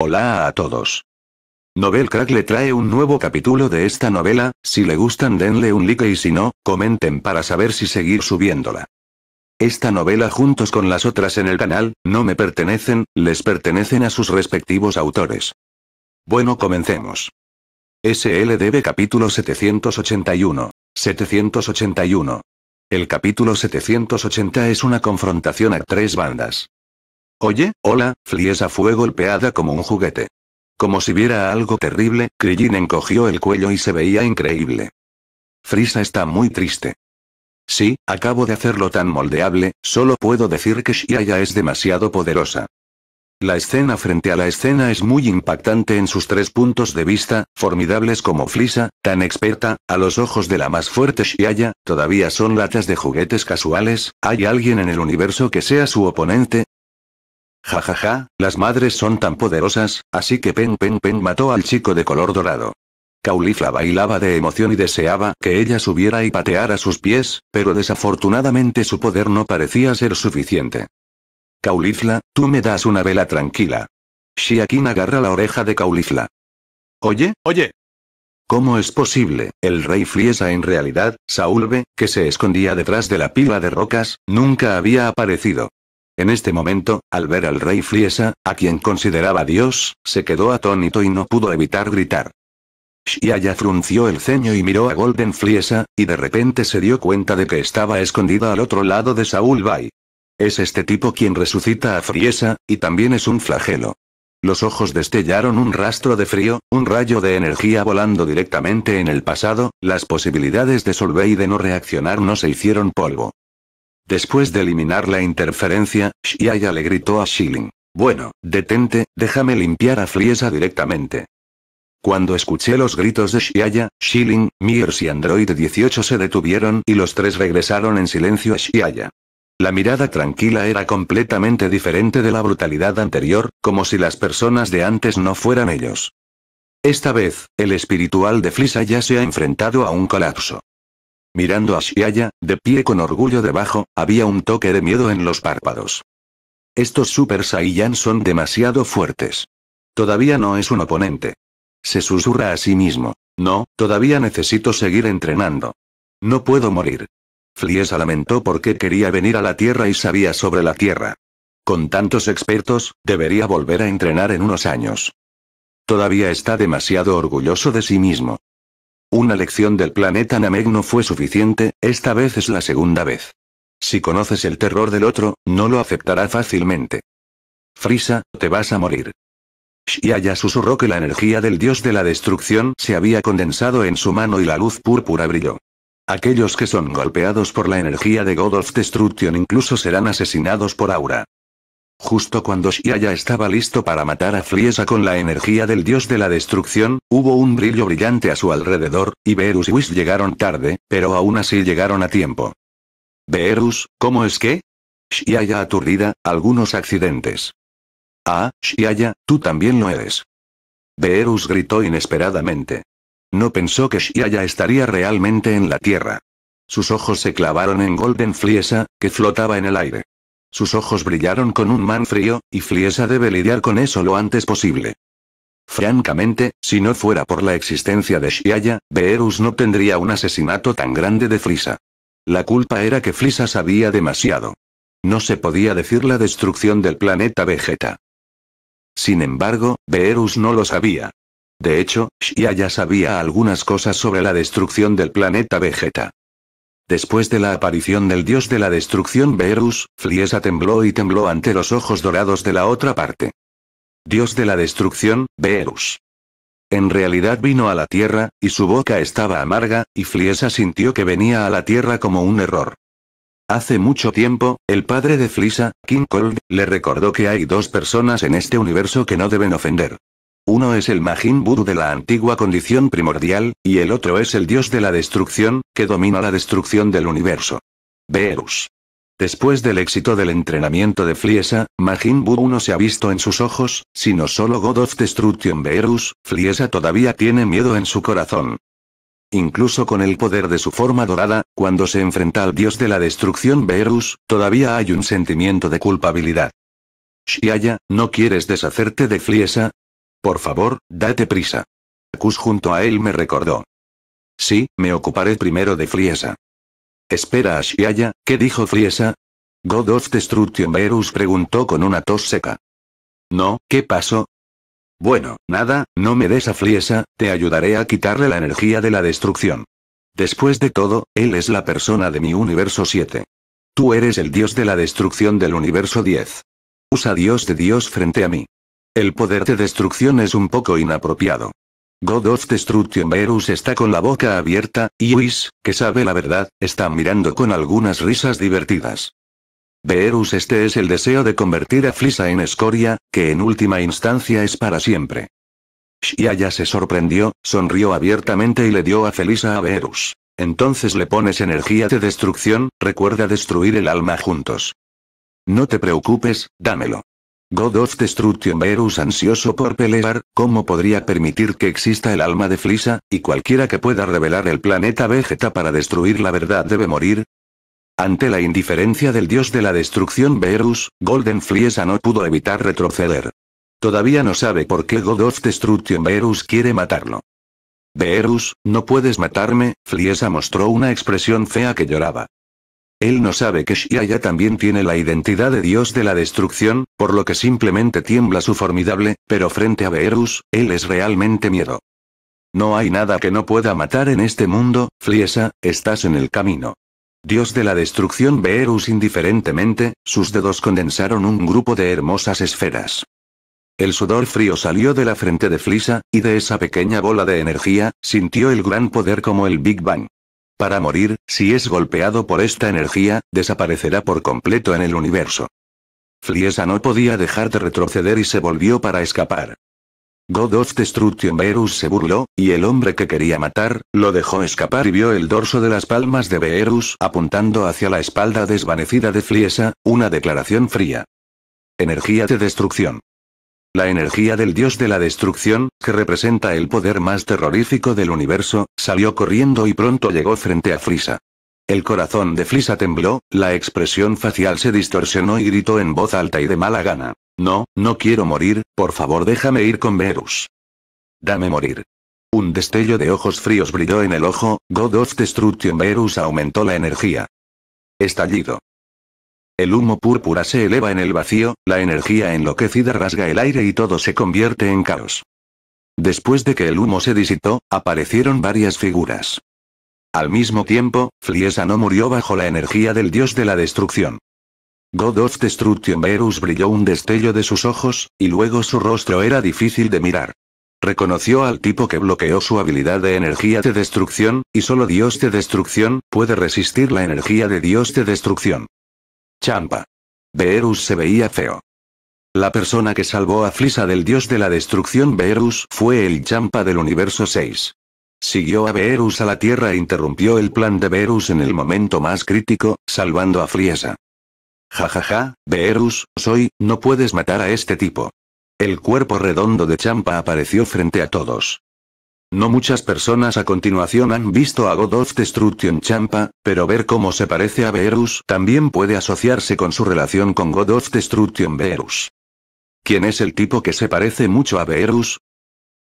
Hola a todos. Novel Crack le trae un nuevo capítulo de esta novela, si le gustan denle un like y si no, comenten para saber si seguir subiéndola. Esta novela juntos con las otras en el canal, no me pertenecen, les pertenecen a sus respectivos autores. Bueno comencemos. SLDB capítulo 781. 781. El capítulo 780 es una confrontación a tres bandas. Oye, hola, Fliesa fue golpeada como un juguete. Como si viera algo terrible, Krillin encogió el cuello y se veía increíble. Frisa está muy triste. Sí, acabo de hacerlo tan moldeable, solo puedo decir que Shiaya es demasiado poderosa. La escena frente a la escena es muy impactante en sus tres puntos de vista, formidables como Frisa, tan experta, a los ojos de la más fuerte Shiaya, todavía son latas de juguetes casuales, ¿hay alguien en el universo que sea su oponente? Jajaja, ja, ja, las madres son tan poderosas, así que Pen Pen Pen mató al chico de color dorado. Caulifla bailaba de emoción y deseaba que ella subiera y pateara sus pies, pero desafortunadamente su poder no parecía ser suficiente. Caulifla, tú me das una vela tranquila. Shiakin agarra la oreja de Caulifla. Oye, oye. ¿Cómo es posible? El rey Friesa en realidad, Saúl que se escondía detrás de la pila de rocas, nunca había aparecido. En este momento, al ver al rey Friesa, a quien consideraba Dios, se quedó atónito y no pudo evitar gritar. ya frunció el ceño y miró a Golden Friesa, y de repente se dio cuenta de que estaba escondida al otro lado de Saul Bay. Es este tipo quien resucita a Friesa, y también es un flagelo. Los ojos destellaron un rastro de frío, un rayo de energía volando directamente en el pasado, las posibilidades de Solvey de no reaccionar no se hicieron polvo. Después de eliminar la interferencia, Shiaya le gritó a Shiling. Bueno, detente, déjame limpiar a Fliesa directamente. Cuando escuché los gritos de Shiaya, Shiling, Mears y Android 18 se detuvieron y los tres regresaron en silencio a Shiaya. La mirada tranquila era completamente diferente de la brutalidad anterior, como si las personas de antes no fueran ellos. Esta vez, el espiritual de Flisa ya se ha enfrentado a un colapso. Mirando a Shiaya, de pie con orgullo debajo, había un toque de miedo en los párpados. Estos Super Saiyan son demasiado fuertes. Todavía no es un oponente. Se susurra a sí mismo. No, todavía necesito seguir entrenando. No puedo morir. Fliesa lamentó porque quería venir a la Tierra y sabía sobre la Tierra. Con tantos expertos, debería volver a entrenar en unos años. Todavía está demasiado orgulloso de sí mismo. Una lección del planeta Namek no fue suficiente, esta vez es la segunda vez. Si conoces el terror del otro, no lo aceptará fácilmente. Frisa, te vas a morir. ya susurró que la energía del dios de la destrucción se había condensado en su mano y la luz púrpura brilló. Aquellos que son golpeados por la energía de God of Destruction incluso serán asesinados por Aura. Justo cuando Shia estaba listo para matar a Fliesa con la energía del dios de la destrucción, hubo un brillo brillante a su alrededor, y Beerus y Whis llegaron tarde, pero aún así llegaron a tiempo. Beerus, ¿cómo es que? Shia aturdida, algunos accidentes. Ah, Shiaya, tú también lo eres. Beerus gritó inesperadamente. No pensó que Shiaya estaría realmente en la tierra. Sus ojos se clavaron en Golden Fliesa, que flotaba en el aire. Sus ojos brillaron con un man frío, y Fliesa debe lidiar con eso lo antes posible. Francamente, si no fuera por la existencia de Shiaya, Beerus no tendría un asesinato tan grande de Frisa. La culpa era que Frisa sabía demasiado. No se podía decir la destrucción del planeta Vegeta. Sin embargo, Beerus no lo sabía. De hecho, ya sabía algunas cosas sobre la destrucción del planeta Vegeta. Después de la aparición del dios de la destrucción Verus, Fliesa tembló y tembló ante los ojos dorados de la otra parte. Dios de la destrucción, Verus. En realidad vino a la tierra, y su boca estaba amarga, y Fliesa sintió que venía a la tierra como un error. Hace mucho tiempo, el padre de Fliesa, King Cold, le recordó que hay dos personas en este universo que no deben ofender. Uno es el Majin Buu de la antigua condición primordial, y el otro es el dios de la destrucción, que domina la destrucción del universo. Beerus. Después del éxito del entrenamiento de Fliesa, Majin Buu no se ha visto en sus ojos, sino solo God of Destruction Beerus, Fliesa todavía tiene miedo en su corazón. Incluso con el poder de su forma dorada, cuando se enfrenta al dios de la destrucción Beerus, todavía hay un sentimiento de culpabilidad. Shiaya, ¿no quieres deshacerte de Fliesa? Por favor, date prisa. Kus junto a él me recordó. Sí, me ocuparé primero de Friesa. Espera a ¿qué dijo Friesa? God of Destruction Verus preguntó con una tos seca. No, ¿qué pasó? Bueno, nada, no me des a Friesa, te ayudaré a quitarle la energía de la destrucción. Después de todo, él es la persona de mi universo 7. Tú eres el dios de la destrucción del universo 10. Usa dios de dios frente a mí. El poder de destrucción es un poco inapropiado. God of Destruction Verus está con la boca abierta, y Whis, que sabe la verdad, está mirando con algunas risas divertidas. Verus este es el deseo de convertir a Flisa en escoria, que en última instancia es para siempre. ya se sorprendió, sonrió abiertamente y le dio a Felisa a Verus. Entonces le pones energía de destrucción, recuerda destruir el alma juntos. No te preocupes, dámelo. God of Destruction Verus ansioso por pelear, ¿cómo podría permitir que exista el alma de Flisa, y cualquiera que pueda revelar el planeta Vegeta para destruir la verdad debe morir? Ante la indiferencia del dios de la destrucción Verus, Golden Fliesa no pudo evitar retroceder. Todavía no sabe por qué God of Destruction Verus quiere matarlo. Verus, no puedes matarme, Fliesa mostró una expresión fea que lloraba. Él no sabe que Shiaya también tiene la identidad de dios de la destrucción, por lo que simplemente tiembla su formidable, pero frente a Beerus, él es realmente miedo. No hay nada que no pueda matar en este mundo, Fliesa, estás en el camino. Dios de la destrucción Beerus indiferentemente, sus dedos condensaron un grupo de hermosas esferas. El sudor frío salió de la frente de Fliesa, y de esa pequeña bola de energía, sintió el gran poder como el Big Bang. Para morir, si es golpeado por esta energía, desaparecerá por completo en el universo. Fliesa no podía dejar de retroceder y se volvió para escapar. God of Destruction Beerus se burló, y el hombre que quería matar, lo dejó escapar y vio el dorso de las palmas de Beerus apuntando hacia la espalda desvanecida de Fliesa, una declaración fría. Energía de destrucción. La energía del dios de la destrucción, que representa el poder más terrorífico del universo, salió corriendo y pronto llegó frente a Frisa. El corazón de Frisa tembló, la expresión facial se distorsionó y gritó en voz alta y de mala gana. No, no quiero morir, por favor déjame ir con Verus. Dame morir. Un destello de ojos fríos brilló en el ojo, God of Destruction Verus aumentó la energía. Estallido. El humo púrpura se eleva en el vacío, la energía enloquecida rasga el aire y todo se convierte en caos. Después de que el humo se disipó, aparecieron varias figuras. Al mismo tiempo, Fliesa no murió bajo la energía del dios de la destrucción. God of Destruction Verus brilló un destello de sus ojos, y luego su rostro era difícil de mirar. Reconoció al tipo que bloqueó su habilidad de energía de destrucción, y solo Dios de destrucción puede resistir la energía de Dios de destrucción. Champa. Beerus se veía feo. La persona que salvó a Flisa del dios de la destrucción Beerus fue el Champa del universo 6. Siguió a Beerus a la Tierra e interrumpió el plan de Beerus en el momento más crítico, salvando a Friesa. Jajaja, ja, Beerus, soy, no puedes matar a este tipo. El cuerpo redondo de Champa apareció frente a todos. No muchas personas a continuación han visto a God of Destruction Champa, pero ver cómo se parece a Beerus también puede asociarse con su relación con God of Destruction Beerus. ¿Quién es el tipo que se parece mucho a Beerus?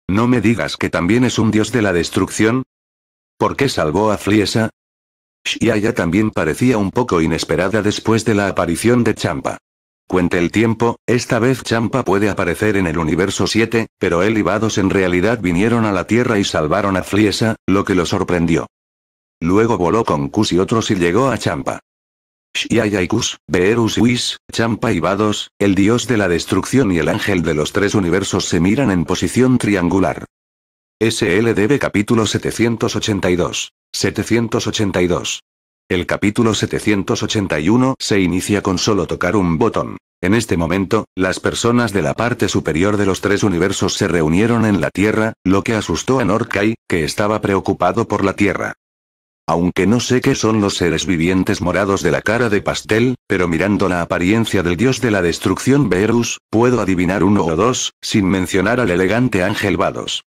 No me digas que también es un dios de la destrucción. ¿Por qué salvó a Fliesa? Shiaya también parecía un poco inesperada después de la aparición de Champa. Cuenta el tiempo, esta vez Champa puede aparecer en el universo 7, pero él y Vados en realidad vinieron a la Tierra y salvaron a Fliesa, lo que lo sorprendió. Luego voló con Kus y otros y llegó a Champa. Shiaya y Kus, Beerus y Champa y Vados, el dios de la destrucción y el ángel de los tres universos se miran en posición triangular. SLDB capítulo 782. 782. El capítulo 781 se inicia con solo tocar un botón. En este momento, las personas de la parte superior de los tres universos se reunieron en la Tierra, lo que asustó a Norkai, que estaba preocupado por la Tierra. Aunque no sé qué son los seres vivientes morados de la cara de pastel, pero mirando la apariencia del dios de la destrucción Verus, puedo adivinar uno o dos, sin mencionar al elegante Ángel Vados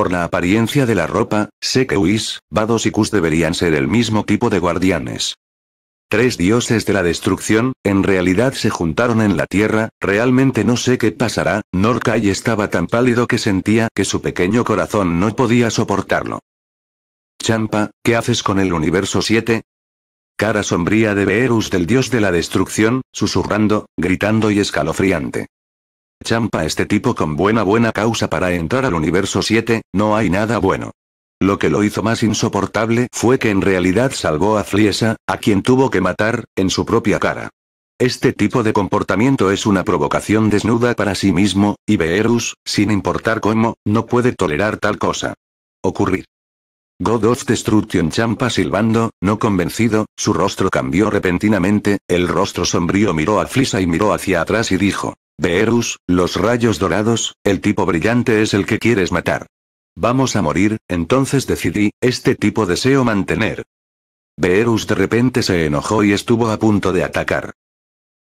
por la apariencia de la ropa, sé que Whis, Vados y Kus deberían ser el mismo tipo de guardianes. Tres dioses de la destrucción, en realidad se juntaron en la tierra, realmente no sé qué pasará, Norkai estaba tan pálido que sentía que su pequeño corazón no podía soportarlo. Champa, ¿qué haces con el universo 7? Cara sombría de Beerus del dios de la destrucción, susurrando, gritando y escalofriante. Champa este tipo con buena buena causa para entrar al universo 7, no hay nada bueno. Lo que lo hizo más insoportable fue que en realidad salvó a Fliesa, a quien tuvo que matar, en su propia cara. Este tipo de comportamiento es una provocación desnuda para sí mismo, y Beerus, sin importar cómo, no puede tolerar tal cosa. Ocurrir of Destruction champa silbando, no convencido, su rostro cambió repentinamente, el rostro sombrío miró a Fliesa y miró hacia atrás y dijo. Beerus, los rayos dorados, el tipo brillante es el que quieres matar. Vamos a morir, entonces decidí, este tipo deseo mantener. Beerus de repente se enojó y estuvo a punto de atacar.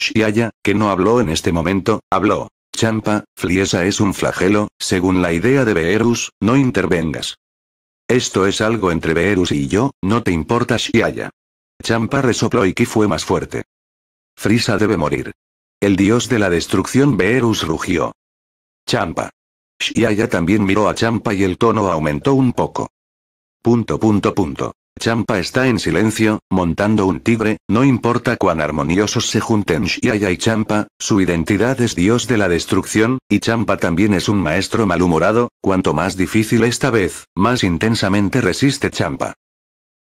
Shiaya, que no habló en este momento, habló. Champa, Fliesa es un flagelo, según la idea de Beerus, no intervengas. Esto es algo entre Beerus y yo, no te importa Shiaya. Champa resopló y Ki fue más fuerte. Frisa debe morir. El dios de la destrucción Beerus rugió. Champa. Shiaya también miró a Champa y el tono aumentó un poco. Punto punto punto. Champa está en silencio, montando un tigre, no importa cuán armoniosos se junten Shiaya y Champa, su identidad es dios de la destrucción, y Champa también es un maestro malhumorado, cuanto más difícil esta vez, más intensamente resiste Champa.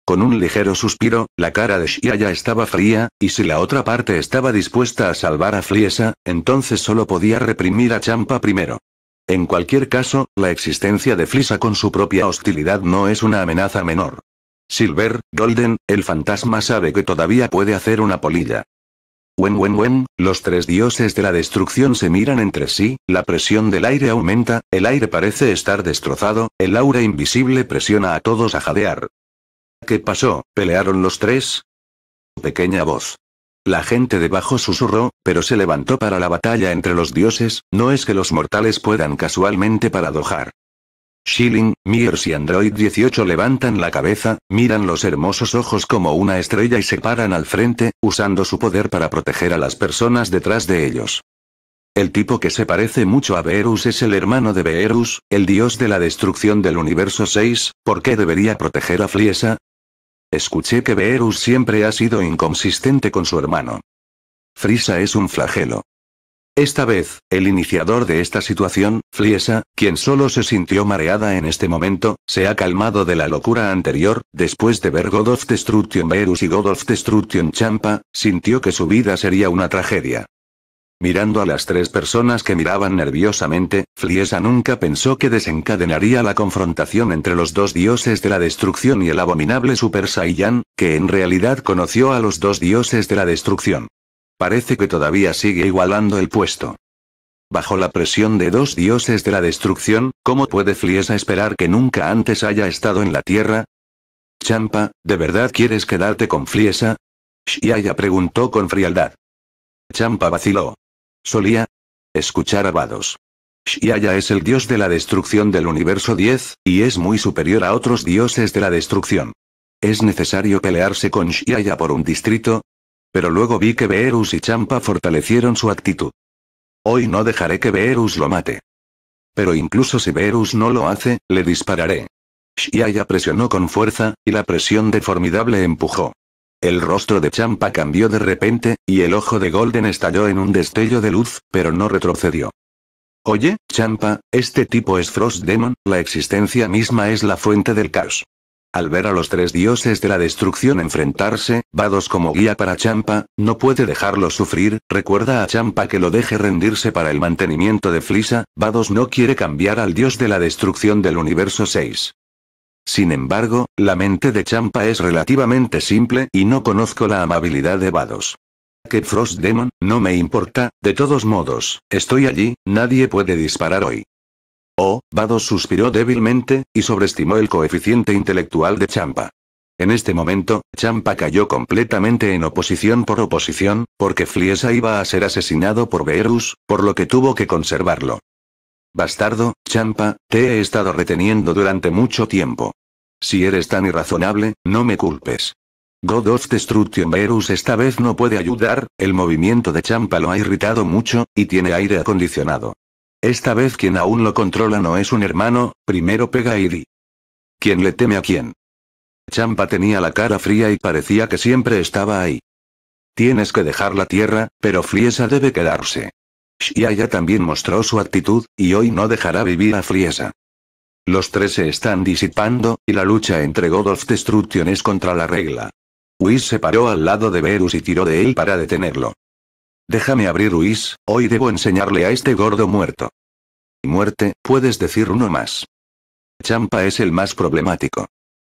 Con un ligero suspiro, la cara de Shiaya estaba fría, y si la otra parte estaba dispuesta a salvar a Fliesa, entonces solo podía reprimir a Champa primero. En cualquier caso, la existencia de Flisa con su propia hostilidad no es una amenaza menor. Silver, Golden, el fantasma sabe que todavía puede hacer una polilla. Wen Wen Wen, los tres dioses de la destrucción se miran entre sí, la presión del aire aumenta, el aire parece estar destrozado, el aura invisible presiona a todos a jadear. ¿Qué pasó? ¿Pelearon los tres? Pequeña voz. La gente debajo susurró, pero se levantó para la batalla entre los dioses, no es que los mortales puedan casualmente paradojar. Shilling, Mears y Android 18 levantan la cabeza, miran los hermosos ojos como una estrella y se paran al frente, usando su poder para proteger a las personas detrás de ellos. El tipo que se parece mucho a Beerus es el hermano de Beerus, el dios de la destrucción del universo 6, ¿por qué debería proteger a Fliesa? Escuché que Beerus siempre ha sido inconsistente con su hermano. Frisa es un flagelo. Esta vez, el iniciador de esta situación, Fliesa, quien solo se sintió mareada en este momento, se ha calmado de la locura anterior, después de ver God of Destruction Verus y God of Destruction Champa, sintió que su vida sería una tragedia. Mirando a las tres personas que miraban nerviosamente, Fliesa nunca pensó que desencadenaría la confrontación entre los dos dioses de la destrucción y el abominable Super Saiyan, que en realidad conoció a los dos dioses de la destrucción. Parece que todavía sigue igualando el puesto. Bajo la presión de dos dioses de la destrucción, ¿cómo puede Fliesa esperar que nunca antes haya estado en la Tierra? Champa, ¿de verdad quieres quedarte con Fliesa? Shiaya preguntó con frialdad. Champa vaciló. Solía escuchar a Vados. Shiaya es el dios de la destrucción del universo 10, y es muy superior a otros dioses de la destrucción. Es necesario pelearse con Shiaya por un distrito, pero luego vi que Beerus y Champa fortalecieron su actitud. Hoy no dejaré que Beerus lo mate. Pero incluso si Beerus no lo hace, le dispararé. Shiaya presionó con fuerza, y la presión de formidable empujó. El rostro de Champa cambió de repente, y el ojo de Golden estalló en un destello de luz, pero no retrocedió. Oye, Champa, este tipo es Frost Demon, la existencia misma es la fuente del caos. Al ver a los tres dioses de la destrucción enfrentarse, Vados como guía para Champa, no puede dejarlo sufrir, recuerda a Champa que lo deje rendirse para el mantenimiento de Flisa, Vados no quiere cambiar al dios de la destrucción del universo 6. Sin embargo, la mente de Champa es relativamente simple y no conozco la amabilidad de Vados. Que Frost Demon, no me importa, de todos modos, estoy allí, nadie puede disparar hoy. Oh, Bado suspiró débilmente, y sobreestimó el coeficiente intelectual de Champa. En este momento, Champa cayó completamente en oposición por oposición, porque Fliesa iba a ser asesinado por Beerus, por lo que tuvo que conservarlo. Bastardo, Champa, te he estado reteniendo durante mucho tiempo. Si eres tan irrazonable, no me culpes. God of Destruction Beerus esta vez no puede ayudar, el movimiento de Champa lo ha irritado mucho, y tiene aire acondicionado. Esta vez quien aún lo controla no es un hermano, primero pega a ¿Quién le teme a quién? Champa tenía la cara fría y parecía que siempre estaba ahí. Tienes que dejar la tierra, pero Friesa debe quedarse. Shiaya también mostró su actitud, y hoy no dejará vivir a Friesa. Los tres se están disipando, y la lucha entre God of Destruction es contra la regla. Whis se paró al lado de Verus y tiró de él para detenerlo. Déjame abrir Luis, hoy debo enseñarle a este gordo muerto. Muerte, puedes decir uno más. Champa es el más problemático.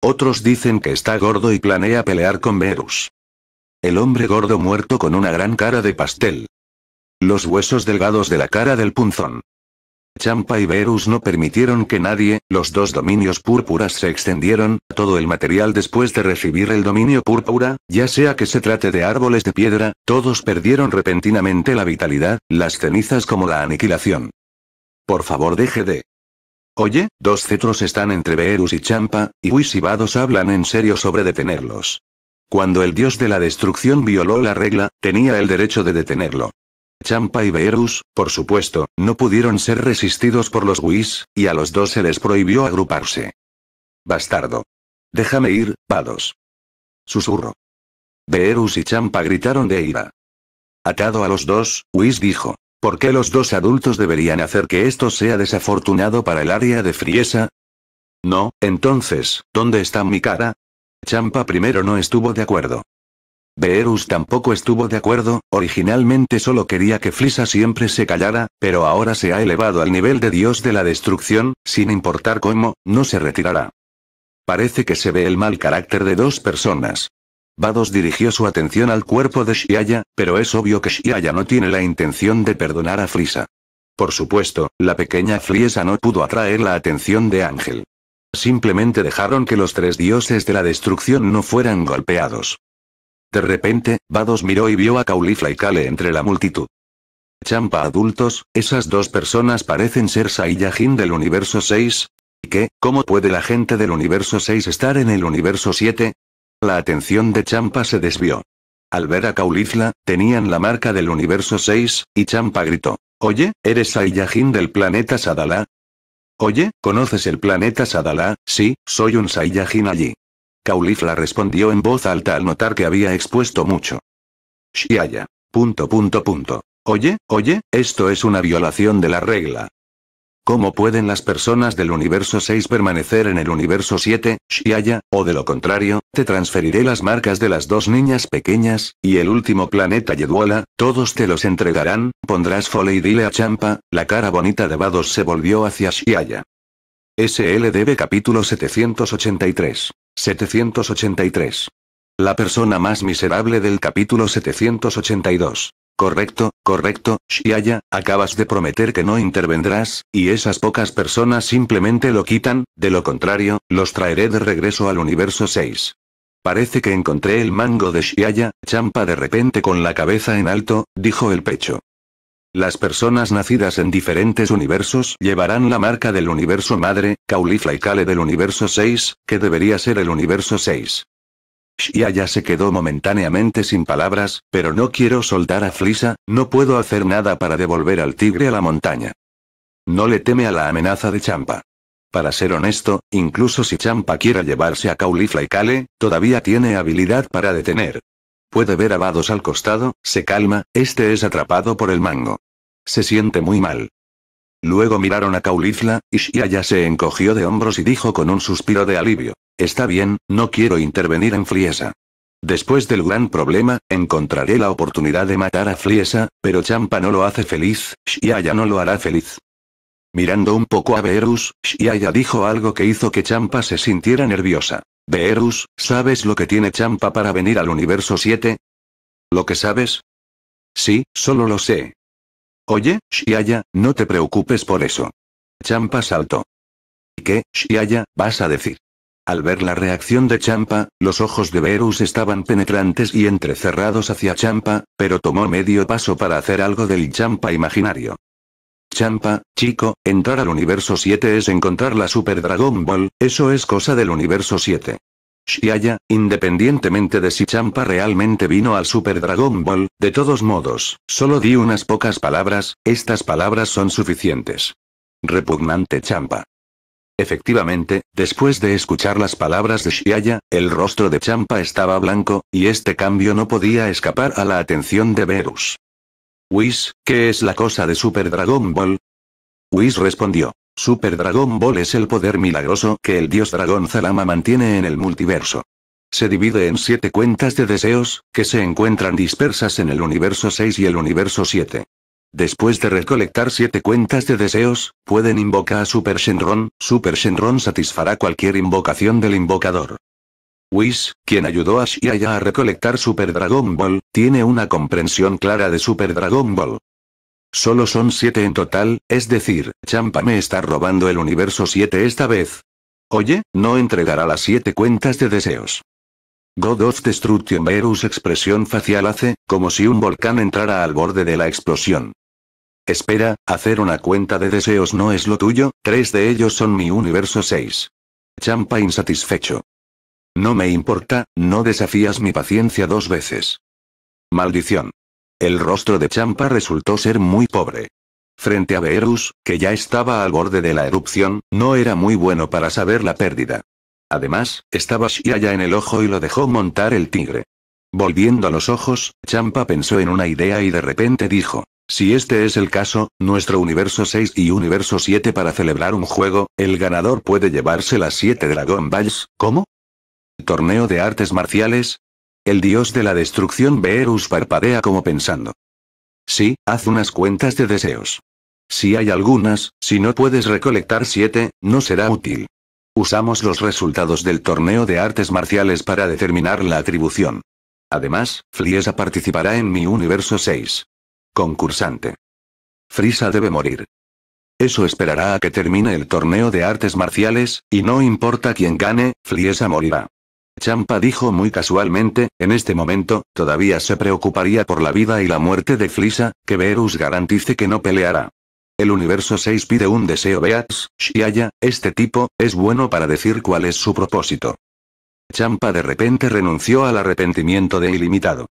Otros dicen que está gordo y planea pelear con Verus. El hombre gordo muerto con una gran cara de pastel. Los huesos delgados de la cara del punzón. Champa y Verus no permitieron que nadie, los dos dominios púrpuras se extendieron, todo el material después de recibir el dominio púrpura, ya sea que se trate de árboles de piedra, todos perdieron repentinamente la vitalidad, las cenizas como la aniquilación. Por favor deje de... Oye, dos cetros están entre Verus y Champa, y Wisibados hablan en serio sobre detenerlos. Cuando el dios de la destrucción violó la regla, tenía el derecho de detenerlo. Champa y Beerus, por supuesto, no pudieron ser resistidos por los Whis, y a los dos se les prohibió agruparse. Bastardo. Déjame ir, palos. Susurro. Beerus y Champa gritaron de ira. Atado a los dos, Whis dijo. ¿Por qué los dos adultos deberían hacer que esto sea desafortunado para el área de Friesa? No, entonces, ¿dónde está mi cara? Champa primero no estuvo de acuerdo. Beerus tampoco estuvo de acuerdo, originalmente solo quería que Frisa siempre se callara, pero ahora se ha elevado al nivel de dios de la destrucción, sin importar cómo, no se retirará. Parece que se ve el mal carácter de dos personas. Bados dirigió su atención al cuerpo de Shiaya, pero es obvio que Shiaya no tiene la intención de perdonar a Frisa. Por supuesto, la pequeña Friesa no pudo atraer la atención de Ángel. Simplemente dejaron que los tres dioses de la destrucción no fueran golpeados. De repente, Bados miró y vio a Caulifla y Kale entre la multitud. Champa adultos, esas dos personas parecen ser Saiyajin del universo 6. ¿Qué? ¿Cómo puede la gente del universo 6 estar en el universo 7? La atención de Champa se desvió. Al ver a Caulifla, tenían la marca del universo 6, y Champa gritó. Oye, ¿eres Saiyajin del planeta Sadala? Oye, ¿conoces el planeta Sadala? Sí, soy un Saiyajin allí. Caulifla respondió en voz alta al notar que había expuesto mucho. Shiaya. Punto punto punto. Oye, oye, esto es una violación de la regla. ¿Cómo pueden las personas del universo 6 permanecer en el universo 7, Shiaya, o de lo contrario, te transferiré las marcas de las dos niñas pequeñas, y el último planeta Yeduala, todos te los entregarán, pondrás fole y dile a Champa, la cara bonita de Vados se volvió hacia Shiaya. SLDB capítulo 783 783. La persona más miserable del capítulo 782. Correcto, correcto, Shiaya, acabas de prometer que no intervendrás, y esas pocas personas simplemente lo quitan, de lo contrario, los traeré de regreso al universo 6. Parece que encontré el mango de Shiaya, champa de repente con la cabeza en alto, dijo el pecho. Las personas nacidas en diferentes universos llevarán la marca del universo madre, Caulifla y Kale del universo 6, que debería ser el universo 6. Shia ya se quedó momentáneamente sin palabras, pero no quiero soltar a Flisa, no puedo hacer nada para devolver al tigre a la montaña. No le teme a la amenaza de Champa. Para ser honesto, incluso si Champa quiera llevarse a Caulifla y Kale, todavía tiene habilidad para detener Puede ver a Vados al costado, se calma, este es atrapado por el mango. Se siente muy mal. Luego miraron a Caulifla, y ya se encogió de hombros y dijo con un suspiro de alivio. Está bien, no quiero intervenir en Friesa. Después del gran problema, encontraré la oportunidad de matar a Friesa, pero Champa no lo hace feliz, Shiaya no lo hará feliz. Mirando un poco a Berus, Shiaya dijo algo que hizo que Champa se sintiera nerviosa. Beerus, ¿sabes lo que tiene Champa para venir al universo 7? ¿Lo que sabes? Sí, solo lo sé. Oye, Shiaya, no te preocupes por eso. Champa saltó. ¿Qué, Shiaya, vas a decir? Al ver la reacción de Champa, los ojos de Verus estaban penetrantes y entrecerrados hacia Champa, pero tomó medio paso para hacer algo del Champa imaginario. Champa, chico, entrar al universo 7 es encontrar la Super Dragon Ball, eso es cosa del universo 7. Shiaya, independientemente de si Champa realmente vino al Super Dragon Ball, de todos modos, solo di unas pocas palabras, estas palabras son suficientes. Repugnante Champa. Efectivamente, después de escuchar las palabras de Shiaya, el rostro de Champa estaba blanco, y este cambio no podía escapar a la atención de Verus. Whis, ¿qué es la cosa de Super Dragon Ball? Whis respondió. Super Dragon Ball es el poder milagroso que el dios dragón Zalama mantiene en el multiverso. Se divide en siete cuentas de deseos, que se encuentran dispersas en el universo 6 y el universo 7. Después de recolectar siete cuentas de deseos, pueden invocar a Super Shenron, Super Shenron satisfará cualquier invocación del invocador. Whis, quien ayudó a Shiaya a recolectar Super Dragon Ball, tiene una comprensión clara de Super Dragon Ball. Solo son siete en total, es decir, Champa me está robando el universo 7 esta vez. Oye, no entregará las siete cuentas de deseos. God of Destruction Verus expresión facial hace, como si un volcán entrara al borde de la explosión. Espera, hacer una cuenta de deseos no es lo tuyo, tres de ellos son mi universo 6. Champa insatisfecho. No me importa, no desafías mi paciencia dos veces. Maldición. El rostro de Champa resultó ser muy pobre. Frente a Beerus, que ya estaba al borde de la erupción, no era muy bueno para saber la pérdida. Además, estaba shiaya en el ojo y lo dejó montar el tigre. Volviendo a los ojos, Champa pensó en una idea y de repente dijo, si este es el caso, nuestro universo 6 y universo 7 para celebrar un juego, el ganador puede llevarse las 7 Dragon Balls, ¿cómo? torneo de artes marciales? El dios de la destrucción Beerus parpadea como pensando. Sí, haz unas cuentas de deseos. Si hay algunas, si no puedes recolectar siete, no será útil. Usamos los resultados del torneo de artes marciales para determinar la atribución. Además, Fliesa participará en mi universo 6. Concursante. Frisa debe morir. Eso esperará a que termine el torneo de artes marciales, y no importa quién gane, Fliesa morirá. Champa dijo muy casualmente, en este momento, todavía se preocuparía por la vida y la muerte de Flisa, que Verus garantice que no peleará. El universo 6 pide un deseo Beats, Shiaya, este tipo, es bueno para decir cuál es su propósito. Champa de repente renunció al arrepentimiento de ilimitado.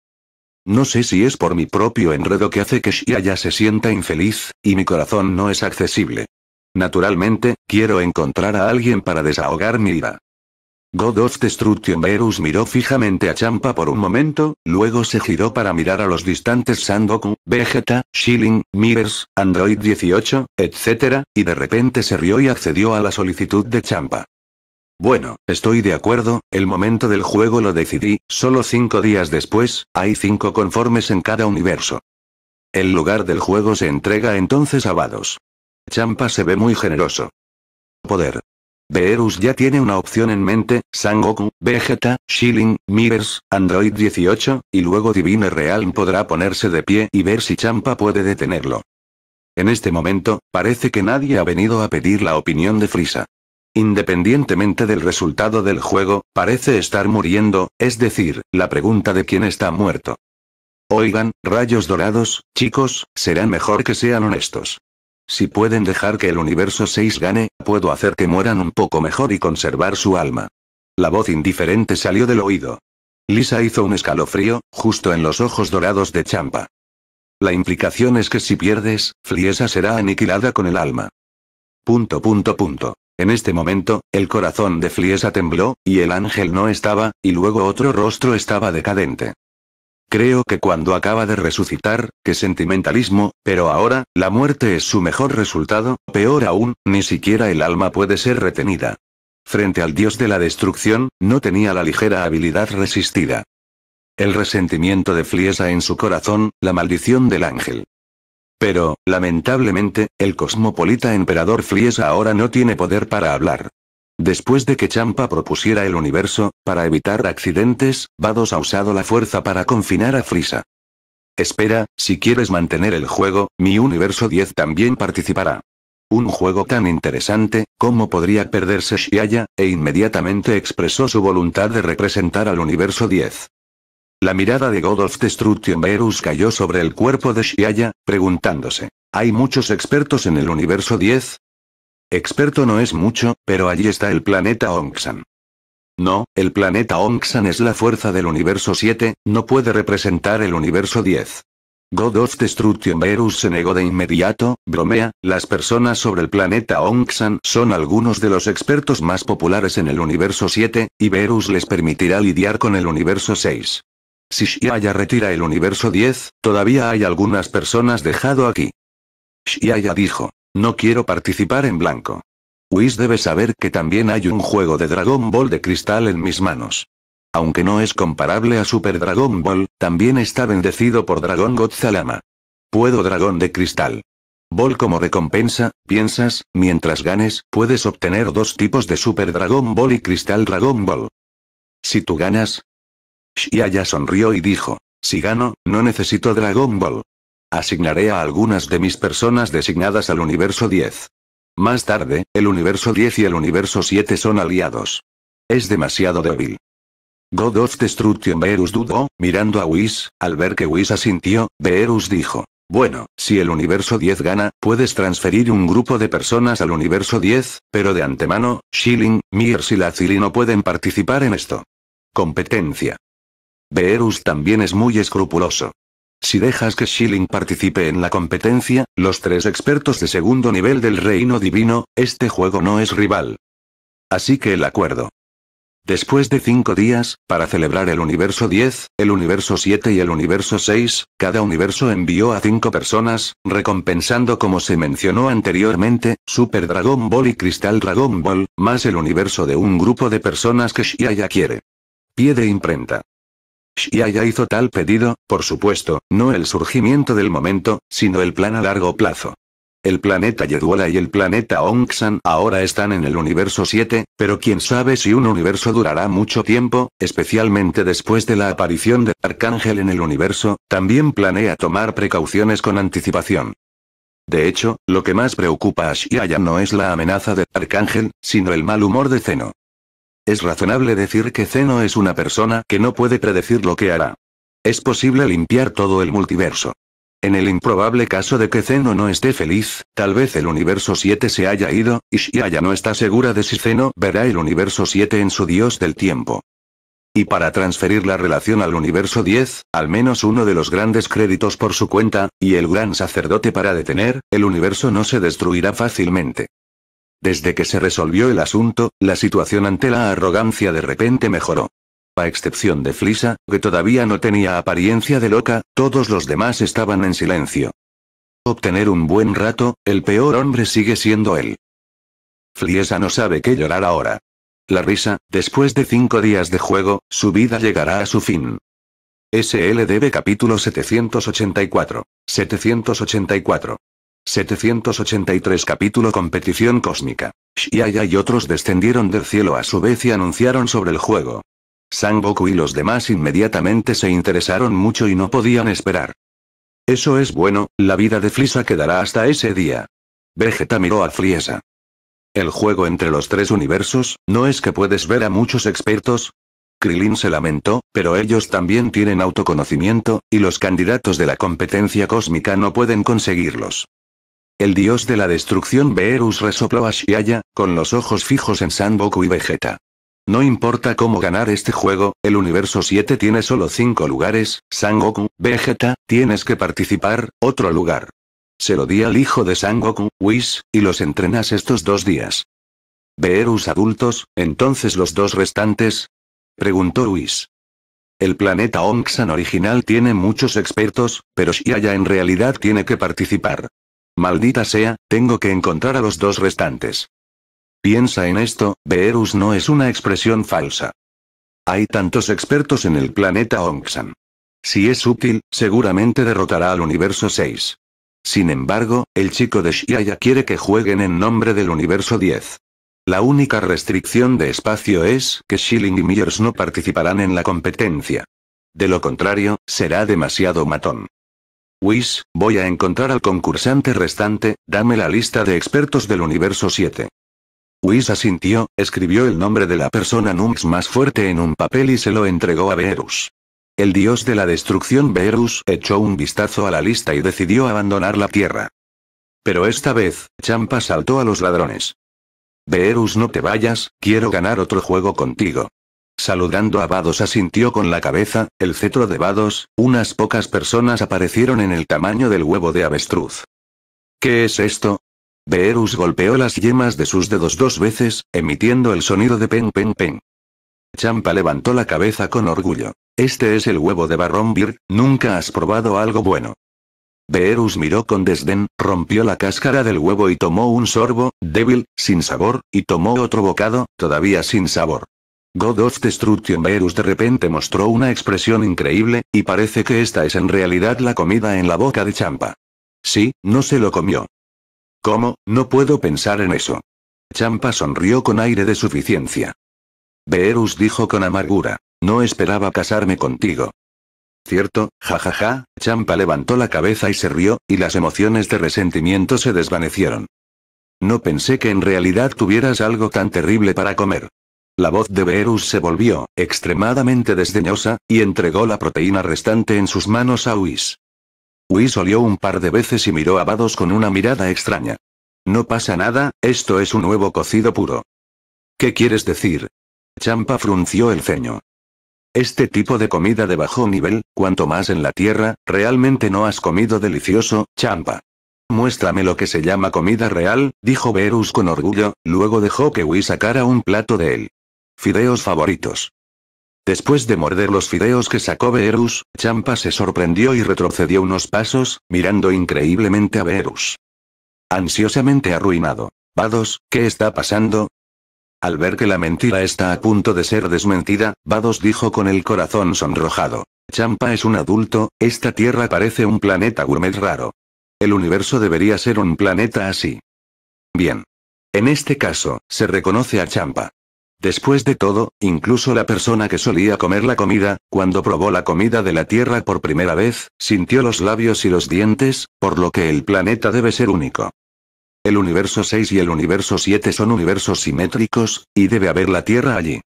No sé si es por mi propio enredo que hace que Shiaya se sienta infeliz, y mi corazón no es accesible. Naturalmente, quiero encontrar a alguien para desahogar mi ira. God of Destruction Verus miró fijamente a Champa por un momento, luego se giró para mirar a los distantes Sandoku, Vegeta, Shilling, Mirrors, Android 18, etc., y de repente se rió y accedió a la solicitud de Champa. Bueno, estoy de acuerdo, el momento del juego lo decidí, solo cinco días después, hay cinco conformes en cada universo. El lugar del juego se entrega entonces a Vados. Champa se ve muy generoso. Poder. Beerus ya tiene una opción en mente, Sangoku, Vegeta, Shilling, Mirrors, Android 18, y luego Divine Realm podrá ponerse de pie y ver si Champa puede detenerlo. En este momento, parece que nadie ha venido a pedir la opinión de Frisa. Independientemente del resultado del juego, parece estar muriendo, es decir, la pregunta de quién está muerto. Oigan, rayos dorados, chicos, será mejor que sean honestos. Si pueden dejar que el universo 6 gane, puedo hacer que mueran un poco mejor y conservar su alma. La voz indiferente salió del oído. Lisa hizo un escalofrío, justo en los ojos dorados de Champa. La implicación es que si pierdes, Fliesa será aniquilada con el alma. Punto punto punto. En este momento, el corazón de Fliesa tembló, y el ángel no estaba, y luego otro rostro estaba decadente. Creo que cuando acaba de resucitar, que sentimentalismo, pero ahora, la muerte es su mejor resultado, peor aún, ni siquiera el alma puede ser retenida. Frente al dios de la destrucción, no tenía la ligera habilidad resistida. El resentimiento de Fliesa en su corazón, la maldición del ángel. Pero, lamentablemente, el cosmopolita emperador Fliesa ahora no tiene poder para hablar. Después de que Champa propusiera el universo, para evitar accidentes, Vados ha usado la fuerza para confinar a Frisa. Espera, si quieres mantener el juego, mi universo 10 también participará. Un juego tan interesante, ¿cómo podría perderse Shiaya? E inmediatamente expresó su voluntad de representar al universo 10. La mirada de God of Destruction Verus cayó sobre el cuerpo de Shiaya, preguntándose. Hay muchos expertos en el universo 10, Experto no es mucho, pero allí está el planeta Onksan. No, el planeta Onksan es la fuerza del universo 7, no puede representar el universo 10. God of Destruction Verus se negó de inmediato, bromea, las personas sobre el planeta Onksan son algunos de los expertos más populares en el universo 7, y Verus les permitirá lidiar con el universo 6. Si Shiaya retira el universo 10, todavía hay algunas personas dejado aquí. Shiaya dijo, no quiero participar en blanco. Whis debe saber que también hay un juego de Dragon Ball de cristal en mis manos. Aunque no es comparable a Super Dragon Ball, también está bendecido por Dragon God Puedo dragón de cristal. Ball como recompensa, piensas, mientras ganes, puedes obtener dos tipos de Super Dragon Ball y Cristal Dragon Ball. Si tú ganas. Shiaya sonrió y dijo, si gano, no necesito Dragon Ball. Asignaré a algunas de mis personas designadas al universo 10. Más tarde, el universo 10 y el universo 7 son aliados. Es demasiado débil. God of Destruction Beerus dudó, mirando a Whis, al ver que Whis asintió, Beerus dijo. Bueno, si el universo 10 gana, puedes transferir un grupo de personas al universo 10, pero de antemano, Shilling, Mears y Lazili no pueden participar en esto. Competencia. Beerus también es muy escrupuloso. Si dejas que Shilling participe en la competencia, los tres expertos de segundo nivel del reino divino, este juego no es rival. Así que el acuerdo. Después de cinco días, para celebrar el universo 10, el universo 7 y el universo 6, cada universo envió a cinco personas, recompensando como se mencionó anteriormente, Super Dragon Ball y Crystal Dragon Ball, más el universo de un grupo de personas que ya quiere. Pie de imprenta. Shiaya hizo tal pedido, por supuesto, no el surgimiento del momento, sino el plan a largo plazo. El planeta Yeduala y el planeta Onxan ahora están en el universo 7, pero quién sabe si un universo durará mucho tiempo, especialmente después de la aparición de Arcángel en el universo, también planea tomar precauciones con anticipación. De hecho, lo que más preocupa a Shiaya no es la amenaza de Arcángel, sino el mal humor de Zeno. Es razonable decir que Zeno es una persona que no puede predecir lo que hará. Es posible limpiar todo el multiverso. En el improbable caso de que Zeno no esté feliz, tal vez el universo 7 se haya ido, y ya no está segura de si Zeno verá el universo 7 en su dios del tiempo. Y para transferir la relación al universo 10, al menos uno de los grandes créditos por su cuenta, y el gran sacerdote para detener, el universo no se destruirá fácilmente. Desde que se resolvió el asunto, la situación ante la arrogancia de repente mejoró. A excepción de Flisa, que todavía no tenía apariencia de loca, todos los demás estaban en silencio. Obtener un buen rato, el peor hombre sigue siendo él. Fliesa no sabe qué llorar ahora. La risa, después de cinco días de juego, su vida llegará a su fin. SLDB capítulo 784. 784. 783 capítulo Competición cósmica. Shiaya y otros descendieron del cielo a su vez y anunciaron sobre el juego. Sangoku y los demás inmediatamente se interesaron mucho y no podían esperar. Eso es bueno, la vida de Flisa quedará hasta ese día. Vegeta miró a friesa El juego entre los tres universos, ¿no es que puedes ver a muchos expertos? Krilin se lamentó, pero ellos también tienen autoconocimiento, y los candidatos de la competencia cósmica no pueden conseguirlos. El dios de la destrucción Beerus resopló a Shiaya, con los ojos fijos en Goku y Vegeta. No importa cómo ganar este juego, el universo 7 tiene solo 5 lugares, Goku, Vegeta, tienes que participar, otro lugar. Se lo di al hijo de Goku, Whis, y los entrenas estos dos días. Beerus adultos, entonces los dos restantes? Preguntó Whis. El planeta Onxan original tiene muchos expertos, pero Shiaya en realidad tiene que participar. Maldita sea, tengo que encontrar a los dos restantes. Piensa en esto, Beerus no es una expresión falsa. Hay tantos expertos en el planeta Onxan. Si es útil, seguramente derrotará al universo 6. Sin embargo, el chico de Shiaya quiere que jueguen en nombre del universo 10. La única restricción de espacio es que Shilling y Myers no participarán en la competencia. De lo contrario, será demasiado matón. Whis, voy a encontrar al concursante restante, dame la lista de expertos del universo 7. Whis asintió, escribió el nombre de la persona Nunx más fuerte en un papel y se lo entregó a Beerus. El dios de la destrucción Beerus echó un vistazo a la lista y decidió abandonar la tierra. Pero esta vez, Champa saltó a los ladrones. Beerus no te vayas, quiero ganar otro juego contigo. Saludando a Vados asintió con la cabeza, el cetro de Vados, unas pocas personas aparecieron en el tamaño del huevo de avestruz. ¿Qué es esto? Beerus golpeó las yemas de sus dedos dos veces, emitiendo el sonido de pen pen pen. Champa levantó la cabeza con orgullo. Este es el huevo de Barrombir, nunca has probado algo bueno. Beerus miró con desdén, rompió la cáscara del huevo y tomó un sorbo, débil, sin sabor, y tomó otro bocado, todavía sin sabor. God of Destruction Beerus de repente mostró una expresión increíble, y parece que esta es en realidad la comida en la boca de Champa. Sí, no se lo comió. ¿Cómo? No puedo pensar en eso. Champa sonrió con aire de suficiencia. Verus dijo con amargura. No esperaba casarme contigo. Cierto, jajaja, ja, ja, Champa levantó la cabeza y se rió, y las emociones de resentimiento se desvanecieron. No pensé que en realidad tuvieras algo tan terrible para comer. La voz de Verus se volvió, extremadamente desdeñosa, y entregó la proteína restante en sus manos a Whis. Whis olió un par de veces y miró a Vados con una mirada extraña. No pasa nada, esto es un huevo cocido puro. ¿Qué quieres decir? Champa frunció el ceño. Este tipo de comida de bajo nivel, cuanto más en la tierra, realmente no has comido delicioso, Champa. Muéstrame lo que se llama comida real, dijo Verus con orgullo, luego dejó que Whis sacara un plato de él. Fideos favoritos. Después de morder los fideos que sacó Beerus, Champa se sorprendió y retrocedió unos pasos, mirando increíblemente a Beerus. Ansiosamente arruinado. Vados, ¿qué está pasando? Al ver que la mentira está a punto de ser desmentida, Vados dijo con el corazón sonrojado. Champa es un adulto, esta tierra parece un planeta gourmet raro. El universo debería ser un planeta así. Bien. En este caso, se reconoce a Champa. Después de todo, incluso la persona que solía comer la comida, cuando probó la comida de la Tierra por primera vez, sintió los labios y los dientes, por lo que el planeta debe ser único. El universo 6 y el universo 7 son universos simétricos, y debe haber la Tierra allí.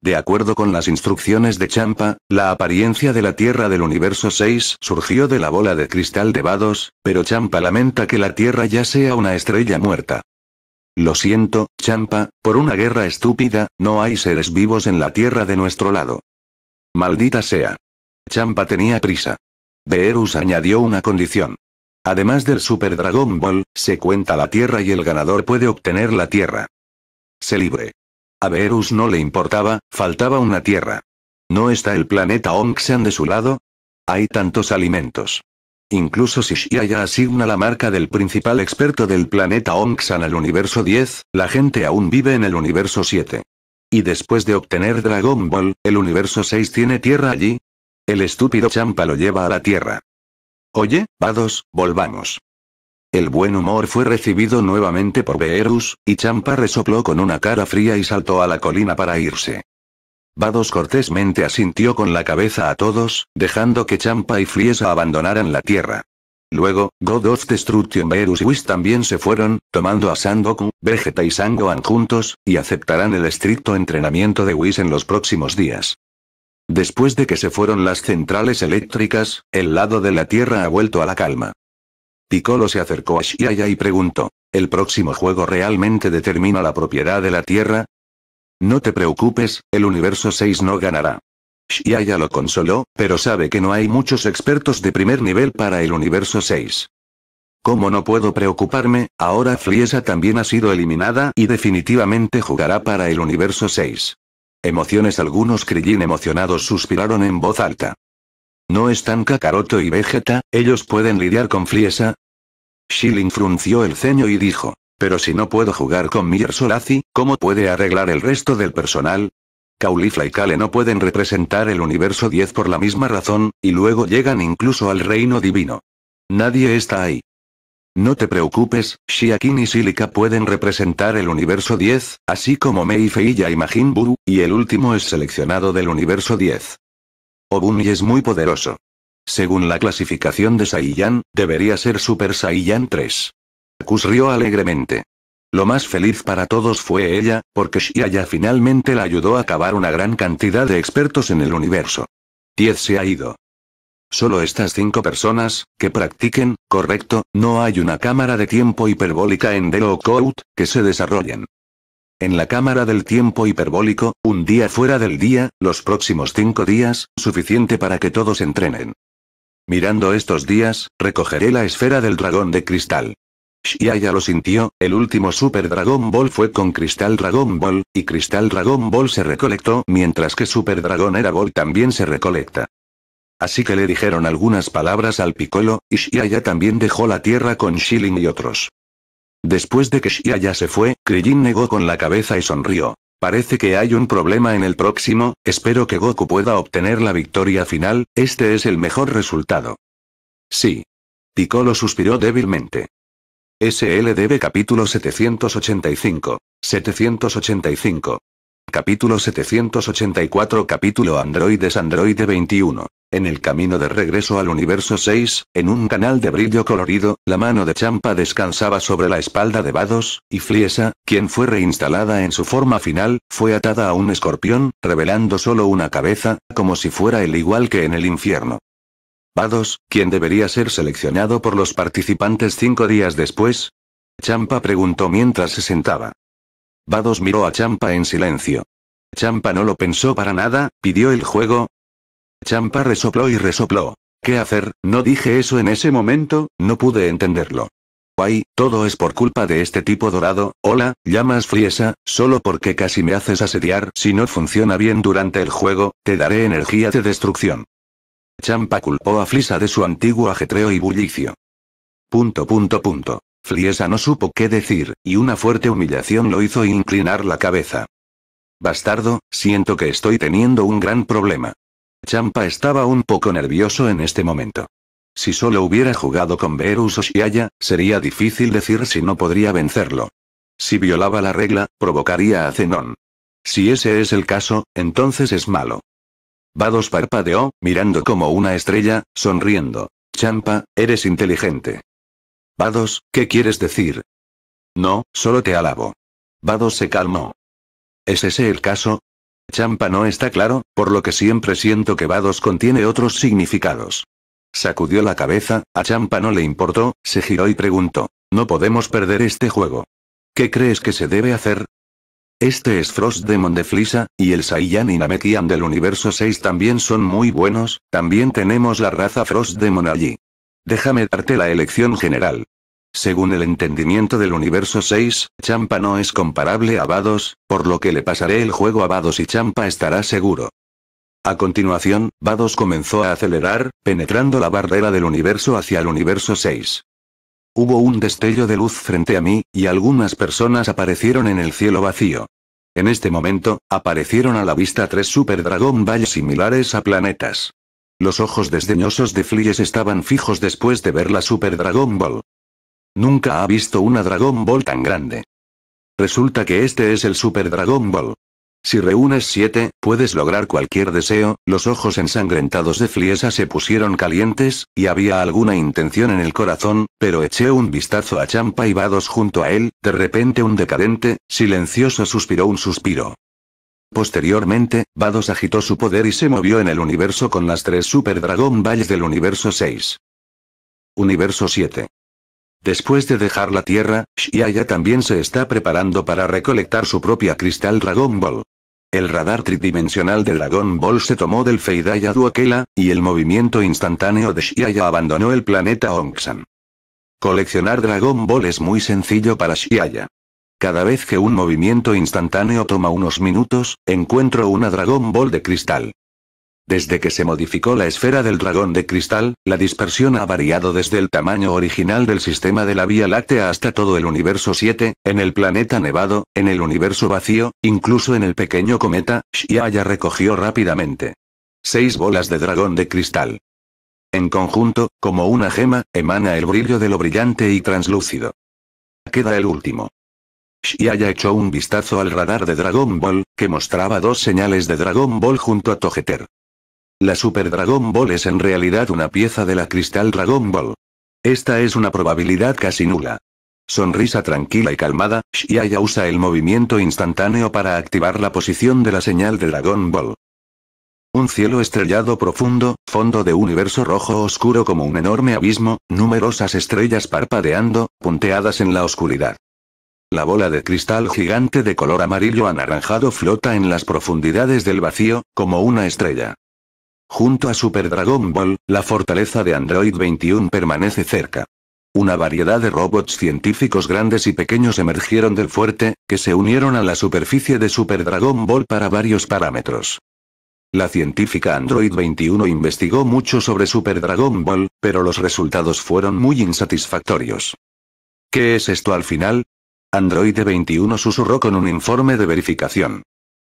De acuerdo con las instrucciones de Champa, la apariencia de la Tierra del universo 6 surgió de la bola de cristal de Vados, pero Champa lamenta que la Tierra ya sea una estrella muerta. Lo siento, Champa, por una guerra estúpida, no hay seres vivos en la tierra de nuestro lado. Maldita sea. Champa tenía prisa. Beerus añadió una condición. Además del Super Dragon Ball, se cuenta la tierra y el ganador puede obtener la tierra. Se libre. A Beerus no le importaba, faltaba una tierra. ¿No está el planeta Onxan de su lado? Hay tantos alimentos. Incluso si Shia ya asigna la marca del principal experto del planeta Onxan al universo 10, la gente aún vive en el universo 7. Y después de obtener Dragon Ball, el universo 6 tiene tierra allí. El estúpido Champa lo lleva a la tierra. Oye, vados, volvamos. El buen humor fue recibido nuevamente por Beerus, y Champa resopló con una cara fría y saltó a la colina para irse. Vados cortésmente asintió con la cabeza a todos, dejando que Champa y Friesa abandonaran la tierra. Luego, God of Destruction Verus y Whis también se fueron, tomando a Sandoku, Vegeta y Sangoan juntos, y aceptarán el estricto entrenamiento de Whis en los próximos días. Después de que se fueron las centrales eléctricas, el lado de la Tierra ha vuelto a la calma. Piccolo se acercó a Shiaya y preguntó, ¿el próximo juego realmente determina la propiedad de la Tierra? No te preocupes, el universo 6 no ganará. Shia ya lo consoló, pero sabe que no hay muchos expertos de primer nivel para el universo 6. Como no puedo preocuparme, ahora Friesa también ha sido eliminada y definitivamente jugará para el universo 6. Emociones Algunos Krillin emocionados suspiraron en voz alta. ¿No están Kakaroto y Vegeta, ellos pueden lidiar con Friesa? Shilin frunció el ceño y dijo. Pero si no puedo jugar con Mir Solazi, ¿cómo puede arreglar el resto del personal? Caulifla y Kale no pueden representar el universo 10 por la misma razón, y luego llegan incluso al reino divino. Nadie está ahí. No te preocupes, Shiakin y Silica pueden representar el universo 10, así como Mei Feiya y Majin Buu, y el último es seleccionado del universo 10. Obuni es muy poderoso. Según la clasificación de Saiyan, debería ser Super Saiyan 3. Kus alegremente. Lo más feliz para todos fue ella, porque ya finalmente la ayudó a acabar una gran cantidad de expertos en el universo. Diez se ha ido. Solo estas cinco personas, que practiquen, correcto, no hay una cámara de tiempo hiperbólica en Delo Cout, que se desarrollen. En la cámara del tiempo hiperbólico, un día fuera del día, los próximos cinco días, suficiente para que todos entrenen. Mirando estos días, recogeré la esfera del dragón de cristal. Shia ya lo sintió, el último Super Dragon Ball fue con Crystal Dragon Ball, y Crystal Dragon Ball se recolectó mientras que Super Dragon Era Ball también se recolecta. Así que le dijeron algunas palabras al Piccolo, y Shiaya también dejó la tierra con Shilin y otros. Después de que Shiaya se fue, Krillin negó con la cabeza y sonrió. Parece que hay un problema en el próximo, espero que Goku pueda obtener la victoria final, este es el mejor resultado. Sí. Piccolo suspiró débilmente. SLDB capítulo 785. 785. Capítulo 784 Capítulo Androides Androide 21. En el camino de regreso al universo 6, en un canal de brillo colorido, la mano de Champa descansaba sobre la espalda de Vados, y Fliesa, quien fue reinstalada en su forma final, fue atada a un escorpión, revelando solo una cabeza, como si fuera el igual que en el infierno. Vados, quien debería ser seleccionado por los participantes cinco días después? Champa preguntó mientras se sentaba. Vados miró a Champa en silencio. Champa no lo pensó para nada, pidió el juego. Champa resopló y resopló. ¿Qué hacer? No dije eso en ese momento, no pude entenderlo. Guay, todo es por culpa de este tipo dorado, hola, llamas friesa, solo porque casi me haces asediar. Si no funciona bien durante el juego, te daré energía de destrucción. Champa culpó a Flisa de su antiguo ajetreo y bullicio. Punto punto punto. Fliesa no supo qué decir, y una fuerte humillación lo hizo inclinar la cabeza. Bastardo, siento que estoy teniendo un gran problema. Champa estaba un poco nervioso en este momento. Si solo hubiera jugado con Verus o Shiaya, sería difícil decir si no podría vencerlo. Si violaba la regla, provocaría a Zenon. Si ese es el caso, entonces es malo. Vados parpadeó, mirando como una estrella, sonriendo. Champa, eres inteligente. Vados, ¿qué quieres decir? No, solo te alabo. Vados se calmó. ¿Es ese el caso? Champa no está claro, por lo que siempre siento que Vados contiene otros significados. Sacudió la cabeza, a Champa no le importó, se giró y preguntó. No podemos perder este juego. ¿Qué crees que se debe hacer? Este es Frost Demon de Flisa, y el Saiyan y Namekian del universo 6 también son muy buenos, también tenemos la raza Frost Demon allí. Déjame darte la elección general. Según el entendimiento del universo 6, Champa no es comparable a Vados, por lo que le pasaré el juego a Vados y Champa estará seguro. A continuación, Vados comenzó a acelerar, penetrando la barrera del universo hacia el universo 6. Hubo un destello de luz frente a mí, y algunas personas aparecieron en el cielo vacío. En este momento, aparecieron a la vista tres Super Dragon Ball similares a planetas. Los ojos desdeñosos de Flies estaban fijos después de ver la Super Dragon Ball. Nunca ha visto una Dragon Ball tan grande. Resulta que este es el Super Dragon Ball. Si reúnes siete, puedes lograr cualquier deseo. Los ojos ensangrentados de Fliesa se pusieron calientes, y había alguna intención en el corazón, pero eché un vistazo a Champa y Vados junto a él, de repente un decadente, silencioso suspiró un suspiro. Posteriormente, Vados agitó su poder y se movió en el universo con las tres Super Dragon Balls del universo 6. Universo 7. Después de dejar la Tierra, Shiaya también se está preparando para recolectar su propia cristal Dragon Ball. El radar tridimensional de Dragon Ball se tomó del Feidaya Duakela, y el movimiento instantáneo de Shiaya abandonó el planeta Hongsan. Coleccionar Dragon Ball es muy sencillo para Shiaya. Cada vez que un movimiento instantáneo toma unos minutos, encuentro una Dragon Ball de cristal. Desde que se modificó la esfera del dragón de cristal, la dispersión ha variado desde el tamaño original del sistema de la Vía Láctea hasta todo el universo 7, en el planeta nevado, en el universo vacío, incluso en el pequeño cometa, Shiaya recogió rápidamente. Seis bolas de dragón de cristal. En conjunto, como una gema, emana el brillo de lo brillante y translúcido. Queda el último. Shiaya echó un vistazo al radar de Dragon Ball, que mostraba dos señales de Dragon Ball junto a Togeter. La Super Dragon Ball es en realidad una pieza de la cristal Dragon Ball. Esta es una probabilidad casi nula. Sonrisa tranquila y calmada, Shiaya usa el movimiento instantáneo para activar la posición de la señal de Dragon Ball. Un cielo estrellado profundo, fondo de universo rojo oscuro como un enorme abismo, numerosas estrellas parpadeando, punteadas en la oscuridad. La bola de cristal gigante de color amarillo anaranjado flota en las profundidades del vacío, como una estrella. Junto a Super Dragon Ball, la fortaleza de Android 21 permanece cerca. Una variedad de robots científicos grandes y pequeños emergieron del fuerte, que se unieron a la superficie de Super Dragon Ball para varios parámetros. La científica Android 21 investigó mucho sobre Super Dragon Ball, pero los resultados fueron muy insatisfactorios. ¿Qué es esto al final? Android 21 susurró con un informe de verificación.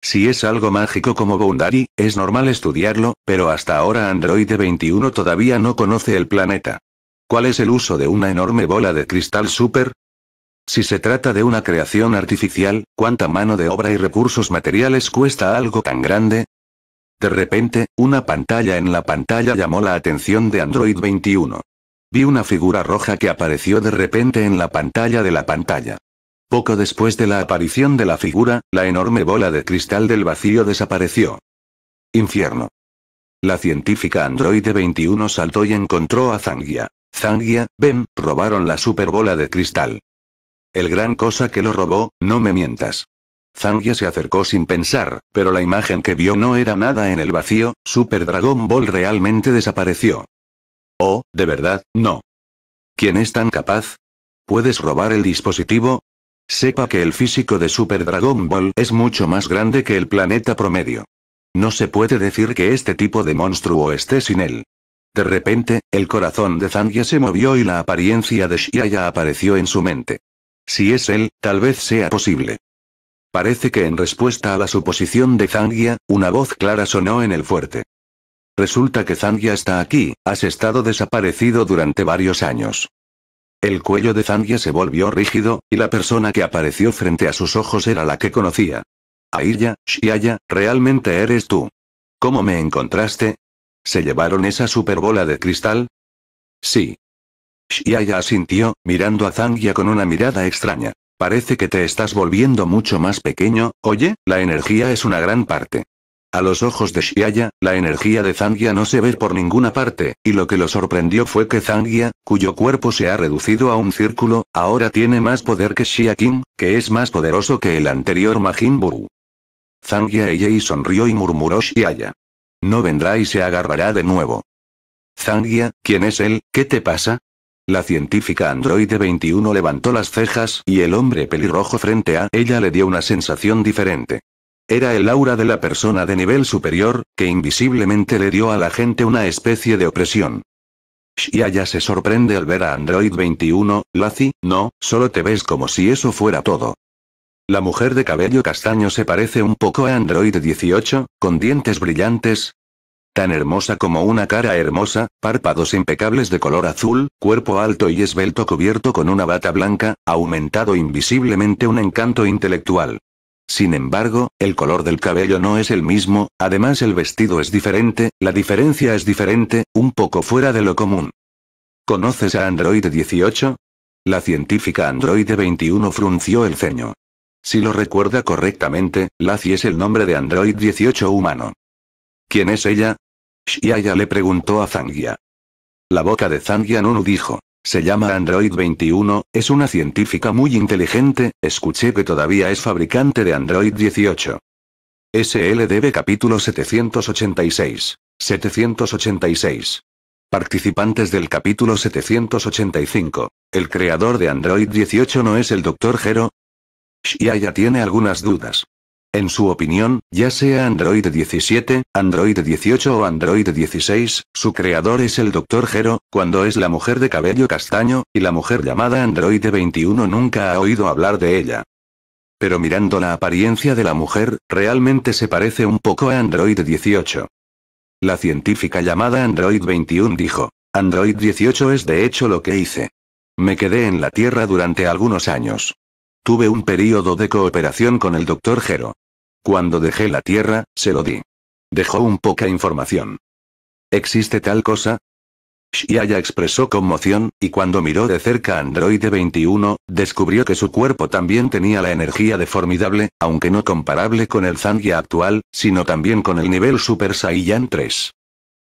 Si es algo mágico como Boundary, es normal estudiarlo, pero hasta ahora Android 21 todavía no conoce el planeta. ¿Cuál es el uso de una enorme bola de cristal super? Si se trata de una creación artificial, ¿cuánta mano de obra y recursos materiales cuesta algo tan grande? De repente, una pantalla en la pantalla llamó la atención de Android 21. Vi una figura roja que apareció de repente en la pantalla de la pantalla. Poco después de la aparición de la figura, la enorme bola de cristal del vacío desapareció. Infierno. La científica androide 21 saltó y encontró a Zangia. Zangia, ven, robaron la bola de cristal. El gran cosa que lo robó, no me mientas. Zangia se acercó sin pensar, pero la imagen que vio no era nada en el vacío, Super Dragon Ball realmente desapareció. Oh, de verdad, no. ¿Quién es tan capaz? ¿Puedes robar el dispositivo? Sepa que el físico de Super Dragon Ball es mucho más grande que el planeta promedio. No se puede decir que este tipo de monstruo esté sin él. De repente, el corazón de Zangia se movió y la apariencia de ya apareció en su mente. Si es él, tal vez sea posible. Parece que en respuesta a la suposición de Zangya, una voz clara sonó en el fuerte. Resulta que Zangia está aquí, has estado desaparecido durante varios años. El cuello de Zangie se volvió rígido, y la persona que apareció frente a sus ojos era la que conocía. Ailla, Shiaya, realmente eres tú. ¿Cómo me encontraste? ¿Se llevaron esa superbola de cristal? Sí. Shiaya asintió, mirando a Zangia con una mirada extraña. Parece que te estás volviendo mucho más pequeño, oye, la energía es una gran parte. A los ojos de Shiaya, la energía de Zangia no se ve por ninguna parte, y lo que lo sorprendió fue que Zangia, cuyo cuerpo se ha reducido a un círculo, ahora tiene más poder que Shia que es más poderoso que el anterior Majin Buu. Zangia y sonrió y murmuró Shiaya. No vendrá y se agarrará de nuevo. Zangia, ¿quién es él? ¿Qué te pasa? La científica androide 21 levantó las cejas y el hombre pelirrojo frente a ella le dio una sensación diferente. Era el aura de la persona de nivel superior, que invisiblemente le dio a la gente una especie de opresión. Y allá se sorprende al ver a Android 21, Lazi, no, solo te ves como si eso fuera todo. La mujer de cabello castaño se parece un poco a Android 18, con dientes brillantes. Tan hermosa como una cara hermosa, párpados impecables de color azul, cuerpo alto y esbelto cubierto con una bata blanca, aumentado invisiblemente un encanto intelectual. Sin embargo, el color del cabello no es el mismo, además el vestido es diferente, la diferencia es diferente, un poco fuera de lo común. ¿Conoces a Android 18? La científica Android 21 frunció el ceño. Si lo recuerda correctamente, Laci es el nombre de Android 18 humano. ¿Quién es ella? ya le preguntó a Zangia. La boca de Zangia Nunu dijo. Se llama Android 21, es una científica muy inteligente, escuché que todavía es fabricante de Android 18. SLDB capítulo 786. 786. Participantes del capítulo 785. ¿El creador de Android 18 no es el Dr. Gero? Shiaya tiene algunas dudas. En su opinión, ya sea Android 17, Android 18 o Android 16, su creador es el Dr. Gero, cuando es la mujer de cabello castaño, y la mujer llamada Android 21 nunca ha oído hablar de ella. Pero mirando la apariencia de la mujer, realmente se parece un poco a Android 18. La científica llamada Android 21 dijo, Android 18 es de hecho lo que hice. Me quedé en la Tierra durante algunos años. Tuve un periodo de cooperación con el doctor Gero. Cuando dejé la Tierra, se lo di. Dejó un poca información. ¿Existe tal cosa? ya expresó conmoción, y cuando miró de cerca a Android 21, descubrió que su cuerpo también tenía la energía de formidable, aunque no comparable con el Zangia actual, sino también con el nivel Super Saiyan 3.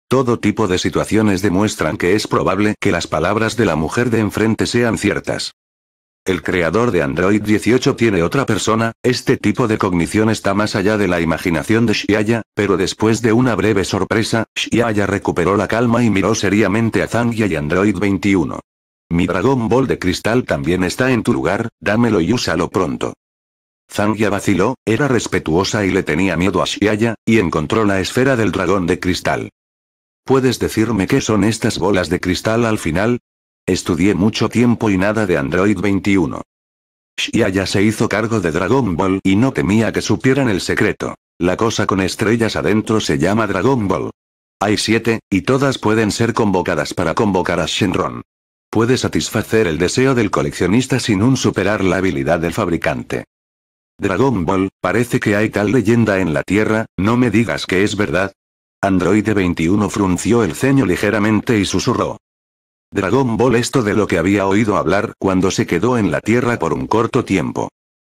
Todo tipo de situaciones demuestran que es probable que las palabras de la mujer de enfrente sean ciertas. El creador de Android 18 tiene otra persona, este tipo de cognición está más allá de la imaginación de Shiaya, pero después de una breve sorpresa, Shiaya recuperó la calma y miró seriamente a Zangya y Android 21. Mi dragón Ball de cristal también está en tu lugar, dámelo y úsalo pronto. Zangia vaciló, era respetuosa y le tenía miedo a Shiaya, y encontró la esfera del dragón de cristal. ¿Puedes decirme qué son estas bolas de cristal al final? Estudié mucho tiempo y nada de Android 21. Shia ya se hizo cargo de Dragon Ball y no temía que supieran el secreto. La cosa con estrellas adentro se llama Dragon Ball. Hay siete, y todas pueden ser convocadas para convocar a Shenron. Puede satisfacer el deseo del coleccionista sin un superar la habilidad del fabricante. Dragon Ball, parece que hay tal leyenda en la Tierra, no me digas que es verdad. Android 21 frunció el ceño ligeramente y susurró. Dragon Ball esto de lo que había oído hablar cuando se quedó en la Tierra por un corto tiempo.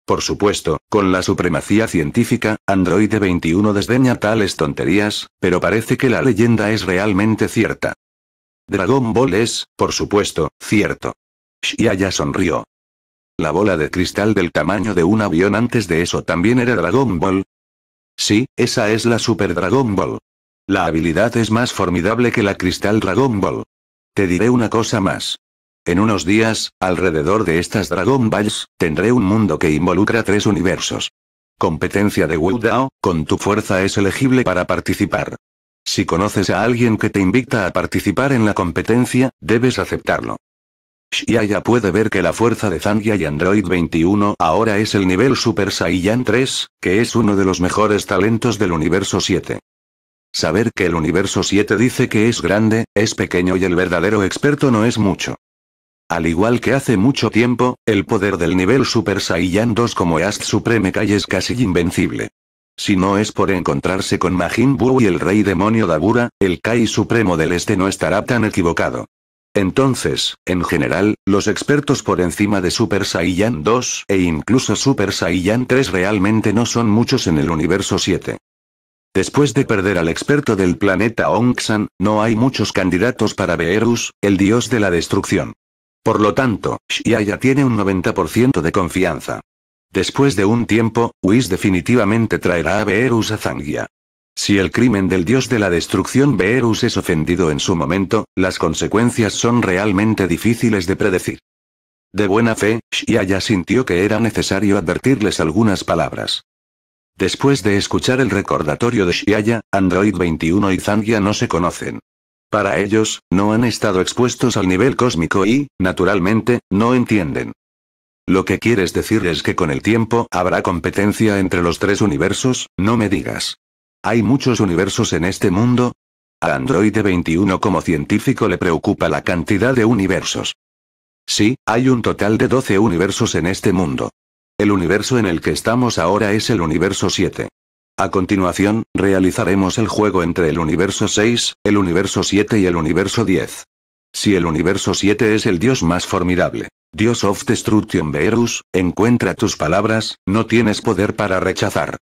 Por supuesto, con la supremacía científica, Android 21 desdeña tales tonterías, pero parece que la leyenda es realmente cierta. Dragon Ball es, por supuesto, cierto. ya sonrió. La bola de cristal del tamaño de un avión antes de eso también era Dragon Ball. Sí, esa es la Super Dragon Ball. La habilidad es más formidable que la Cristal Dragon Ball. Te diré una cosa más. En unos días, alrededor de estas Dragon Balls, tendré un mundo que involucra tres universos. Competencia de Dao, con tu fuerza es elegible para participar. Si conoces a alguien que te invita a participar en la competencia, debes aceptarlo. ya puede ver que la fuerza de Zangia y Android 21 ahora es el nivel Super Saiyan 3, que es uno de los mejores talentos del universo 7. Saber que el universo 7 dice que es grande, es pequeño y el verdadero experto no es mucho. Al igual que hace mucho tiempo, el poder del nivel Super Saiyan 2 como Ast Supreme Kai es casi invencible. Si no es por encontrarse con Majin Buu y el rey demonio Dabura, el Kai Supremo del Este no estará tan equivocado. Entonces, en general, los expertos por encima de Super Saiyan 2 e incluso Super Saiyan 3 realmente no son muchos en el universo 7. Después de perder al experto del planeta Onksan, no hay muchos candidatos para Beerus, el dios de la destrucción. Por lo tanto, ya tiene un 90% de confianza. Después de un tiempo, Whis definitivamente traerá a Beerus a Zangia. Si el crimen del dios de la destrucción Beerus es ofendido en su momento, las consecuencias son realmente difíciles de predecir. De buena fe, Xiaya sintió que era necesario advertirles algunas palabras. Después de escuchar el recordatorio de Shiaya, Android 21 y Zangia no se conocen. Para ellos, no han estado expuestos al nivel cósmico y, naturalmente, no entienden. Lo que quieres decir es que con el tiempo habrá competencia entre los tres universos, no me digas. ¿Hay muchos universos en este mundo? A Android 21 como científico le preocupa la cantidad de universos. Sí, hay un total de 12 universos en este mundo. El universo en el que estamos ahora es el universo 7. A continuación, realizaremos el juego entre el universo 6, el universo 7 y el universo 10. Si el universo 7 es el dios más formidable, Dios of Destruction Beerus, encuentra tus palabras, no tienes poder para rechazar.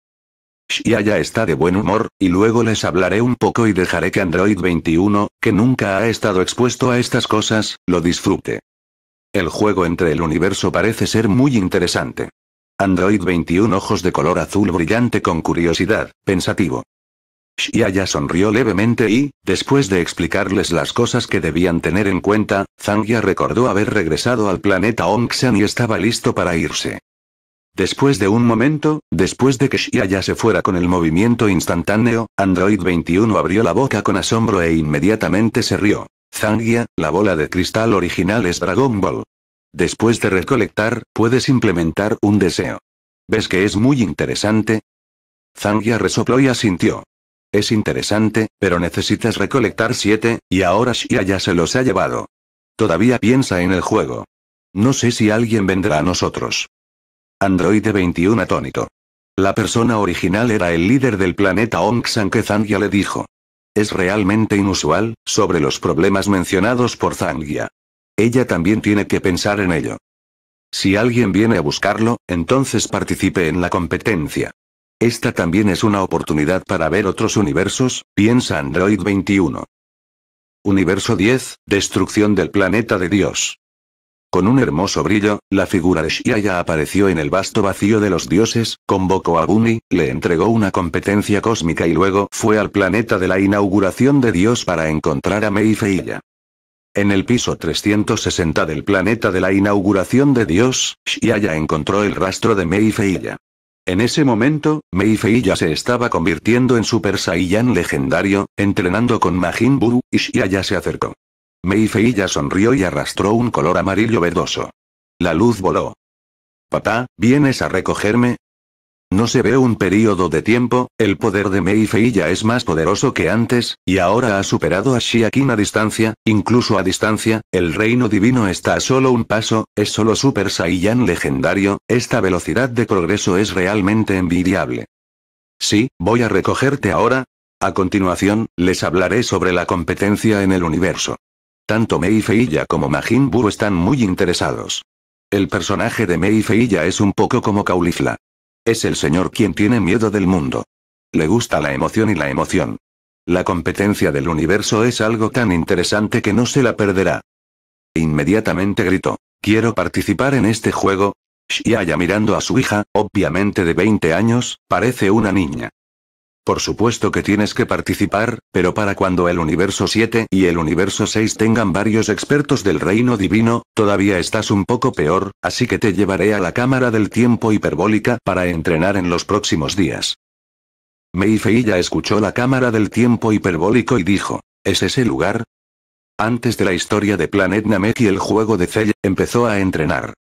ya está de buen humor, y luego les hablaré un poco y dejaré que Android 21, que nunca ha estado expuesto a estas cosas, lo disfrute. El juego entre el universo parece ser muy interesante. Android 21 ojos de color azul brillante con curiosidad, pensativo. ya sonrió levemente y, después de explicarles las cosas que debían tener en cuenta, Zangia recordó haber regresado al planeta Onxan y estaba listo para irse. Después de un momento, después de que ya se fuera con el movimiento instantáneo, Android 21 abrió la boca con asombro e inmediatamente se rió. Zangia, la bola de cristal original es Dragon Ball. Después de recolectar, puedes implementar un deseo. ¿Ves que es muy interesante? Zangia resopló y asintió. Es interesante, pero necesitas recolectar siete, y ahora Shia ya se los ha llevado. Todavía piensa en el juego. No sé si alguien vendrá a nosotros. Androide 21 atónito. La persona original era el líder del planeta Onxan que Zangia le dijo. Es realmente inusual, sobre los problemas mencionados por Zangia. Ella también tiene que pensar en ello. Si alguien viene a buscarlo, entonces participe en la competencia. Esta también es una oportunidad para ver otros universos, piensa Android 21. Universo 10, Destrucción del planeta de Dios. Con un hermoso brillo, la figura de Shiaya apareció en el vasto vacío de los dioses, convocó a Buni, le entregó una competencia cósmica y luego fue al planeta de la inauguración de Dios para encontrar a Mei en el piso 360 del planeta de la inauguración de Dios, Shiaya encontró el rastro de Mei Feiya. En ese momento, Mei Feiya se estaba convirtiendo en Super Saiyan legendario, entrenando con Majin Buu, y Shiaya se acercó. Mei Feiya sonrió y arrastró un color amarillo verdoso. La luz voló. Papá, ¿vienes a recogerme? No se ve un periodo de tiempo, el poder de Mei ya es más poderoso que antes, y ahora ha superado a Shiakin a distancia, incluso a distancia, el reino divino está a solo un paso, es solo Super Saiyan legendario, esta velocidad de progreso es realmente envidiable. Sí, voy a recogerte ahora. A continuación, les hablaré sobre la competencia en el universo. Tanto Mei Feiya como Majin Buu están muy interesados. El personaje de Mei Feiya es un poco como Caulifla. Es el señor quien tiene miedo del mundo. Le gusta la emoción y la emoción. La competencia del universo es algo tan interesante que no se la perderá. Inmediatamente gritó, quiero participar en este juego. Shiaya mirando a su hija, obviamente de 20 años, parece una niña. Por supuesto que tienes que participar, pero para cuando el universo 7 y el universo 6 tengan varios expertos del reino divino, todavía estás un poco peor, así que te llevaré a la cámara del tiempo hiperbólica para entrenar en los próximos días. Meifei ya escuchó la cámara del tiempo hiperbólico y dijo, ¿es ese lugar? Antes de la historia de Planet Namek y el juego de Cell, empezó a entrenar.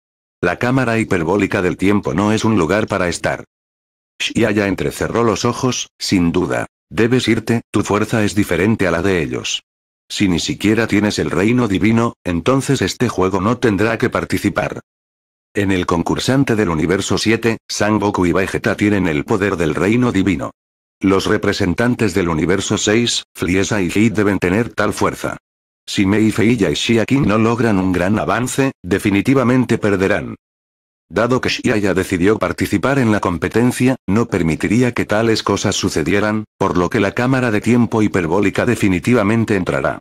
La cámara hiperbólica del tiempo no es un lugar para estar. Yaya entrecerró los ojos, sin duda. Debes irte, tu fuerza es diferente a la de ellos. Si ni siquiera tienes el reino divino, entonces este juego no tendrá que participar. En el concursante del universo 7, Sangoku y Vegeta tienen el poder del reino divino. Los representantes del universo 6, Fliesa y Hit deben tener tal fuerza. Si Mei Feiya y Shiakin no logran un gran avance, definitivamente perderán. Dado que ya decidió participar en la competencia, no permitiría que tales cosas sucedieran, por lo que la cámara de tiempo hiperbólica definitivamente entrará.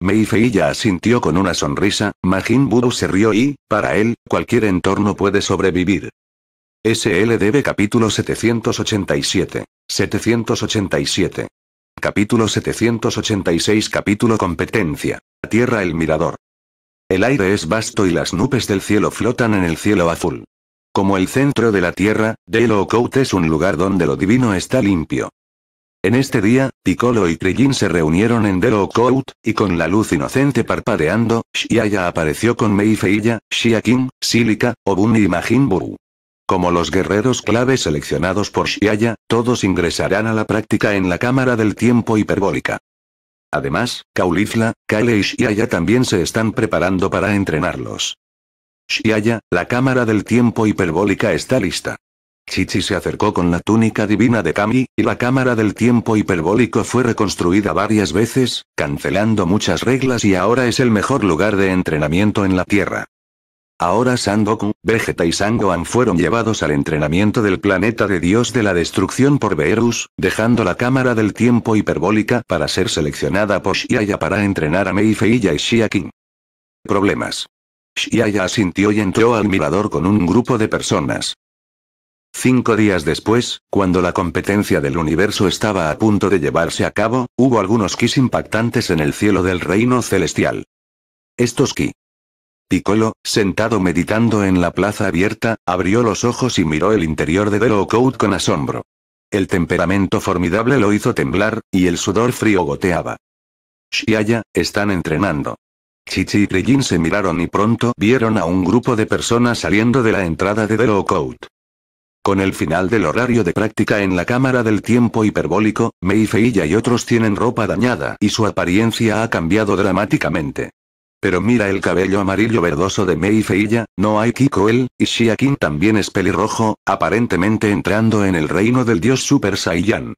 Mei ya asintió con una sonrisa, Majin Buu se rió y, para él, cualquier entorno puede sobrevivir. SLDB capítulo 787. 787. Capítulo 786 Capítulo Competencia. Tierra el Mirador. El aire es vasto y las nubes del cielo flotan en el cielo azul. Como el centro de la tierra, Delocote es un lugar donde lo divino está limpio. En este día, Piccolo y Krillin se reunieron en Delocote, y con la luz inocente parpadeando, Shiaya apareció con Shia Shiakin, Silica, Obun y Majin Como los guerreros clave seleccionados por Shiaya, todos ingresarán a la práctica en la cámara del tiempo hiperbólica. Además, Caulifla, Kale y Shiaya también se están preparando para entrenarlos. Shiaya, la cámara del tiempo hiperbólica está lista. Chichi se acercó con la túnica divina de Kami, y la cámara del tiempo hiperbólico fue reconstruida varias veces, cancelando muchas reglas y ahora es el mejor lugar de entrenamiento en la Tierra. Ahora Sandoku, Vegeta y Sangohan fueron llevados al entrenamiento del planeta de dios de la destrucción por Beerus, dejando la cámara del tiempo hiperbólica para ser seleccionada por Shiaya para entrenar a Mei Feiya y Shiakin. Problemas. Shiaya asintió y entró al mirador con un grupo de personas. Cinco días después, cuando la competencia del universo estaba a punto de llevarse a cabo, hubo algunos kis impactantes en el cielo del reino celestial. Estos ki Piccolo, sentado meditando en la plaza abierta, abrió los ojos y miró el interior de Code con asombro. El temperamento formidable lo hizo temblar, y el sudor frío goteaba. Shiaya, están entrenando. Chichi y Krillin se miraron y pronto vieron a un grupo de personas saliendo de la entrada de Code. Con el final del horario de práctica en la cámara del tiempo hiperbólico, Mei Feiya y otros tienen ropa dañada y su apariencia ha cambiado dramáticamente. Pero mira el cabello amarillo verdoso de Mei Feiya, no hay Kikoel, y Shia también es pelirrojo, aparentemente entrando en el reino del dios Super Saiyan.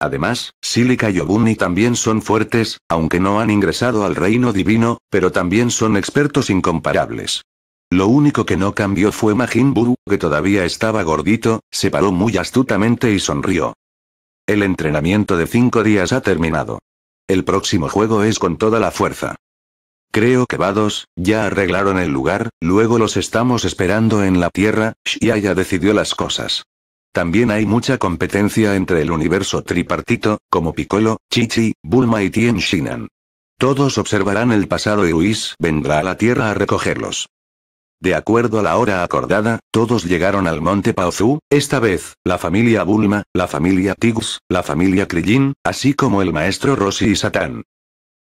Además, Silica y Obuni también son fuertes, aunque no han ingresado al reino divino, pero también son expertos incomparables. Lo único que no cambió fue Majin Buu, que todavía estaba gordito, se paró muy astutamente y sonrió. El entrenamiento de cinco días ha terminado. El próximo juego es con toda la fuerza. Creo que Vados, ya arreglaron el lugar, luego los estamos esperando en la Tierra, Shia ya decidió las cosas. También hay mucha competencia entre el universo tripartito, como Piccolo, Chichi, Bulma y Tien Shinan. Todos observarán el pasado y Luis vendrá a la Tierra a recogerlos. De acuerdo a la hora acordada, todos llegaron al monte Paozu, esta vez, la familia Bulma, la familia Tigus, la familia Krillin, así como el maestro Rossi y Satán.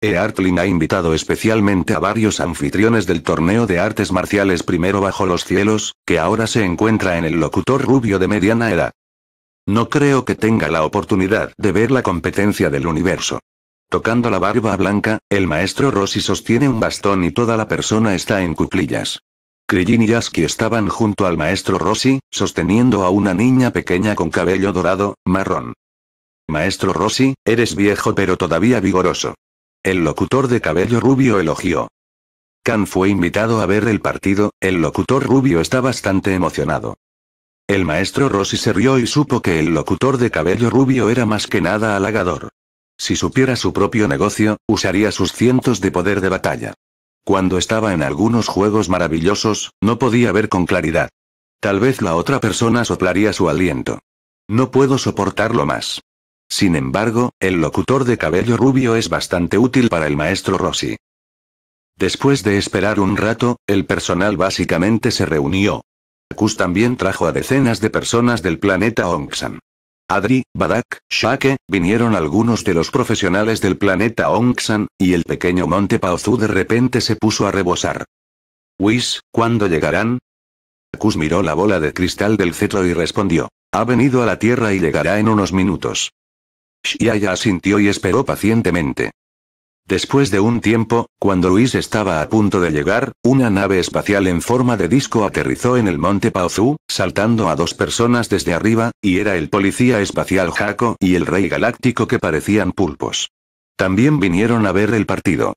Eartling ha invitado especialmente a varios anfitriones del torneo de artes marciales primero bajo los cielos, que ahora se encuentra en el locutor rubio de mediana edad. No creo que tenga la oportunidad de ver la competencia del universo. Tocando la barba blanca, el maestro Rossi sostiene un bastón y toda la persona está en cuclillas. Krillin y estaban junto al maestro Rossi, sosteniendo a una niña pequeña con cabello dorado, marrón. Maestro Rossi, eres viejo pero todavía vigoroso. El locutor de cabello rubio elogió. Khan fue invitado a ver el partido, el locutor rubio está bastante emocionado. El maestro Rossi se rió y supo que el locutor de cabello rubio era más que nada halagador. Si supiera su propio negocio, usaría sus cientos de poder de batalla. Cuando estaba en algunos juegos maravillosos, no podía ver con claridad. Tal vez la otra persona soplaría su aliento. No puedo soportarlo más. Sin embargo, el locutor de cabello rubio es bastante útil para el maestro Rossi. Después de esperar un rato, el personal básicamente se reunió. Akus también trajo a decenas de personas del planeta Ongsan. Adri, Badak, Shake, vinieron algunos de los profesionales del planeta Ongsan, y el pequeño monte Paozu de repente se puso a rebosar. Whis, ¿cuándo llegarán? Akus miró la bola de cristal del cetro y respondió. Ha venido a la Tierra y llegará en unos minutos. Xiaya asintió y esperó pacientemente. Después de un tiempo, cuando Luis estaba a punto de llegar, una nave espacial en forma de disco aterrizó en el monte Paozu, saltando a dos personas desde arriba, y era el policía espacial Jaco y el rey galáctico que parecían pulpos. También vinieron a ver el partido.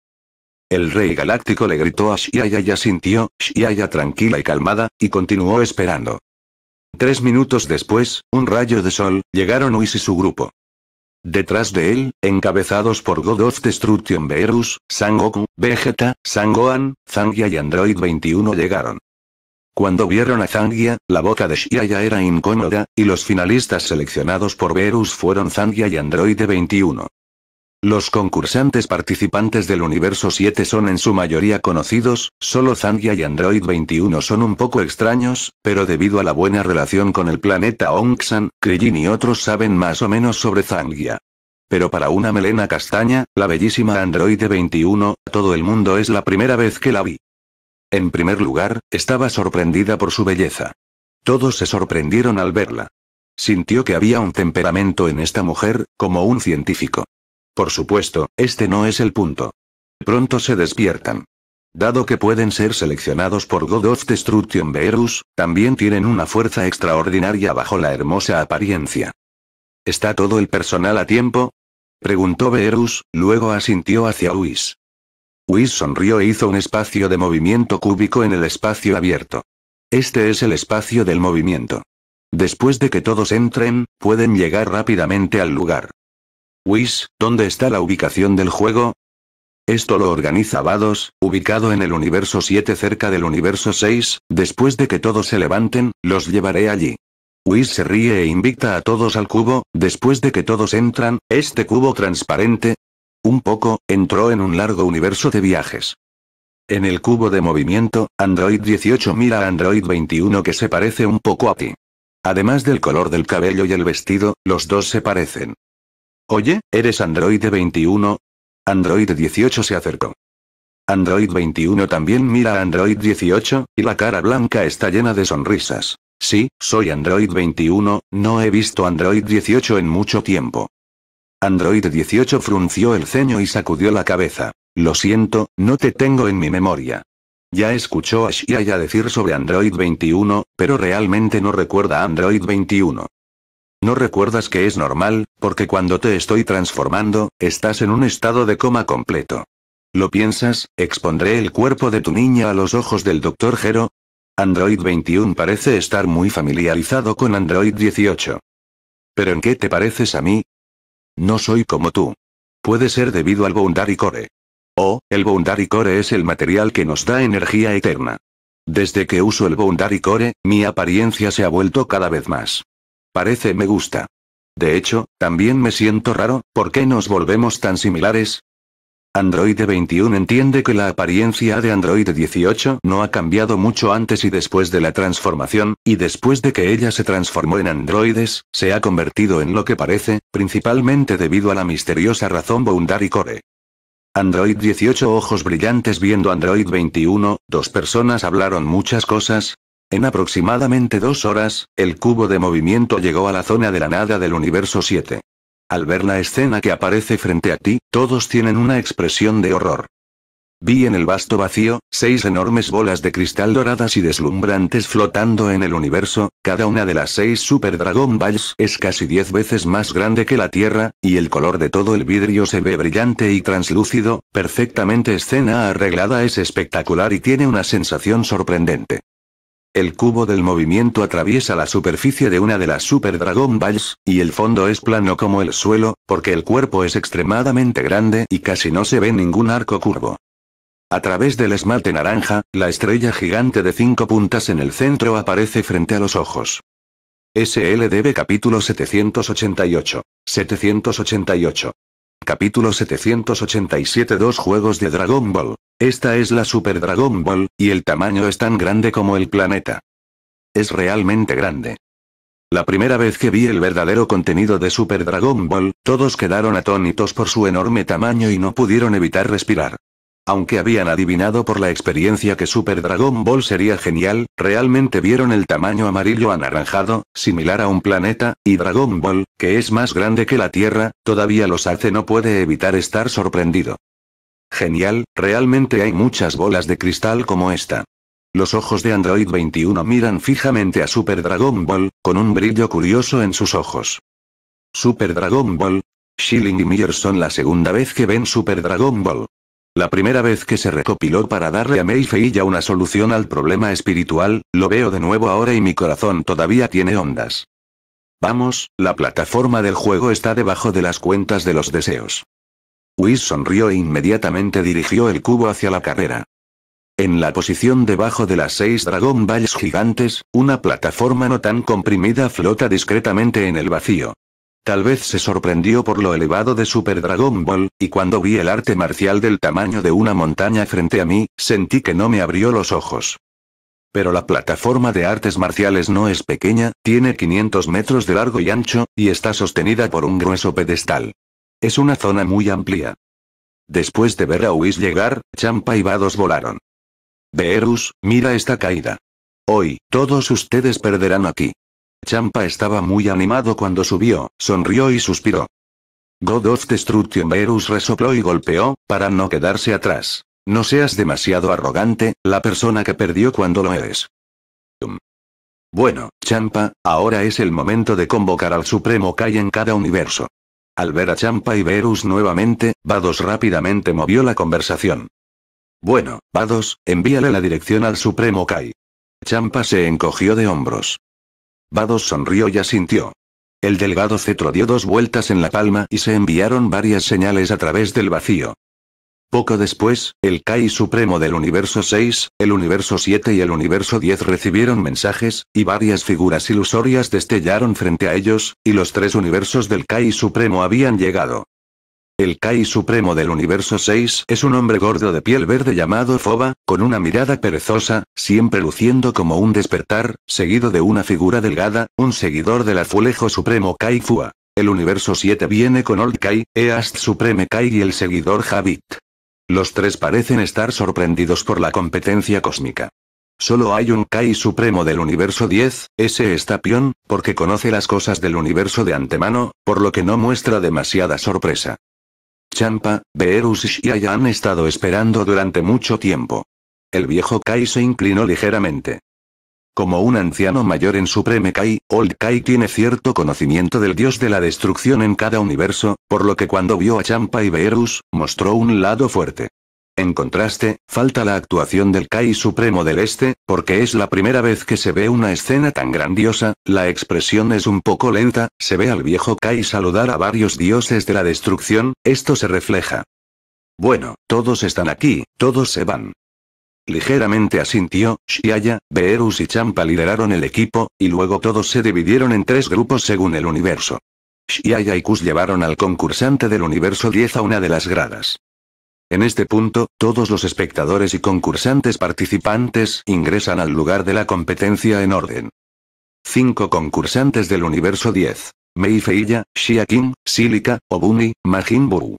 El rey galáctico le gritó a Shiaya y asintió, Shiaya tranquila y calmada, y continuó esperando. Tres minutos después, un rayo de sol, llegaron Luis y su grupo. Detrás de él, encabezados por God of Destruction Beerus, Sangoku, Vegeta, Sangoan, Zangia y Android 21 llegaron. Cuando vieron a Zangia, la boca de Shiaya era incómoda, y los finalistas seleccionados por Verus fueron Zangia y Android 21. Los concursantes participantes del universo 7 son en su mayoría conocidos, solo Zangia y Android 21 son un poco extraños, pero debido a la buena relación con el planeta Onxan, Krillin y otros saben más o menos sobre Zangia. Pero para una melena castaña, la bellísima Android 21, todo el mundo es la primera vez que la vi. En primer lugar, estaba sorprendida por su belleza. Todos se sorprendieron al verla. Sintió que había un temperamento en esta mujer, como un científico. Por supuesto, este no es el punto. Pronto se despiertan. Dado que pueden ser seleccionados por God of Destruction Beerus, también tienen una fuerza extraordinaria bajo la hermosa apariencia. ¿Está todo el personal a tiempo? Preguntó Beerus, luego asintió hacia Whis. Whis sonrió e hizo un espacio de movimiento cúbico en el espacio abierto. Este es el espacio del movimiento. Después de que todos entren, pueden llegar rápidamente al lugar. Whis, ¿dónde está la ubicación del juego? Esto lo organiza Vados, ubicado en el universo 7 cerca del universo 6, después de que todos se levanten, los llevaré allí. Whis se ríe e invita a todos al cubo, después de que todos entran, este cubo transparente. Un poco, entró en un largo universo de viajes. En el cubo de movimiento, Android 18 mira a Android 21 que se parece un poco a ti. Además del color del cabello y el vestido, los dos se parecen. Oye, ¿eres Android 21? Android 18 se acercó. Android 21 también mira a Android 18, y la cara blanca está llena de sonrisas. Sí, soy Android 21, no he visto Android 18 en mucho tiempo. Android 18 frunció el ceño y sacudió la cabeza. Lo siento, no te tengo en mi memoria. Ya escuchó a Shia decir sobre Android 21, pero realmente no recuerda a Android 21. No recuerdas que es normal, porque cuando te estoy transformando, estás en un estado de coma completo. ¿Lo piensas? ¿Expondré el cuerpo de tu niña a los ojos del Dr. Gero? Android 21 parece estar muy familiarizado con Android 18. ¿Pero en qué te pareces a mí? No soy como tú. Puede ser debido al Boundary Core. Oh, el Boundary Core es el material que nos da energía eterna. Desde que uso el Boundary Core, mi apariencia se ha vuelto cada vez más Parece me gusta. De hecho, también me siento raro, ¿por qué nos volvemos tan similares? Android 21 entiende que la apariencia de Android 18 no ha cambiado mucho antes y después de la transformación, y después de que ella se transformó en androides, se ha convertido en lo que parece, principalmente debido a la misteriosa razón Boundary Core. Android 18 ojos brillantes viendo Android 21, dos personas hablaron muchas cosas, en aproximadamente dos horas, el cubo de movimiento llegó a la zona de la nada del universo 7. Al ver la escena que aparece frente a ti, todos tienen una expresión de horror. Vi en el vasto vacío, seis enormes bolas de cristal doradas y deslumbrantes flotando en el universo, cada una de las seis Super Dragon Balls es casi diez veces más grande que la Tierra, y el color de todo el vidrio se ve brillante y translúcido, perfectamente escena arreglada es espectacular y tiene una sensación sorprendente. El cubo del movimiento atraviesa la superficie de una de las Super Dragon Balls, y el fondo es plano como el suelo, porque el cuerpo es extremadamente grande y casi no se ve ningún arco curvo. A través del esmalte naranja, la estrella gigante de cinco puntas en el centro aparece frente a los ojos. SLDB capítulo 788. 788. Capítulo 787 Dos juegos de Dragon Ball. Esta es la Super Dragon Ball, y el tamaño es tan grande como el planeta. Es realmente grande. La primera vez que vi el verdadero contenido de Super Dragon Ball, todos quedaron atónitos por su enorme tamaño y no pudieron evitar respirar. Aunque habían adivinado por la experiencia que Super Dragon Ball sería genial, realmente vieron el tamaño amarillo anaranjado, similar a un planeta, y Dragon Ball, que es más grande que la Tierra, todavía los hace no puede evitar estar sorprendido. Genial, realmente hay muchas bolas de cristal como esta. Los ojos de Android 21 miran fijamente a Super Dragon Ball, con un brillo curioso en sus ojos. Super Dragon Ball. Schilling y Miller son la segunda vez que ven Super Dragon Ball. La primera vez que se recopiló para darle a Meifei ya una solución al problema espiritual, lo veo de nuevo ahora y mi corazón todavía tiene ondas. Vamos, la plataforma del juego está debajo de las cuentas de los deseos. Whis sonrió e inmediatamente dirigió el cubo hacia la carrera. En la posición debajo de las seis Dragon Balls gigantes, una plataforma no tan comprimida flota discretamente en el vacío. Tal vez se sorprendió por lo elevado de Super Dragon Ball, y cuando vi el arte marcial del tamaño de una montaña frente a mí, sentí que no me abrió los ojos. Pero la plataforma de artes marciales no es pequeña, tiene 500 metros de largo y ancho, y está sostenida por un grueso pedestal. Es una zona muy amplia. Después de ver a Whis llegar, Champa y Vados volaron. Beerus, mira esta caída. Hoy, todos ustedes perderán aquí. Champa estaba muy animado cuando subió, sonrió y suspiró. God of Destruction Beerus resopló y golpeó, para no quedarse atrás. No seas demasiado arrogante, la persona que perdió cuando lo eres. Bueno, Champa, ahora es el momento de convocar al Supremo Kai en cada universo. Al ver a Champa y Verus nuevamente, Vados rápidamente movió la conversación. Bueno, Vados, envíale la dirección al Supremo Kai. Champa se encogió de hombros. Vados sonrió y asintió. El delgado cetro dio dos vueltas en la palma y se enviaron varias señales a través del vacío. Poco después, el Kai Supremo del Universo 6, el Universo 7 y el Universo 10 recibieron mensajes, y varias figuras ilusorias destellaron frente a ellos, y los tres universos del Kai Supremo habían llegado. El Kai Supremo del Universo 6 es un hombre gordo de piel verde llamado Foba, con una mirada perezosa, siempre luciendo como un despertar, seguido de una figura delgada, un seguidor del azulejo supremo Kai Fua. El universo 7 viene con Old Kai, East Supreme Kai y el seguidor Javit. Los tres parecen estar sorprendidos por la competencia cósmica. Solo hay un Kai supremo del universo 10, ese está porque conoce las cosas del universo de antemano, por lo que no muestra demasiada sorpresa. Champa, Beerus y ya han estado esperando durante mucho tiempo. El viejo Kai se inclinó ligeramente. Como un anciano mayor en Supreme Kai, Old Kai tiene cierto conocimiento del dios de la destrucción en cada universo, por lo que cuando vio a Champa y Beerus, mostró un lado fuerte. En contraste, falta la actuación del Kai Supremo del Este, porque es la primera vez que se ve una escena tan grandiosa, la expresión es un poco lenta, se ve al viejo Kai saludar a varios dioses de la destrucción, esto se refleja. Bueno, todos están aquí, todos se van. Ligeramente asintió, Shiaya, Beerus y Champa lideraron el equipo, y luego todos se dividieron en tres grupos según el universo. Shiaya y Kus llevaron al concursante del universo 10 a una de las gradas. En este punto, todos los espectadores y concursantes participantes ingresan al lugar de la competencia en orden. Cinco concursantes del universo 10. Mei Feiya, Shia King, Silica, Obuni, Majin Buu.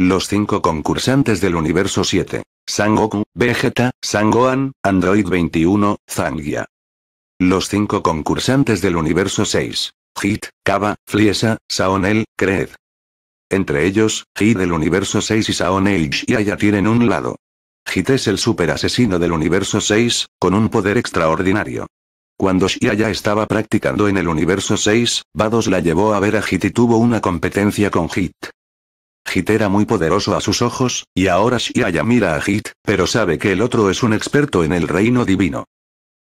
Los cinco concursantes del universo 7. Sangoku, Vegeta, Sangoan, Android 21, Zangia. Los cinco concursantes del universo 6. Hit, Kaba, Fliesa, Saonel, Creed. Entre ellos, Hit del universo 6 y Saonel Shiaya tienen un lado. Hit es el super asesino del universo 6, con un poder extraordinario. Cuando Shiaya estaba practicando en el universo 6, Bados la llevó a ver a Hit y tuvo una competencia con Hit. Hit era muy poderoso a sus ojos, y ahora ya mira a Hit, pero sabe que el otro es un experto en el reino divino.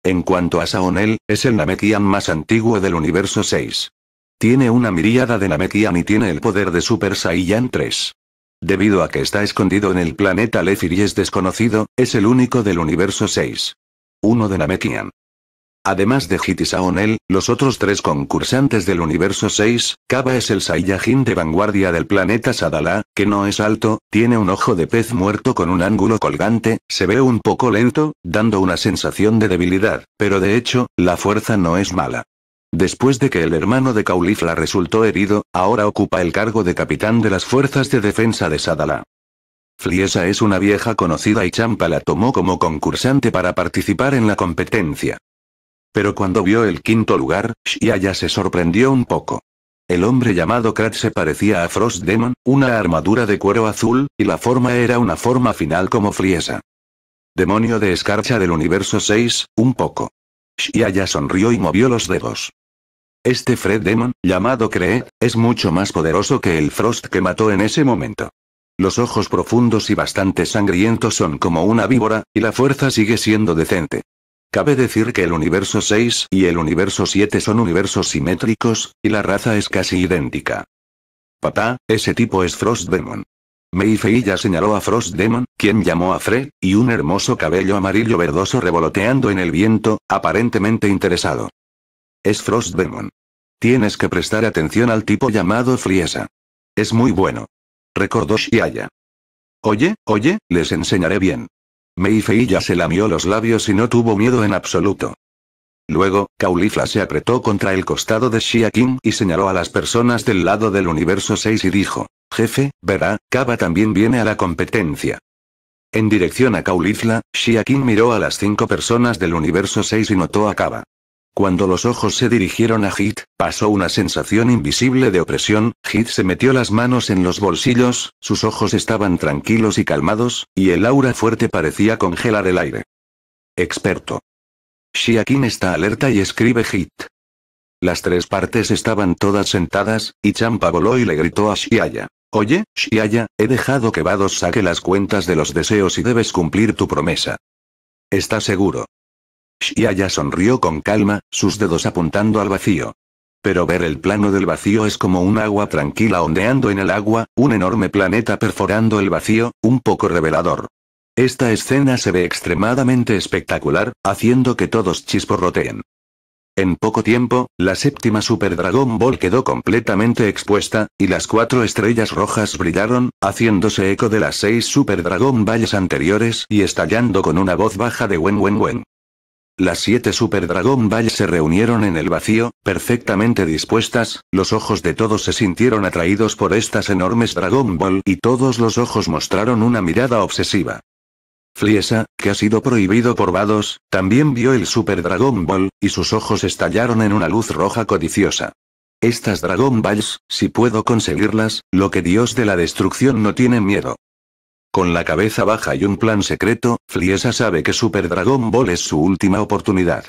En cuanto a Saonel, es el Namekian más antiguo del universo 6. Tiene una miríada de Namekian y tiene el poder de Super Saiyan 3. Debido a que está escondido en el planeta Lefir y es desconocido, es el único del universo 6. Uno de Namekian. Además de Hitisaonel, los otros tres concursantes del universo 6, Kaba es el Saiyajin de vanguardia del planeta Sadala, que no es alto, tiene un ojo de pez muerto con un ángulo colgante, se ve un poco lento, dando una sensación de debilidad, pero de hecho, la fuerza no es mala. Después de que el hermano de Caulifla resultó herido, ahora ocupa el cargo de capitán de las fuerzas de defensa de Sadala. Fliesa es una vieja conocida y Champa la tomó como concursante para participar en la competencia. Pero cuando vio el quinto lugar, Shiaya se sorprendió un poco. El hombre llamado Krat se parecía a Frost Demon, una armadura de cuero azul, y la forma era una forma final como friesa. Demonio de escarcha del universo 6, un poco. Shiaya sonrió y movió los dedos. Este Fred Demon, llamado Cree, es mucho más poderoso que el Frost que mató en ese momento. Los ojos profundos y bastante sangrientos son como una víbora, y la fuerza sigue siendo decente. Cabe decir que el universo 6 y el universo 7 son universos simétricos, y la raza es casi idéntica. Papá, ese tipo es Frost Demon. Fei ya señaló a Frost Demon, quien llamó a Fred, y un hermoso cabello amarillo verdoso revoloteando en el viento, aparentemente interesado. Es Frost Demon. Tienes que prestar atención al tipo llamado Friesa. Es muy bueno. Recordó Shiaya. Oye, oye, les enseñaré bien. Mei ya se lamió los labios y no tuvo miedo en absoluto. Luego, Caulifla se apretó contra el costado de Shia y señaló a las personas del lado del universo 6 y dijo, Jefe, verá, Kaba también viene a la competencia. En dirección a Caulifla, Shia miró a las cinco personas del universo 6 y notó a Kaba. Cuando los ojos se dirigieron a Hit, pasó una sensación invisible de opresión, Hit se metió las manos en los bolsillos, sus ojos estaban tranquilos y calmados, y el aura fuerte parecía congelar el aire. Experto. Shiakin está alerta y escribe Hit. Las tres partes estaban todas sentadas, y Champa voló y le gritó a Shiaya. Oye, Shiaya, he dejado que Vados saque las cuentas de los deseos y debes cumplir tu promesa. ¿Estás seguro? Yaya sonrió con calma, sus dedos apuntando al vacío. Pero ver el plano del vacío es como un agua tranquila ondeando en el agua, un enorme planeta perforando el vacío, un poco revelador. Esta escena se ve extremadamente espectacular, haciendo que todos chisporroteen. En poco tiempo, la séptima Super Dragon Ball quedó completamente expuesta, y las cuatro estrellas rojas brillaron, haciéndose eco de las seis Super Dragon Balls anteriores y estallando con una voz baja de Wen Wen Wen. Las siete Super Dragon Balls se reunieron en el vacío, perfectamente dispuestas, los ojos de todos se sintieron atraídos por estas enormes Dragon Ball y todos los ojos mostraron una mirada obsesiva. Fliesa, que ha sido prohibido por Vados, también vio el Super Dragon Ball, y sus ojos estallaron en una luz roja codiciosa. Estas Dragon Balls, si puedo conseguirlas, lo que Dios de la Destrucción no tiene miedo. Con la cabeza baja y un plan secreto, Fliesa sabe que Super Dragon Ball es su última oportunidad.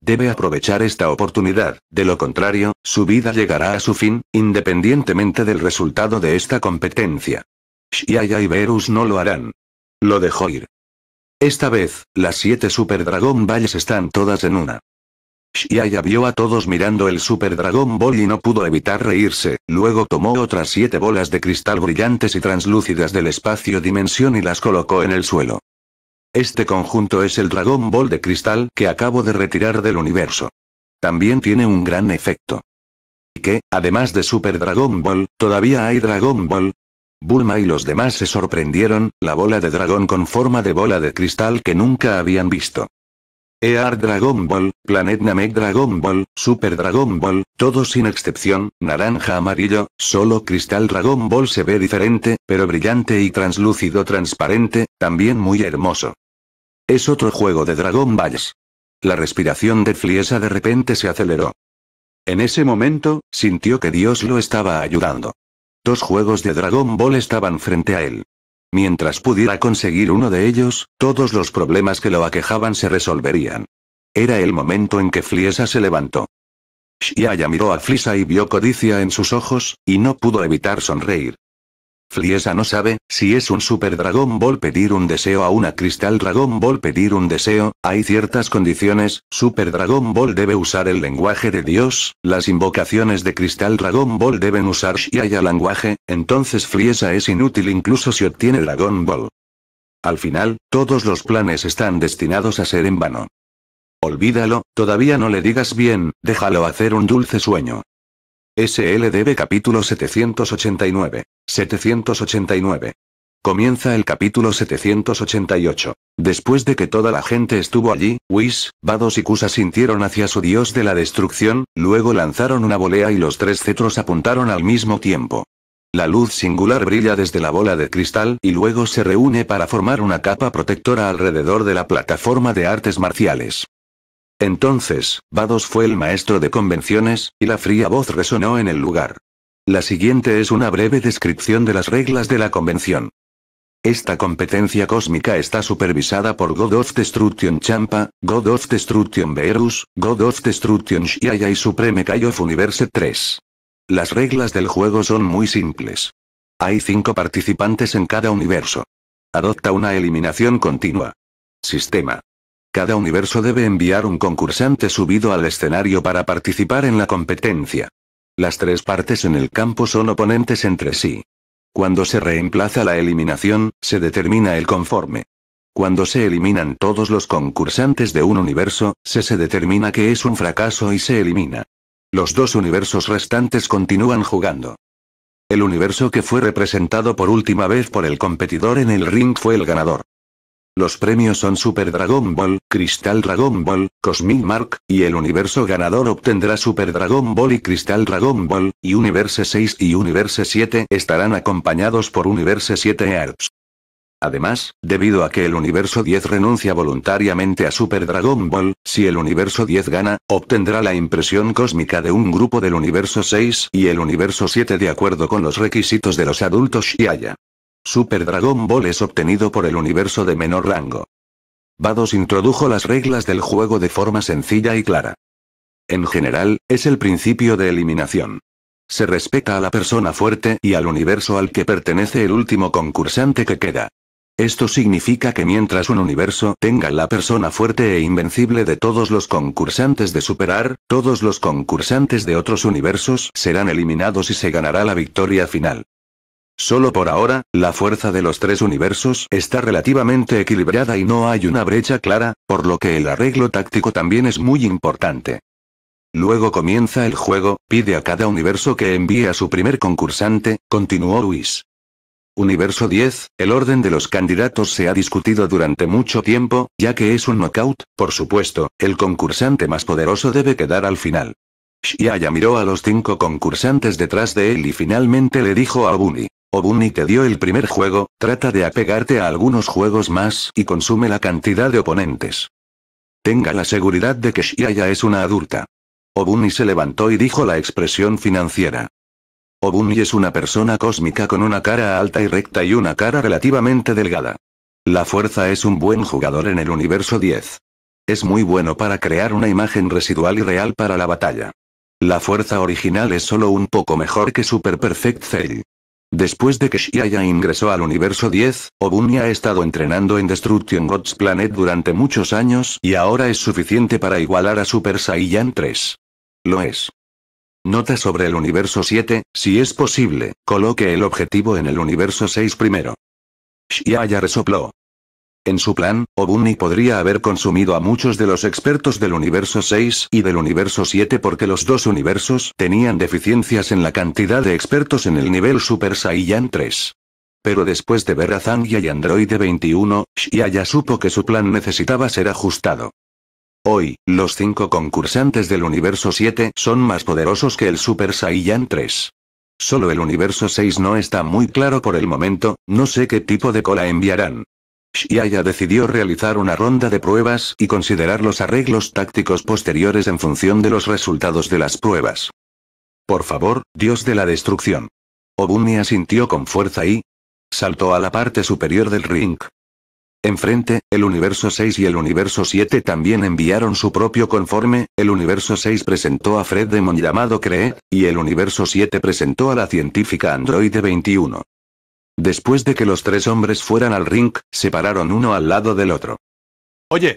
Debe aprovechar esta oportunidad, de lo contrario, su vida llegará a su fin, independientemente del resultado de esta competencia. Shiaya y Verus no lo harán. Lo dejó ir. Esta vez, las siete Super Dragon Balls están todas en una. Yaya vio a todos mirando el Super Dragon Ball y no pudo evitar reírse, luego tomó otras siete bolas de cristal brillantes y translúcidas del espacio-dimensión y las colocó en el suelo. Este conjunto es el Dragon Ball de cristal que acabo de retirar del universo. También tiene un gran efecto. Y que, además de Super Dragon Ball, todavía hay Dragon Ball, Bulma y los demás se sorprendieron, la bola de dragón con forma de bola de cristal que nunca habían visto. Ear Dragon Ball, Planet Namek Dragon Ball, Super Dragon Ball, todos sin excepción, naranja amarillo, solo Cristal Dragon Ball se ve diferente, pero brillante y translúcido transparente, también muy hermoso. Es otro juego de Dragon Balls. La respiración de Fliesa de repente se aceleró. En ese momento, sintió que Dios lo estaba ayudando. Dos juegos de Dragon Ball estaban frente a él. Mientras pudiera conseguir uno de ellos, todos los problemas que lo aquejaban se resolverían. Era el momento en que Fliesa se levantó. Shiaya miró a Fliesa y vio codicia en sus ojos, y no pudo evitar sonreír. Friesa no sabe, si es un Super Dragon Ball pedir un deseo a una Cristal Dragon Ball pedir un deseo, hay ciertas condiciones, Super Dragon Ball debe usar el lenguaje de Dios, las invocaciones de Cristal Dragon Ball deben usar haya lenguaje, entonces Friesa es inútil incluso si obtiene Dragon Ball. Al final, todos los planes están destinados a ser en vano. Olvídalo, todavía no le digas bien, déjalo hacer un dulce sueño. SLDB capítulo 789. 789. Comienza el capítulo 788. Después de que toda la gente estuvo allí, Whis, Vados y Kusa sintieron hacia su dios de la destrucción, luego lanzaron una volea y los tres cetros apuntaron al mismo tiempo. La luz singular brilla desde la bola de cristal y luego se reúne para formar una capa protectora alrededor de la plataforma de artes marciales. Entonces, Bados fue el maestro de convenciones, y la fría voz resonó en el lugar. La siguiente es una breve descripción de las reglas de la convención. Esta competencia cósmica está supervisada por God of Destruction Champa, God of Destruction Beerus, God of Destruction Shiaya y Supreme Kai of Universe 3. Las reglas del juego son muy simples. Hay cinco participantes en cada universo. Adopta una eliminación continua. Sistema. Cada universo debe enviar un concursante subido al escenario para participar en la competencia. Las tres partes en el campo son oponentes entre sí. Cuando se reemplaza la eliminación, se determina el conforme. Cuando se eliminan todos los concursantes de un universo, se se determina que es un fracaso y se elimina. Los dos universos restantes continúan jugando. El universo que fue representado por última vez por el competidor en el ring fue el ganador. Los premios son Super Dragon Ball, Crystal Dragon Ball, Cosmic Mark, y el universo ganador obtendrá Super Dragon Ball y Crystal Dragon Ball, y Universo 6 y Universo 7 estarán acompañados por Universo 7 ARPS. Además, debido a que el universo 10 renuncia voluntariamente a Super Dragon Ball, si el universo 10 gana, obtendrá la impresión cósmica de un grupo del universo 6 y el universo 7 de acuerdo con los requisitos de los adultos Shiaya. Super Dragon Ball es obtenido por el universo de menor rango. Bados introdujo las reglas del juego de forma sencilla y clara. En general, es el principio de eliminación. Se respeta a la persona fuerte y al universo al que pertenece el último concursante que queda. Esto significa que mientras un universo tenga la persona fuerte e invencible de todos los concursantes de superar, todos los concursantes de otros universos serán eliminados y se ganará la victoria final. Solo por ahora, la fuerza de los tres universos está relativamente equilibrada y no hay una brecha clara, por lo que el arreglo táctico también es muy importante. Luego comienza el juego, pide a cada universo que envíe a su primer concursante, continuó Luis. Universo 10, el orden de los candidatos se ha discutido durante mucho tiempo, ya que es un knockout, por supuesto, el concursante más poderoso debe quedar al final. Shiaya miró a los cinco concursantes detrás de él y finalmente le dijo a Bunny. Obuni te dio el primer juego, trata de apegarte a algunos juegos más y consume la cantidad de oponentes. Tenga la seguridad de que Shiaya es una adulta. Obuni se levantó y dijo la expresión financiera. Obuni es una persona cósmica con una cara alta y recta y una cara relativamente delgada. La fuerza es un buen jugador en el universo 10. Es muy bueno para crear una imagen residual y real para la batalla. La fuerza original es solo un poco mejor que Super Perfect Cell. Después de que Shiaya ingresó al universo 10, Obunia ha estado entrenando en Destruction God's Planet durante muchos años y ahora es suficiente para igualar a Super Saiyan 3. Lo es. Nota sobre el universo 7, si es posible, coloque el objetivo en el universo 6 primero. Shiaya resopló. En su plan, Obuni podría haber consumido a muchos de los expertos del universo 6 y del universo 7 porque los dos universos tenían deficiencias en la cantidad de expertos en el nivel Super Saiyan 3. Pero después de ver a Zangya y Android 21, Shia ya supo que su plan necesitaba ser ajustado. Hoy, los cinco concursantes del universo 7 son más poderosos que el Super Saiyan 3. Solo el universo 6 no está muy claro por el momento, no sé qué tipo de cola enviarán. Yaya decidió realizar una ronda de pruebas y considerar los arreglos tácticos posteriores en función de los resultados de las pruebas. Por favor, Dios de la destrucción. Obunia sintió con fuerza y saltó a la parte superior del ring. Enfrente, el universo 6 y el universo 7 también enviaron su propio conforme, el universo 6 presentó a Fred Demon llamado Cree, y el universo 7 presentó a la científica androide 21. Después de que los tres hombres fueran al ring, se pararon uno al lado del otro. Oye.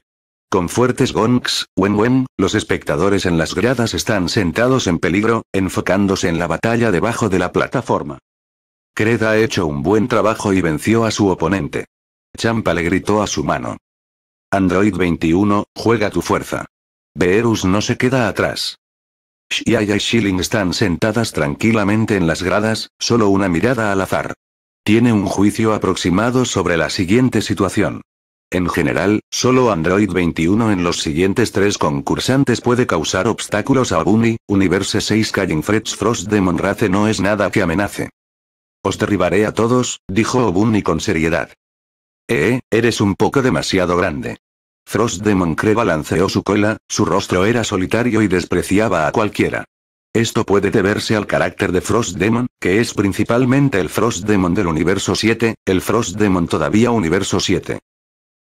Con fuertes gongs, wen wen, los espectadores en las gradas están sentados en peligro, enfocándose en la batalla debajo de la plataforma. Kred ha hecho un buen trabajo y venció a su oponente. Champa le gritó a su mano. Android 21, juega tu fuerza. Beerus no se queda atrás. Shia y Shilling están sentadas tranquilamente en las gradas, solo una mirada al azar tiene un juicio aproximado sobre la siguiente situación. En general, solo Android 21 en los siguientes tres concursantes puede causar obstáculos a Bunny, Universe 6 Calling Freds Frost de Monrace no es nada que amenace. Os derribaré a todos, dijo Obunny con seriedad. Eh, eres un poco demasiado grande. Frost de balanceó su cola, su rostro era solitario y despreciaba a cualquiera. Esto puede deberse al carácter de Frost Demon, que es principalmente el Frost Demon del universo 7, el Frost Demon todavía universo 7.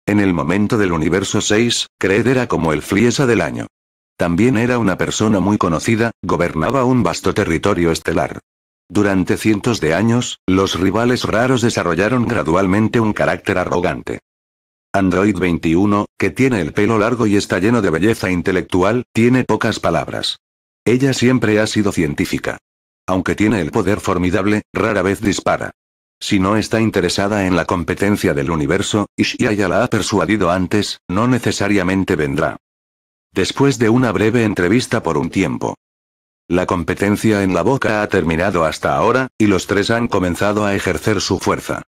En el momento del universo 6, Creed era como el friesa del año. También era una persona muy conocida, gobernaba un vasto territorio estelar. Durante cientos de años, los rivales raros desarrollaron gradualmente un carácter arrogante. Android 21, que tiene el pelo largo y está lleno de belleza intelectual, tiene pocas palabras. Ella siempre ha sido científica. Aunque tiene el poder formidable, rara vez dispara. Si no está interesada en la competencia del universo, y ya la ha persuadido antes, no necesariamente vendrá. Después de una breve entrevista por un tiempo. La competencia en la boca ha terminado hasta ahora, y los tres han comenzado a ejercer su fuerza.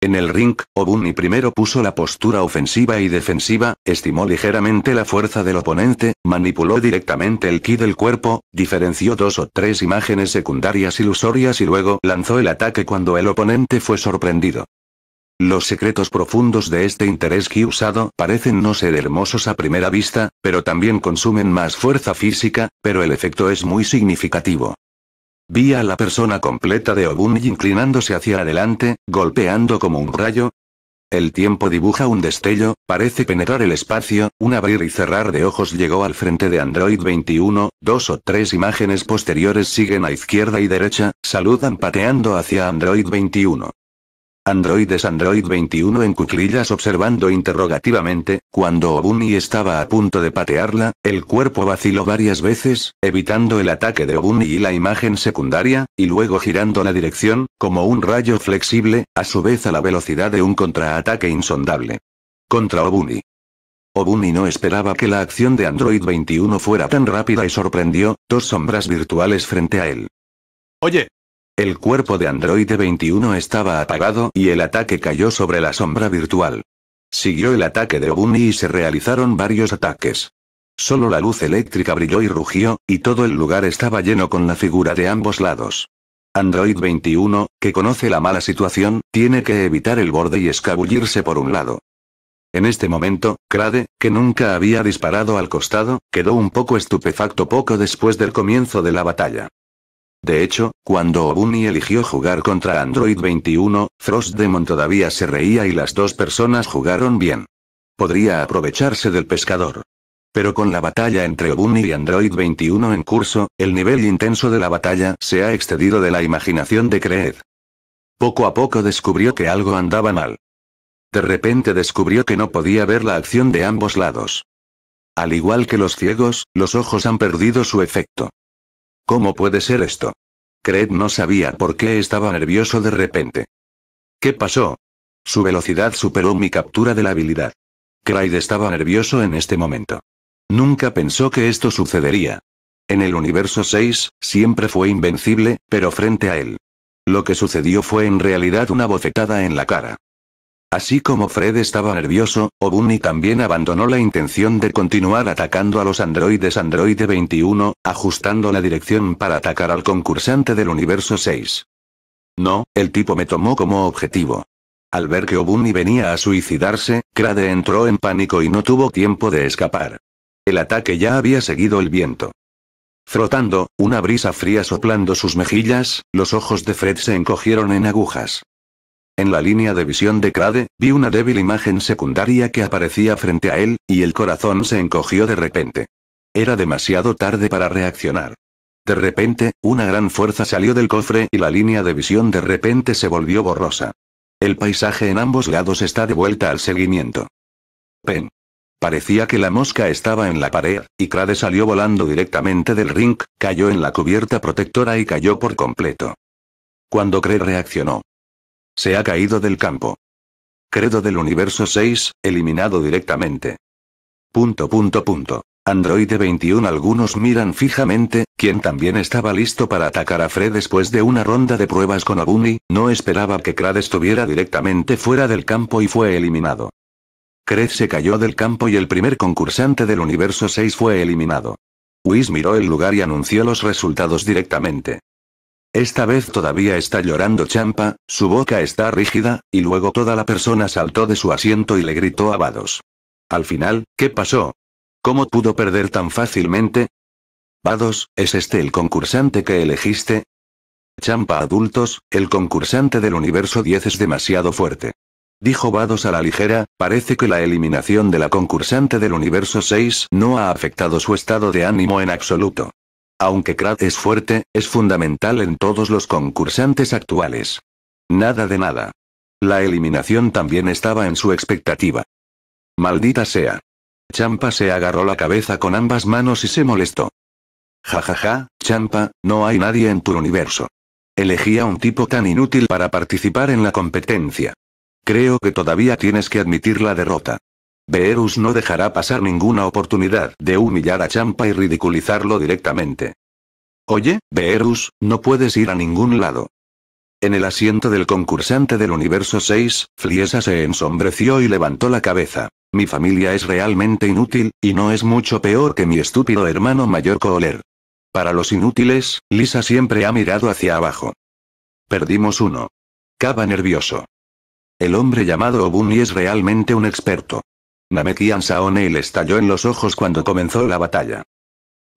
En el ring, Obuni primero puso la postura ofensiva y defensiva, estimó ligeramente la fuerza del oponente, manipuló directamente el ki del cuerpo, diferenció dos o tres imágenes secundarias ilusorias y luego lanzó el ataque cuando el oponente fue sorprendido. Los secretos profundos de este interés ki usado parecen no ser hermosos a primera vista, pero también consumen más fuerza física, pero el efecto es muy significativo. Vi a la persona completa de Obun inclinándose hacia adelante, golpeando como un rayo. El tiempo dibuja un destello, parece penetrar el espacio, un abrir y cerrar de ojos llegó al frente de Android 21, dos o tres imágenes posteriores siguen a izquierda y derecha, saludan pateando hacia Android 21. Androides Android 21 en cuclillas observando interrogativamente, cuando Obuni estaba a punto de patearla, el cuerpo vaciló varias veces, evitando el ataque de Obuni y la imagen secundaria, y luego girando la dirección, como un rayo flexible, a su vez a la velocidad de un contraataque insondable. Contra Obuni. Obuni no esperaba que la acción de Android 21 fuera tan rápida y sorprendió, dos sombras virtuales frente a él. Oye, el cuerpo de Android 21 estaba apagado y el ataque cayó sobre la sombra virtual. Siguió el ataque de Obuni y se realizaron varios ataques. Solo la luz eléctrica brilló y rugió, y todo el lugar estaba lleno con la figura de ambos lados. Android 21, que conoce la mala situación, tiene que evitar el borde y escabullirse por un lado. En este momento, Crade, que nunca había disparado al costado, quedó un poco estupefacto poco después del comienzo de la batalla. De hecho, cuando Obuni eligió jugar contra Android 21, Frost Demon todavía se reía y las dos personas jugaron bien. Podría aprovecharse del pescador. Pero con la batalla entre Obuni y Android 21 en curso, el nivel intenso de la batalla se ha excedido de la imaginación de Creed. Poco a poco descubrió que algo andaba mal. De repente descubrió que no podía ver la acción de ambos lados. Al igual que los ciegos, los ojos han perdido su efecto. ¿Cómo puede ser esto? Craig no sabía por qué estaba nervioso de repente. ¿Qué pasó? Su velocidad superó mi captura de la habilidad. Craig estaba nervioso en este momento. Nunca pensó que esto sucedería. En el universo 6, siempre fue invencible, pero frente a él. Lo que sucedió fue en realidad una bofetada en la cara. Así como Fred estaba nervioso, Obuni también abandonó la intención de continuar atacando a los androides Androide 21, ajustando la dirección para atacar al concursante del universo 6. No, el tipo me tomó como objetivo. Al ver que Obuni venía a suicidarse, Krade entró en pánico y no tuvo tiempo de escapar. El ataque ya había seguido el viento. Frotando, una brisa fría soplando sus mejillas, los ojos de Fred se encogieron en agujas. En la línea de visión de Crade, vi una débil imagen secundaria que aparecía frente a él, y el corazón se encogió de repente. Era demasiado tarde para reaccionar. De repente, una gran fuerza salió del cofre y la línea de visión de repente se volvió borrosa. El paisaje en ambos lados está de vuelta al seguimiento. Pen. Parecía que la mosca estaba en la pared, y Crade salió volando directamente del ring, cayó en la cubierta protectora y cayó por completo. Cuando Crade reaccionó, se ha caído del campo. Credo del universo 6, eliminado directamente. Punto punto punto. Android 21 Algunos miran fijamente, quien también estaba listo para atacar a Fred después de una ronda de pruebas con Abuni, no esperaba que Krad estuviera directamente fuera del campo y fue eliminado. Kred se cayó del campo y el primer concursante del universo 6 fue eliminado. Whis miró el lugar y anunció los resultados directamente. Esta vez todavía está llorando Champa, su boca está rígida, y luego toda la persona saltó de su asiento y le gritó a Vados. Al final, ¿qué pasó? ¿Cómo pudo perder tan fácilmente? Vados, ¿es este el concursante que elegiste? Champa adultos, el concursante del universo 10 es demasiado fuerte. Dijo Vados a la ligera, parece que la eliminación de la concursante del universo 6 no ha afectado su estado de ánimo en absoluto. Aunque Krat es fuerte, es fundamental en todos los concursantes actuales. Nada de nada. La eliminación también estaba en su expectativa. Maldita sea. Champa se agarró la cabeza con ambas manos y se molestó. Ja ja ja, Champa, no hay nadie en tu universo. Elegí a un tipo tan inútil para participar en la competencia. Creo que todavía tienes que admitir la derrota. Beerus no dejará pasar ninguna oportunidad de humillar a Champa y ridiculizarlo directamente. Oye, Beerus, no puedes ir a ningún lado. En el asiento del concursante del universo 6, Fliesa se ensombreció y levantó la cabeza. Mi familia es realmente inútil, y no es mucho peor que mi estúpido hermano mayor Kohler. Para los inútiles, Lisa siempre ha mirado hacia abajo. Perdimos uno. Cava nervioso. El hombre llamado Obuni es realmente un experto. Namekian Saone le estalló en los ojos cuando comenzó la batalla.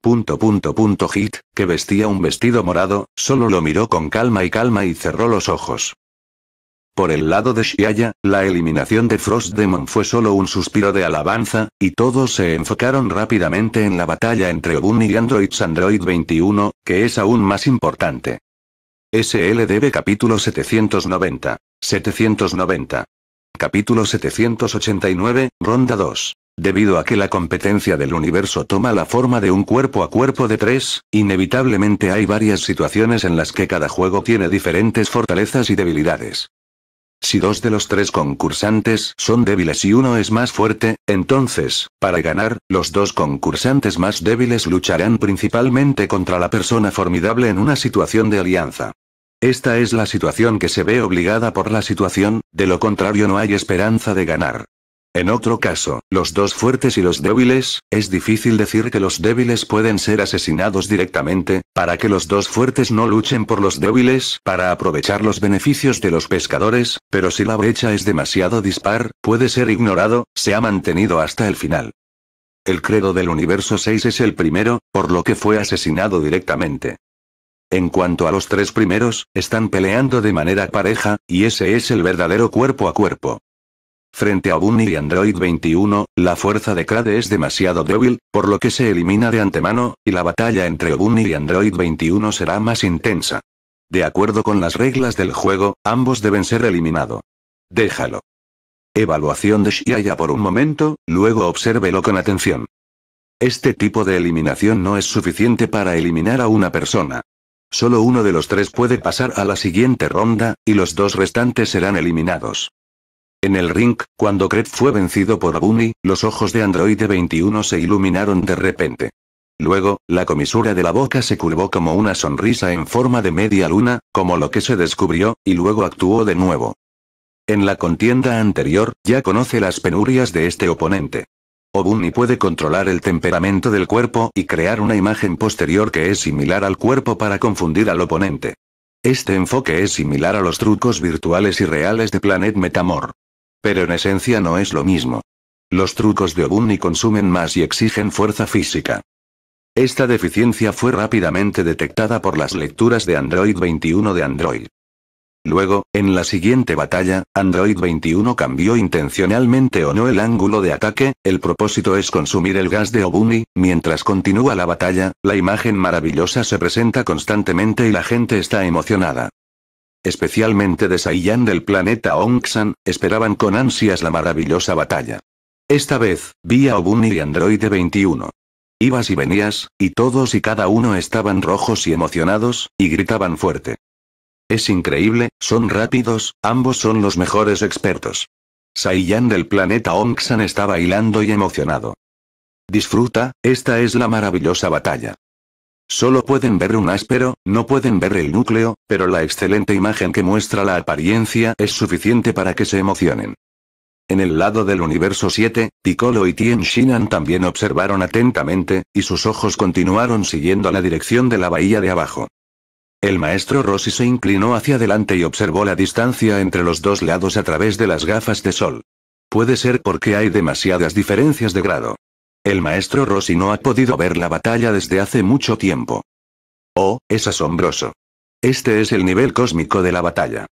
Punto punto punto Hit, que vestía un vestido morado, solo lo miró con calma y calma y cerró los ojos. Por el lado de Shiaya, la eliminación de Frost Demon fue solo un suspiro de alabanza, y todos se enfocaron rápidamente en la batalla entre Obun y Androids Android 21, que es aún más importante. SLDB capítulo 790. 790. Capítulo 789, Ronda 2. Debido a que la competencia del universo toma la forma de un cuerpo a cuerpo de tres, inevitablemente hay varias situaciones en las que cada juego tiene diferentes fortalezas y debilidades. Si dos de los tres concursantes son débiles y uno es más fuerte, entonces, para ganar, los dos concursantes más débiles lucharán principalmente contra la persona formidable en una situación de alianza. Esta es la situación que se ve obligada por la situación, de lo contrario no hay esperanza de ganar. En otro caso, los dos fuertes y los débiles, es difícil decir que los débiles pueden ser asesinados directamente, para que los dos fuertes no luchen por los débiles para aprovechar los beneficios de los pescadores, pero si la brecha es demasiado dispar, puede ser ignorado, se ha mantenido hasta el final. El credo del universo 6 es el primero, por lo que fue asesinado directamente. En cuanto a los tres primeros, están peleando de manera pareja, y ese es el verdadero cuerpo a cuerpo. Frente a Bunny y Android 21, la fuerza de Krade es demasiado débil, por lo que se elimina de antemano, y la batalla entre Bunny y Android 21 será más intensa. De acuerdo con las reglas del juego, ambos deben ser eliminados. Déjalo. Evaluación de Shiaya por un momento, luego obsérvelo con atención. Este tipo de eliminación no es suficiente para eliminar a una persona. Solo uno de los tres puede pasar a la siguiente ronda, y los dos restantes serán eliminados. En el ring, cuando Kret fue vencido por Abumi, los ojos de Android 21 se iluminaron de repente. Luego, la comisura de la boca se curvó como una sonrisa en forma de media luna, como lo que se descubrió, y luego actuó de nuevo. En la contienda anterior, ya conoce las penurias de este oponente. Obunni puede controlar el temperamento del cuerpo y crear una imagen posterior que es similar al cuerpo para confundir al oponente. Este enfoque es similar a los trucos virtuales y reales de Planet Metamor. Pero en esencia no es lo mismo. Los trucos de Obunni consumen más y exigen fuerza física. Esta deficiencia fue rápidamente detectada por las lecturas de Android 21 de Android. Luego, en la siguiente batalla, Android 21 cambió intencionalmente o no el ángulo de ataque, el propósito es consumir el gas de Obuni, mientras continúa la batalla, la imagen maravillosa se presenta constantemente y la gente está emocionada. Especialmente de Saiyan del planeta Onxan, esperaban con ansias la maravillosa batalla. Esta vez, vi a Obuni y Android 21. Ibas y venías, y todos y cada uno estaban rojos y emocionados, y gritaban fuerte. Es increíble, son rápidos, ambos son los mejores expertos. Saiyan del planeta Onxan está bailando y emocionado. Disfruta, esta es la maravillosa batalla. Solo pueden ver un áspero, no pueden ver el núcleo, pero la excelente imagen que muestra la apariencia es suficiente para que se emocionen. En el lado del universo 7, Piccolo y Tien Shinan también observaron atentamente, y sus ojos continuaron siguiendo la dirección de la bahía de abajo. El maestro Rossi se inclinó hacia adelante y observó la distancia entre los dos lados a través de las gafas de sol. Puede ser porque hay demasiadas diferencias de grado. El maestro Rossi no ha podido ver la batalla desde hace mucho tiempo. Oh, es asombroso. Este es el nivel cósmico de la batalla.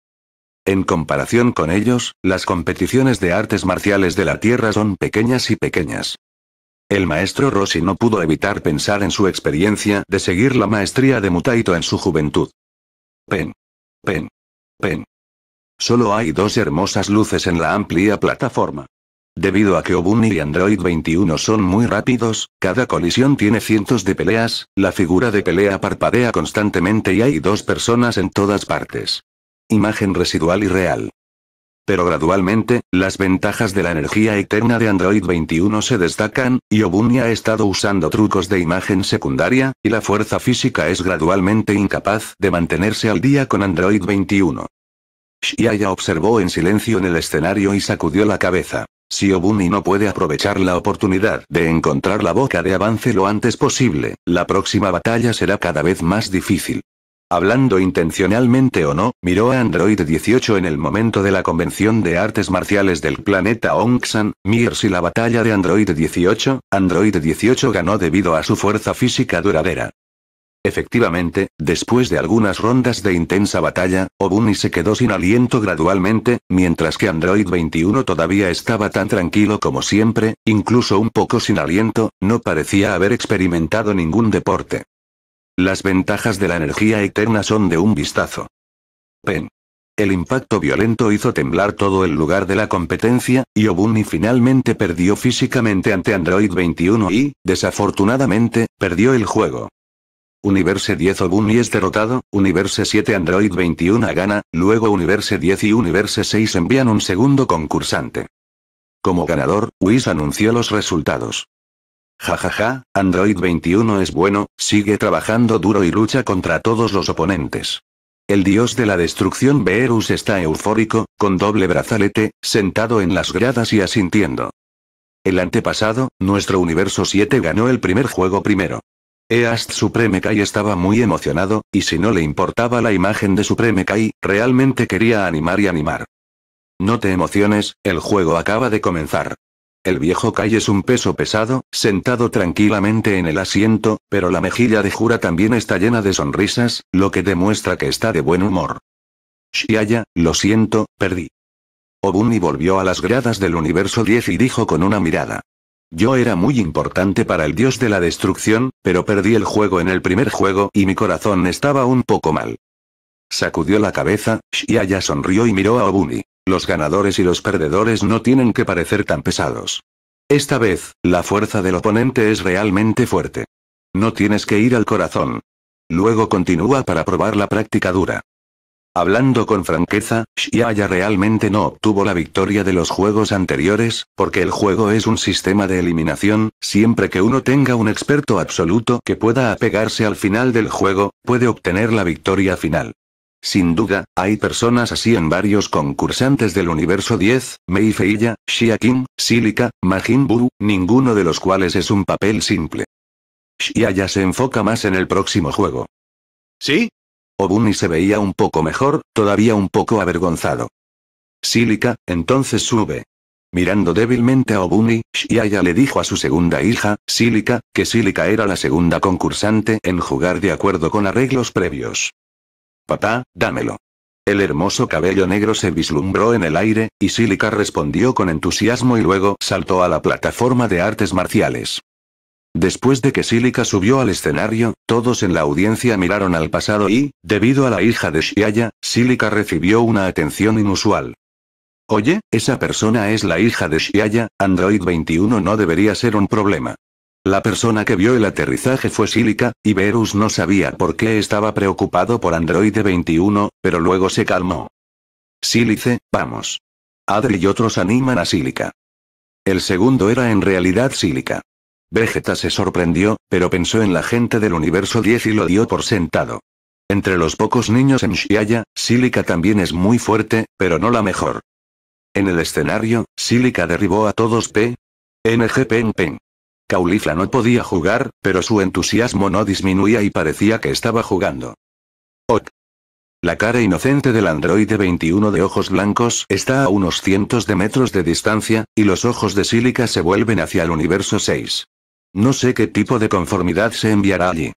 En comparación con ellos, las competiciones de artes marciales de la Tierra son pequeñas y pequeñas. El maestro Rossi no pudo evitar pensar en su experiencia de seguir la maestría de Mutaito en su juventud. Pen. Pen. Pen. Solo hay dos hermosas luces en la amplia plataforma. Debido a que Obuni y Android 21 son muy rápidos, cada colisión tiene cientos de peleas, la figura de pelea parpadea constantemente y hay dos personas en todas partes. Imagen residual y real. Pero gradualmente, las ventajas de la energía eterna de Android 21 se destacan, y Obuni ha estado usando trucos de imagen secundaria, y la fuerza física es gradualmente incapaz de mantenerse al día con Android 21. Shiaya observó en silencio en el escenario y sacudió la cabeza. Si Obuni no puede aprovechar la oportunidad de encontrar la boca de avance lo antes posible, la próxima batalla será cada vez más difícil. Hablando intencionalmente o no, miró a Android 18 en el momento de la Convención de Artes Marciales del planeta Onksan, mirs y la batalla de Android 18, Android 18 ganó debido a su fuerza física duradera. Efectivamente, después de algunas rondas de intensa batalla, Obuni se quedó sin aliento gradualmente, mientras que Android 21 todavía estaba tan tranquilo como siempre, incluso un poco sin aliento, no parecía haber experimentado ningún deporte. Las ventajas de la energía eterna son de un vistazo. Pen. El impacto violento hizo temblar todo el lugar de la competencia, y Obuni finalmente perdió físicamente ante Android 21 y, desafortunadamente, perdió el juego. Universe 10 Obuni es derrotado, Universe 7 Android 21 gana, luego Universe 10 y Universe 6 envían un segundo concursante. Como ganador, Whis anunció los resultados. Jajaja, Android 21 es bueno, sigue trabajando duro y lucha contra todos los oponentes. El dios de la destrucción Beerus está eufórico, con doble brazalete, sentado en las gradas y asintiendo. El antepasado, nuestro universo 7 ganó el primer juego primero. East Supreme Kai estaba muy emocionado, y si no le importaba la imagen de Supreme Kai, realmente quería animar y animar. No te emociones, el juego acaba de comenzar. El viejo Kai es un peso pesado, sentado tranquilamente en el asiento, pero la mejilla de Jura también está llena de sonrisas, lo que demuestra que está de buen humor. Shiaya, lo siento, perdí. Obuni volvió a las gradas del universo 10 y dijo con una mirada. Yo era muy importante para el dios de la destrucción, pero perdí el juego en el primer juego y mi corazón estaba un poco mal. Sacudió la cabeza, Shiaya sonrió y miró a Obuni. Los ganadores y los perdedores no tienen que parecer tan pesados. Esta vez, la fuerza del oponente es realmente fuerte. No tienes que ir al corazón. Luego continúa para probar la práctica dura. Hablando con franqueza, ya realmente no obtuvo la victoria de los juegos anteriores, porque el juego es un sistema de eliminación, siempre que uno tenga un experto absoluto que pueda apegarse al final del juego, puede obtener la victoria final. Sin duda, hay personas así en varios concursantes del universo 10, Mei Feiya, Shia Kim, Silica, Majin Buu, ninguno de los cuales es un papel simple. Shia ya se enfoca más en el próximo juego. ¿Sí? Obuni se veía un poco mejor, todavía un poco avergonzado. Silica, entonces sube. Mirando débilmente a Obuni, Shiaya le dijo a su segunda hija, Silica, que Silica era la segunda concursante en jugar de acuerdo con arreglos previos. Papá, dámelo. El hermoso cabello negro se vislumbró en el aire, y Silica respondió con entusiasmo y luego saltó a la plataforma de artes marciales. Después de que Silica subió al escenario, todos en la audiencia miraron al pasado y, debido a la hija de Shiaya, Silica recibió una atención inusual. Oye, esa persona es la hija de Shiaya, Android 21 no debería ser un problema. La persona que vio el aterrizaje fue Silica, y Verus no sabía por qué estaba preocupado por Android 21, pero luego se calmó. Sílice, vamos. Adri y otros animan a Sílica. El segundo era en realidad Sílica. Vegeta se sorprendió, pero pensó en la gente del universo 10 y lo dio por sentado. Entre los pocos niños en Shiaya, Sílica también es muy fuerte, pero no la mejor. En el escenario, Sílica derribó a todos P. NG Pen Pen. Caulifla no podía jugar, pero su entusiasmo no disminuía y parecía que estaba jugando. Ot. La cara inocente del androide 21 de ojos blancos está a unos cientos de metros de distancia, y los ojos de sílica se vuelven hacia el universo 6. No sé qué tipo de conformidad se enviará allí.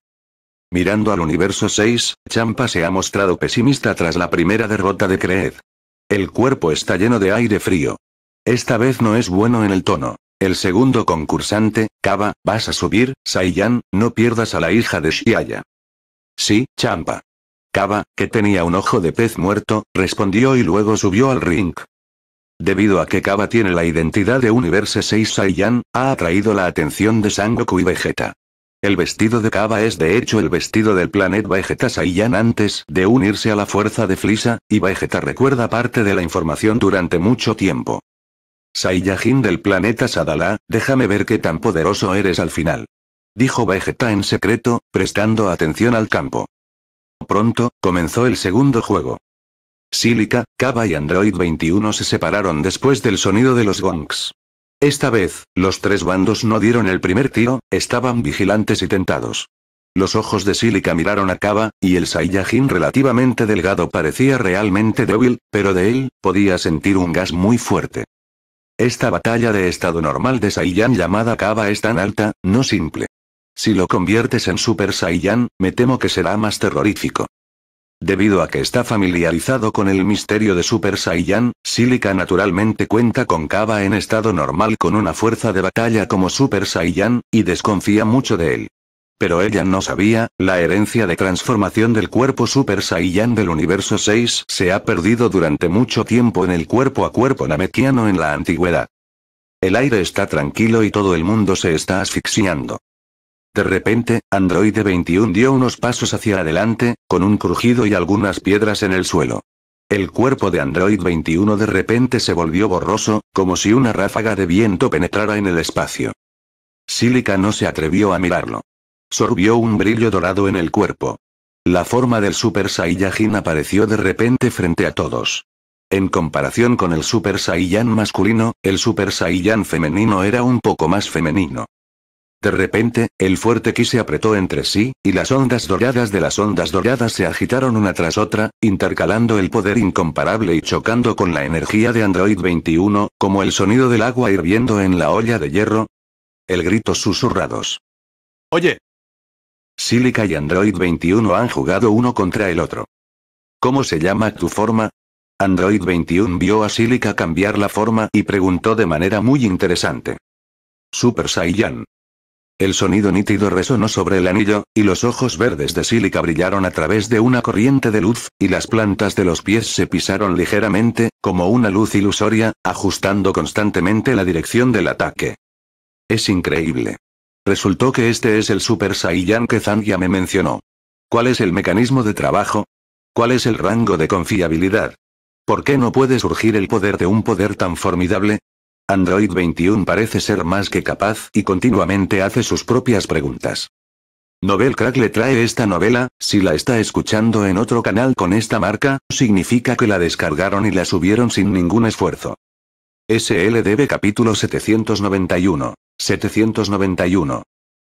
Mirando al universo 6, Champa se ha mostrado pesimista tras la primera derrota de Creed. El cuerpo está lleno de aire frío. Esta vez no es bueno en el tono. El segundo concursante, Kaba, vas a subir, Saiyan, no pierdas a la hija de Shiaya. Sí, champa. Kaba, que tenía un ojo de pez muerto, respondió y luego subió al ring. Debido a que Kaba tiene la identidad de Universo 6 Saiyan, ha atraído la atención de Sangoku y Vegeta. El vestido de Kaba es de hecho el vestido del planeta Vegeta Saiyan antes de unirse a la fuerza de Flisa, y Vegeta recuerda parte de la información durante mucho tiempo. Saiyajin del planeta Sadala, déjame ver qué tan poderoso eres al final. Dijo Vegeta en secreto, prestando atención al campo. Pronto, comenzó el segundo juego. Silica, Kaba y Android 21 se separaron después del sonido de los gongs. Esta vez, los tres bandos no dieron el primer tiro, estaban vigilantes y tentados. Los ojos de Silica miraron a Kaba, y el Saiyajin relativamente delgado parecía realmente débil, pero de él, podía sentir un gas muy fuerte. Esta batalla de estado normal de Saiyan llamada Kaba es tan alta, no simple. Si lo conviertes en Super Saiyan, me temo que será más terrorífico. Debido a que está familiarizado con el misterio de Super Saiyan, Silica naturalmente cuenta con Kaba en estado normal con una fuerza de batalla como Super Saiyan, y desconfía mucho de él. Pero ella no sabía, la herencia de transformación del cuerpo Super Saiyan del universo 6 se ha perdido durante mucho tiempo en el cuerpo a cuerpo namekiano en la antigüedad. El aire está tranquilo y todo el mundo se está asfixiando. De repente, Android 21 dio unos pasos hacia adelante, con un crujido y algunas piedras en el suelo. El cuerpo de Android 21 de repente se volvió borroso, como si una ráfaga de viento penetrara en el espacio. Silica no se atrevió a mirarlo. Sorbió un brillo dorado en el cuerpo. La forma del Super Saiyajin apareció de repente frente a todos. En comparación con el Super Saiyan masculino, el Super Saiyan femenino era un poco más femenino. De repente, el fuerte ki se apretó entre sí, y las ondas doradas de las ondas doradas se agitaron una tras otra, intercalando el poder incomparable y chocando con la energía de Android 21, como el sonido del agua hirviendo en la olla de hierro. El grito susurrados. Oye, Silica y Android 21 han jugado uno contra el otro. ¿Cómo se llama tu forma? Android 21 vio a Silica cambiar la forma y preguntó de manera muy interesante. Super Saiyan. El sonido nítido resonó sobre el anillo, y los ojos verdes de Silica brillaron a través de una corriente de luz, y las plantas de los pies se pisaron ligeramente, como una luz ilusoria, ajustando constantemente la dirección del ataque. Es increíble. Resultó que este es el Super Saiyan que Zangia me mencionó. ¿Cuál es el mecanismo de trabajo? ¿Cuál es el rango de confiabilidad? ¿Por qué no puede surgir el poder de un poder tan formidable? Android 21 parece ser más que capaz y continuamente hace sus propias preguntas. Novel Crack le trae esta novela, si la está escuchando en otro canal con esta marca, significa que la descargaron y la subieron sin ningún esfuerzo. SLDB capítulo 791. 791.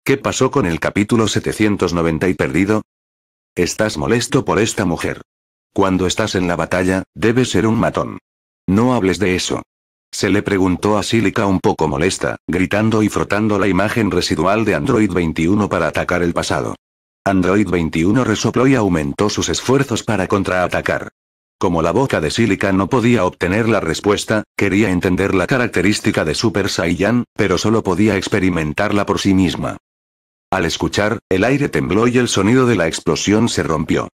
¿Qué pasó con el capítulo 790 y perdido? Estás molesto por esta mujer. Cuando estás en la batalla, debes ser un matón. No hables de eso. Se le preguntó a Silica un poco molesta, gritando y frotando la imagen residual de Android 21 para atacar el pasado. Android 21 resopló y aumentó sus esfuerzos para contraatacar. Como la boca de Silica no podía obtener la respuesta, quería entender la característica de Super Saiyan, pero solo podía experimentarla por sí misma. Al escuchar, el aire tembló y el sonido de la explosión se rompió.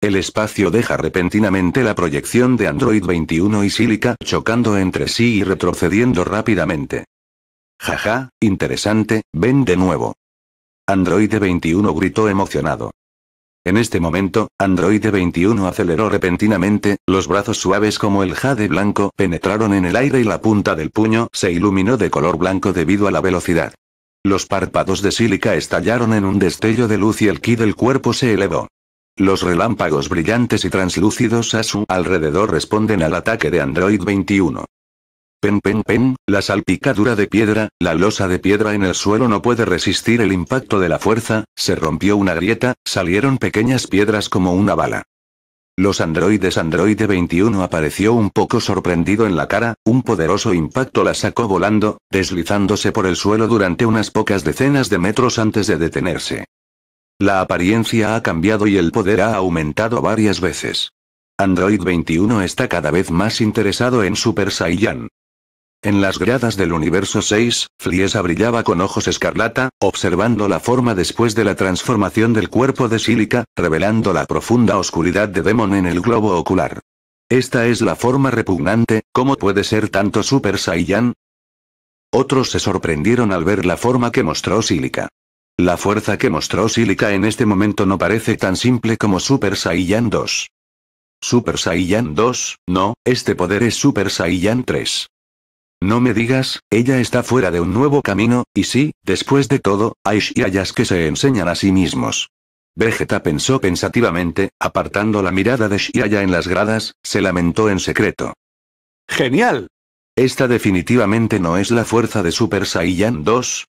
El espacio deja repentinamente la proyección de Android 21 y Silica chocando entre sí y retrocediendo rápidamente. Jaja, interesante, ven de nuevo. Android 21 gritó emocionado. En este momento, Android 21 aceleró repentinamente, los brazos suaves como el jade blanco penetraron en el aire y la punta del puño se iluminó de color blanco debido a la velocidad. Los párpados de sílica estallaron en un destello de luz y el ki del cuerpo se elevó. Los relámpagos brillantes y translúcidos a su alrededor responden al ataque de Android 21. Pen pen pen, la salpicadura de piedra, la losa de piedra en el suelo no puede resistir el impacto de la fuerza, se rompió una grieta, salieron pequeñas piedras como una bala. Los androides Android 21 apareció un poco sorprendido en la cara, un poderoso impacto la sacó volando, deslizándose por el suelo durante unas pocas decenas de metros antes de detenerse. La apariencia ha cambiado y el poder ha aumentado varias veces. Android 21 está cada vez más interesado en Super Saiyan. En las gradas del universo 6, Fliesa brillaba con ojos escarlata, observando la forma después de la transformación del cuerpo de sílica, revelando la profunda oscuridad de Demon en el globo ocular. Esta es la forma repugnante, ¿cómo puede ser tanto Super Saiyan? Otros se sorprendieron al ver la forma que mostró Sílica. La fuerza que mostró Sílica en este momento no parece tan simple como Super Saiyan 2. Super Saiyan 2, no, este poder es Super Saiyan 3. No me digas, ella está fuera de un nuevo camino, y sí, después de todo, hay shiayas que se enseñan a sí mismos. Vegeta pensó pensativamente, apartando la mirada de Shiaya en las gradas, se lamentó en secreto. ¡Genial! Esta definitivamente no es la fuerza de Super Saiyan 2.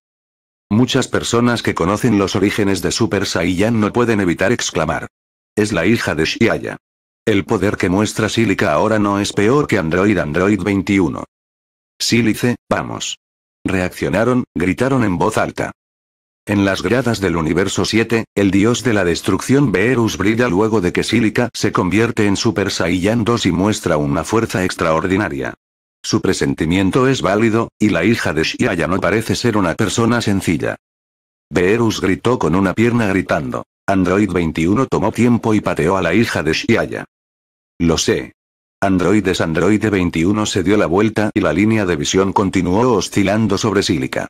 Muchas personas que conocen los orígenes de Super Saiyan no pueden evitar exclamar. Es la hija de Shiaya. El poder que muestra Silica ahora no es peor que Android Android 21. Sílice, vamos. Reaccionaron, gritaron en voz alta. En las gradas del universo 7, el dios de la destrucción Beerus brilla luego de que Sílica se convierte en Super Saiyan 2 y muestra una fuerza extraordinaria. Su presentimiento es válido, y la hija de Shiya no parece ser una persona sencilla. Beerus gritó con una pierna gritando. Android 21 tomó tiempo y pateó a la hija de Shiaya. Lo sé es Android 21 se dio la vuelta y la línea de visión continuó oscilando sobre sílica.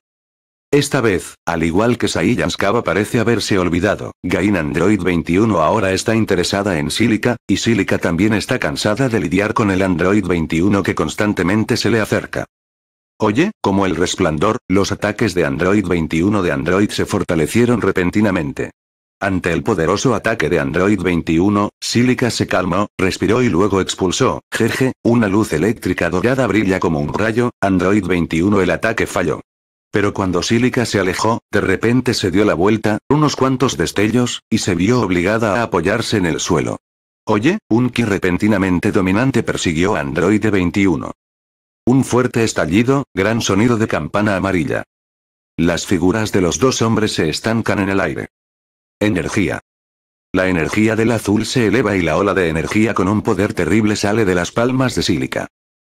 Esta vez, al igual que Saiyanskava parece haberse olvidado, Gain Android 21 ahora está interesada en Silica, y Silica también está cansada de lidiar con el Android 21 que constantemente se le acerca. Oye, como el resplandor, los ataques de Android 21 de Android se fortalecieron repentinamente. Ante el poderoso ataque de Android 21, Silica se calmó, respiró y luego expulsó, jeje, una luz eléctrica dorada brilla como un rayo, Android 21 el ataque falló. Pero cuando Silica se alejó, de repente se dio la vuelta, unos cuantos destellos, y se vio obligada a apoyarse en el suelo. Oye, un ki repentinamente dominante persiguió a Android 21. Un fuerte estallido, gran sonido de campana amarilla. Las figuras de los dos hombres se estancan en el aire. Energía. La energía del azul se eleva y la ola de energía con un poder terrible sale de las palmas de sílica.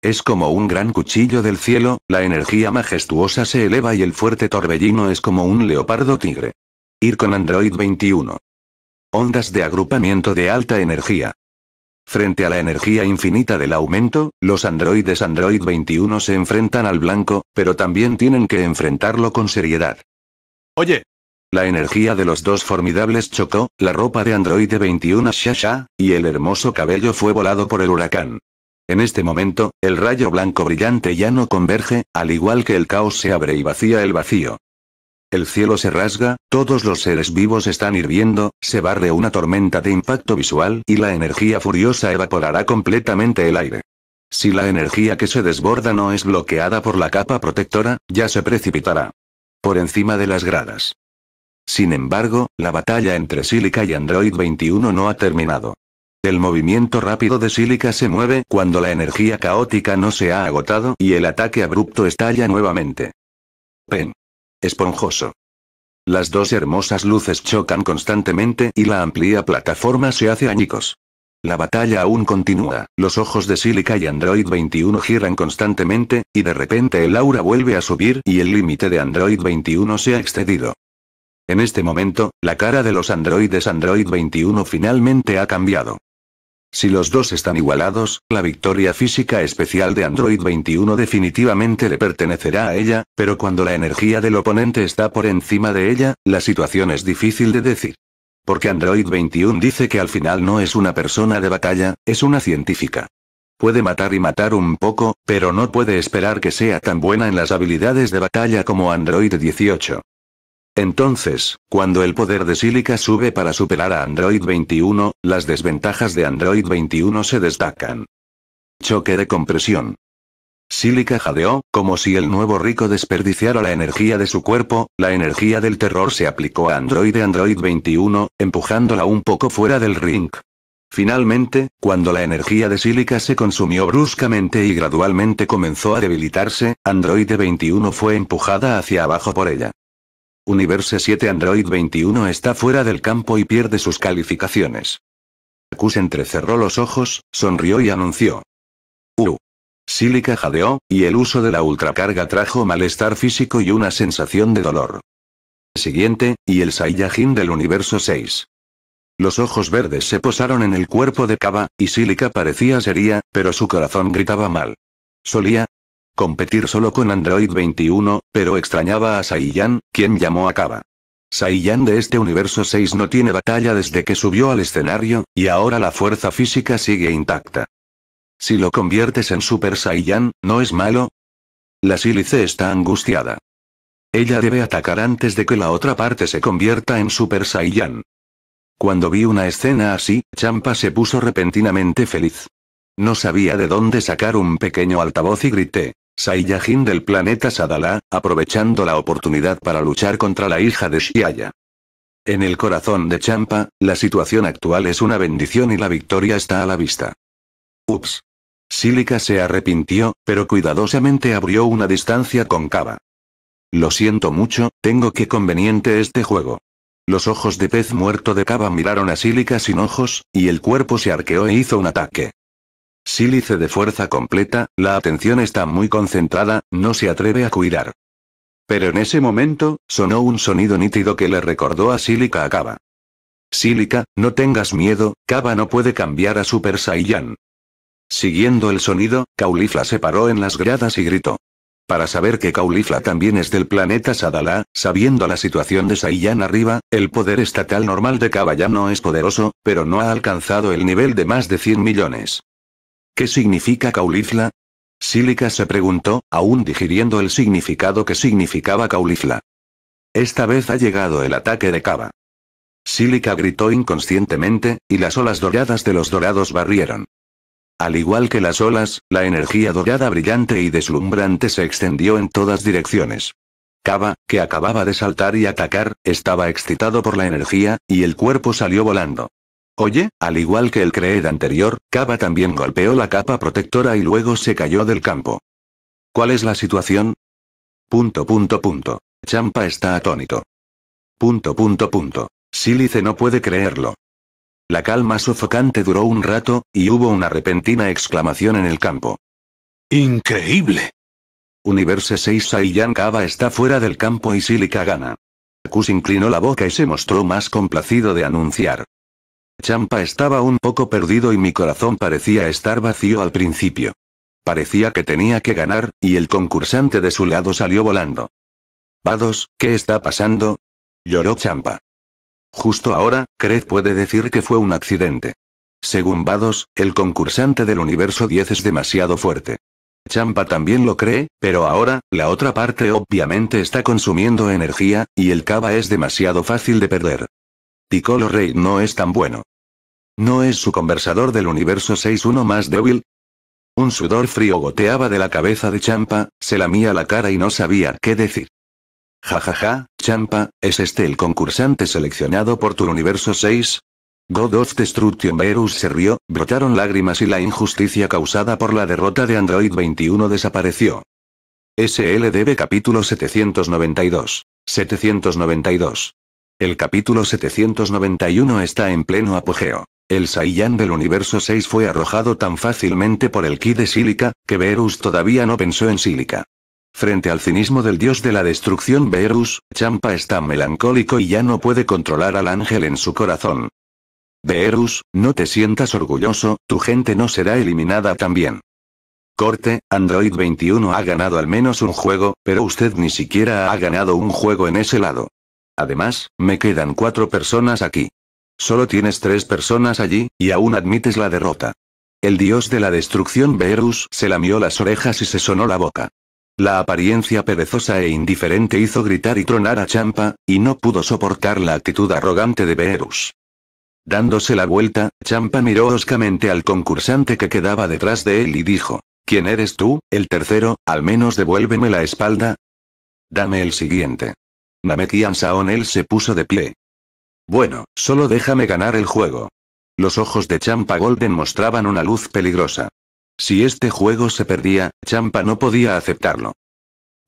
Es como un gran cuchillo del cielo, la energía majestuosa se eleva y el fuerte torbellino es como un leopardo tigre. Ir con Android 21. Ondas de agrupamiento de alta energía. Frente a la energía infinita del aumento, los androides Android 21 se enfrentan al blanco, pero también tienen que enfrentarlo con seriedad. Oye, la energía de los dos formidables chocó, la ropa de androide 21 Shasha, y el hermoso cabello fue volado por el huracán. En este momento, el rayo blanco brillante ya no converge, al igual que el caos se abre y vacía el vacío. El cielo se rasga, todos los seres vivos están hirviendo, se barre una tormenta de impacto visual y la energía furiosa evaporará completamente el aire. Si la energía que se desborda no es bloqueada por la capa protectora, ya se precipitará. Por encima de las gradas. Sin embargo, la batalla entre Silica y Android 21 no ha terminado. El movimiento rápido de Silica se mueve cuando la energía caótica no se ha agotado y el ataque abrupto estalla nuevamente. Pen. Esponjoso. Las dos hermosas luces chocan constantemente y la amplia plataforma se hace añicos. La batalla aún continúa, los ojos de Silica y Android 21 giran constantemente, y de repente el aura vuelve a subir y el límite de Android 21 se ha excedido. En este momento, la cara de los androides Android 21 finalmente ha cambiado. Si los dos están igualados, la victoria física especial de Android 21 definitivamente le pertenecerá a ella, pero cuando la energía del oponente está por encima de ella, la situación es difícil de decir. Porque Android 21 dice que al final no es una persona de batalla, es una científica. Puede matar y matar un poco, pero no puede esperar que sea tan buena en las habilidades de batalla como Android 18. Entonces, cuando el poder de Silica sube para superar a Android 21, las desventajas de Android 21 se destacan. Choque de compresión. Silica jadeó, como si el nuevo rico desperdiciara la energía de su cuerpo, la energía del terror se aplicó a Android de Android 21, empujándola un poco fuera del ring. Finalmente, cuando la energía de Silica se consumió bruscamente y gradualmente comenzó a debilitarse, Android 21 fue empujada hacia abajo por ella. Universo 7 Android 21 está fuera del campo y pierde sus calificaciones. Kus entrecerró los ojos, sonrió y anunció. Uh. Sílica jadeó, y el uso de la ultracarga trajo malestar físico y una sensación de dolor. Siguiente, y el Saiyajin del universo 6. Los ojos verdes se posaron en el cuerpo de Kaba, y Sílica parecía seria, pero su corazón gritaba mal. Solía, competir solo con Android 21, pero extrañaba a Saiyan, quien llamó a Kaba. Saiyan de este universo 6 no tiene batalla desde que subió al escenario, y ahora la fuerza física sigue intacta. Si lo conviertes en Super Saiyan, ¿no es malo? La sílice está angustiada. Ella debe atacar antes de que la otra parte se convierta en Super Saiyan. Cuando vi una escena así, Champa se puso repentinamente feliz. No sabía de dónde sacar un pequeño altavoz y grité, Saiyajin del planeta Sadala, aprovechando la oportunidad para luchar contra la hija de Shiaya. En el corazón de Champa, la situación actual es una bendición y la victoria está a la vista. Ups. Silica se arrepintió, pero cuidadosamente abrió una distancia con Kaba. Lo siento mucho, tengo que conveniente este juego. Los ojos de pez muerto de Kaba miraron a Silica sin ojos, y el cuerpo se arqueó e hizo un ataque sílice de fuerza completa, la atención está muy concentrada, no se atreve a cuidar. Pero en ese momento, sonó un sonido nítido que le recordó a Sílica a Kaba. Sílica, no tengas miedo, Kaba no puede cambiar a Super Saiyan. Siguiendo el sonido, Caulifla se paró en las gradas y gritó. Para saber que Caulifla también es del planeta Sadala, sabiendo la situación de Saiyan arriba, el poder estatal normal de Kaba ya no es poderoso, pero no ha alcanzado el nivel de más de 100 millones. ¿Qué significa caulifla? Sílica se preguntó, aún digiriendo el significado que significaba caulifla. Esta vez ha llegado el ataque de Cava. Sílica gritó inconscientemente, y las olas doradas de los dorados barrieron. Al igual que las olas, la energía dorada brillante y deslumbrante se extendió en todas direcciones. Cava, que acababa de saltar y atacar, estaba excitado por la energía, y el cuerpo salió volando. Oye, al igual que el creed anterior, Kaba también golpeó la capa protectora y luego se cayó del campo. ¿Cuál es la situación? Punto punto punto. Champa está atónito. Punto punto punto. Sílice no puede creerlo. La calma sofocante duró un rato, y hubo una repentina exclamación en el campo. ¡Increíble! Universe 6 Saiyan Kaba está fuera del campo y Silica gana. Kus inclinó la boca y se mostró más complacido de anunciar. Champa estaba un poco perdido y mi corazón parecía estar vacío al principio. Parecía que tenía que ganar, y el concursante de su lado salió volando. Vados, ¿qué está pasando? lloró Champa. Justo ahora, Cred puede decir que fue un accidente. Según Vados, el concursante del universo 10 es demasiado fuerte. Champa también lo cree, pero ahora, la otra parte obviamente está consumiendo energía, y el Cava es demasiado fácil de perder. Piccolo Rey no es tan bueno. ¿No es su conversador del universo 6-1 más débil? Un sudor frío goteaba de la cabeza de Champa, se lamía la cara y no sabía qué decir. Jajaja, ja, ja, Champa, ¿es este el concursante seleccionado por tu universo 6? God of Destruction Verus se rió, brotaron lágrimas y la injusticia causada por la derrota de Android 21 desapareció. SLDB capítulo 792. 792. El capítulo 791 está en pleno apogeo. El Saiyan del universo 6 fue arrojado tan fácilmente por el ki de Sílica, que Beerus todavía no pensó en Sílica. Frente al cinismo del dios de la destrucción Beerus, Champa está melancólico y ya no puede controlar al ángel en su corazón. Beerus, no te sientas orgulloso, tu gente no será eliminada también. Corte, Android 21 ha ganado al menos un juego, pero usted ni siquiera ha ganado un juego en ese lado. Además, me quedan cuatro personas aquí. Solo tienes tres personas allí, y aún admites la derrota. El dios de la destrucción Beerus se lamió las orejas y se sonó la boca. La apariencia perezosa e indiferente hizo gritar y tronar a Champa, y no pudo soportar la actitud arrogante de Beerus. Dándose la vuelta, Champa miró oscamente al concursante que quedaba detrás de él y dijo, ¿Quién eres tú, el tercero, al menos devuélveme la espalda? Dame el siguiente. Namekian Saonel se puso de pie. Bueno, solo déjame ganar el juego. Los ojos de Champa Golden mostraban una luz peligrosa. Si este juego se perdía, Champa no podía aceptarlo.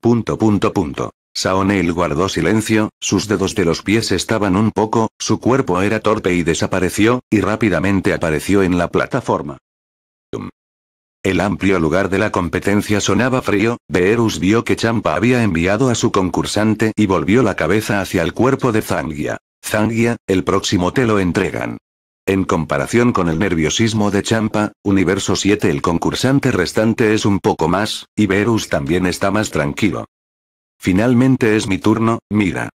Punto punto punto. Saonel guardó silencio, sus dedos de los pies estaban un poco, su cuerpo era torpe y desapareció, y rápidamente apareció en la plataforma. El amplio lugar de la competencia sonaba frío, Beerus vio que Champa había enviado a su concursante y volvió la cabeza hacia el cuerpo de Zangia. Zangia, el próximo te lo entregan. En comparación con el nerviosismo de Champa, Universo 7 el concursante restante es un poco más, y Beerus también está más tranquilo. Finalmente es mi turno, mira.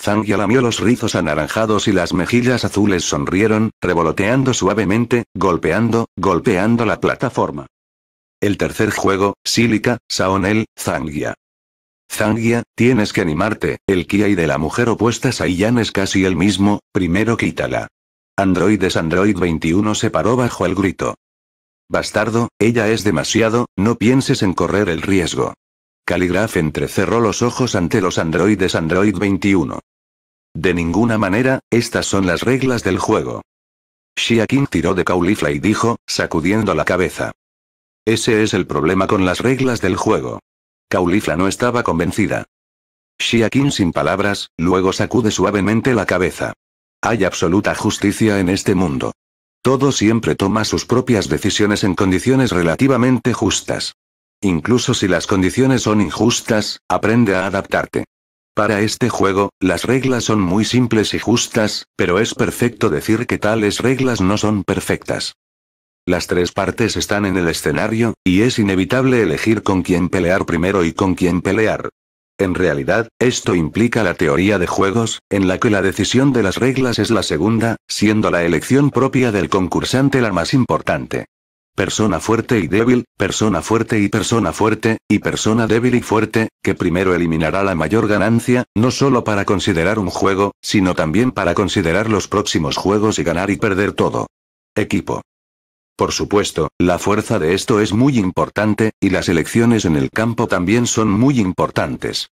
Zangia lamió los rizos anaranjados y las mejillas azules sonrieron, revoloteando suavemente, golpeando, golpeando la plataforma. El tercer juego, Silica, Saonel, Zangia. Zangia, tienes que animarte, el Kiai de la mujer opuesta Saiyan es casi el mismo, primero quítala. Androides Android 21 se paró bajo el grito. Bastardo, ella es demasiado, no pienses en correr el riesgo. Caligraf entrecerró los ojos ante los androides Android 21. De ninguna manera, estas son las reglas del juego. Shia King tiró de Caulifla y dijo, sacudiendo la cabeza. Ese es el problema con las reglas del juego. Caulifla no estaba convencida. Shiakin sin palabras, luego sacude suavemente la cabeza. Hay absoluta justicia en este mundo. Todo siempre toma sus propias decisiones en condiciones relativamente justas. Incluso si las condiciones son injustas, aprende a adaptarte. Para este juego, las reglas son muy simples y justas, pero es perfecto decir que tales reglas no son perfectas. Las tres partes están en el escenario, y es inevitable elegir con quién pelear primero y con quién pelear. En realidad, esto implica la teoría de juegos, en la que la decisión de las reglas es la segunda, siendo la elección propia del concursante la más importante. Persona fuerte y débil, persona fuerte y persona fuerte, y persona débil y fuerte, que primero eliminará la mayor ganancia, no solo para considerar un juego, sino también para considerar los próximos juegos y ganar y perder todo. Equipo. Por supuesto, la fuerza de esto es muy importante, y las elecciones en el campo también son muy importantes.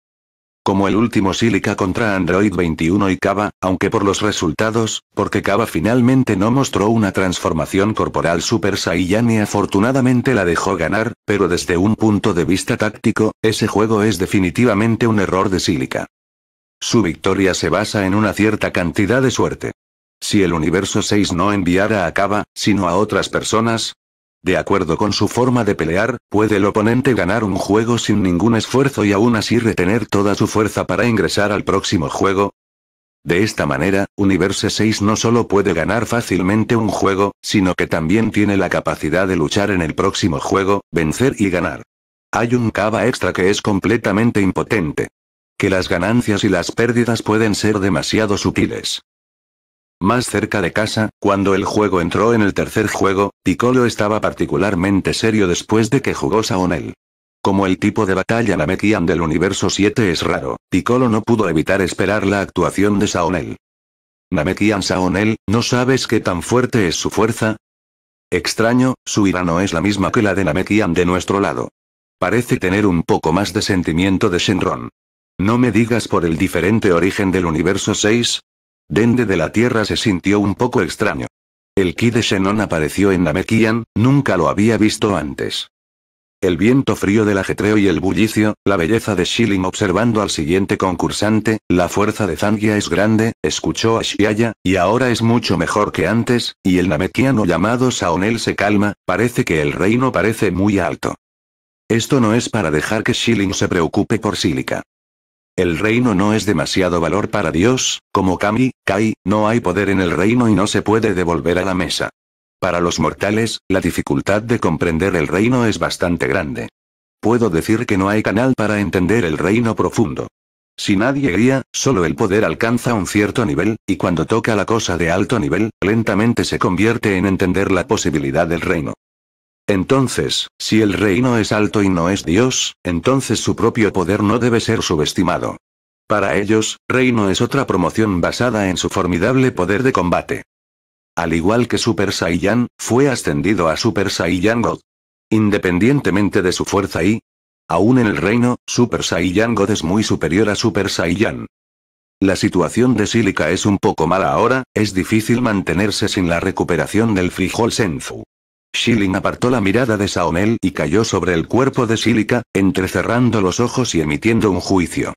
Como el último Silica contra Android 21 y Kaba, aunque por los resultados, porque Kaba finalmente no mostró una transformación corporal Super Saiyan y afortunadamente la dejó ganar, pero desde un punto de vista táctico, ese juego es definitivamente un error de Silica. Su victoria se basa en una cierta cantidad de suerte. Si el universo 6 no enviara a Kaba, sino a otras personas, de acuerdo con su forma de pelear, puede el oponente ganar un juego sin ningún esfuerzo y aún así retener toda su fuerza para ingresar al próximo juego. De esta manera, universo 6 no solo puede ganar fácilmente un juego, sino que también tiene la capacidad de luchar en el próximo juego, vencer y ganar. Hay un cava extra que es completamente impotente. Que las ganancias y las pérdidas pueden ser demasiado sutiles. Más cerca de casa, cuando el juego entró en el tercer juego, Piccolo estaba particularmente serio después de que jugó Saonel. Como el tipo de batalla Namekian del universo 7 es raro, Piccolo no pudo evitar esperar la actuación de Saonel. Namekian Saonel, ¿no sabes qué tan fuerte es su fuerza? Extraño, su ira no es la misma que la de Namekian de nuestro lado. Parece tener un poco más de sentimiento de Shenron. No me digas por el diferente origen del universo 6, Dende de la Tierra se sintió un poco extraño. El ki de Shenon apareció en Namekian, nunca lo había visto antes. El viento frío del ajetreo y el bullicio, la belleza de Shiling observando al siguiente concursante, la fuerza de Zangia es grande, escuchó a Shiaya, y ahora es mucho mejor que antes, y el namekiano llamado Saonel se calma, parece que el reino parece muy alto. Esto no es para dejar que Shilling se preocupe por Sílica. El reino no es demasiado valor para Dios, como Kami, Kai, no hay poder en el reino y no se puede devolver a la mesa. Para los mortales, la dificultad de comprender el reino es bastante grande. Puedo decir que no hay canal para entender el reino profundo. Si nadie guía, solo el poder alcanza un cierto nivel, y cuando toca la cosa de alto nivel, lentamente se convierte en entender la posibilidad del reino. Entonces, si el reino es alto y no es Dios, entonces su propio poder no debe ser subestimado. Para ellos, reino es otra promoción basada en su formidable poder de combate. Al igual que Super Saiyan, fue ascendido a Super Saiyan God. Independientemente de su fuerza y, aún en el reino, Super Saiyan God es muy superior a Super Saiyan. La situación de Silica es un poco mala ahora, es difícil mantenerse sin la recuperación del frijol Senzu. Shilling apartó la mirada de Saonel y cayó sobre el cuerpo de Sílica, entrecerrando los ojos y emitiendo un juicio.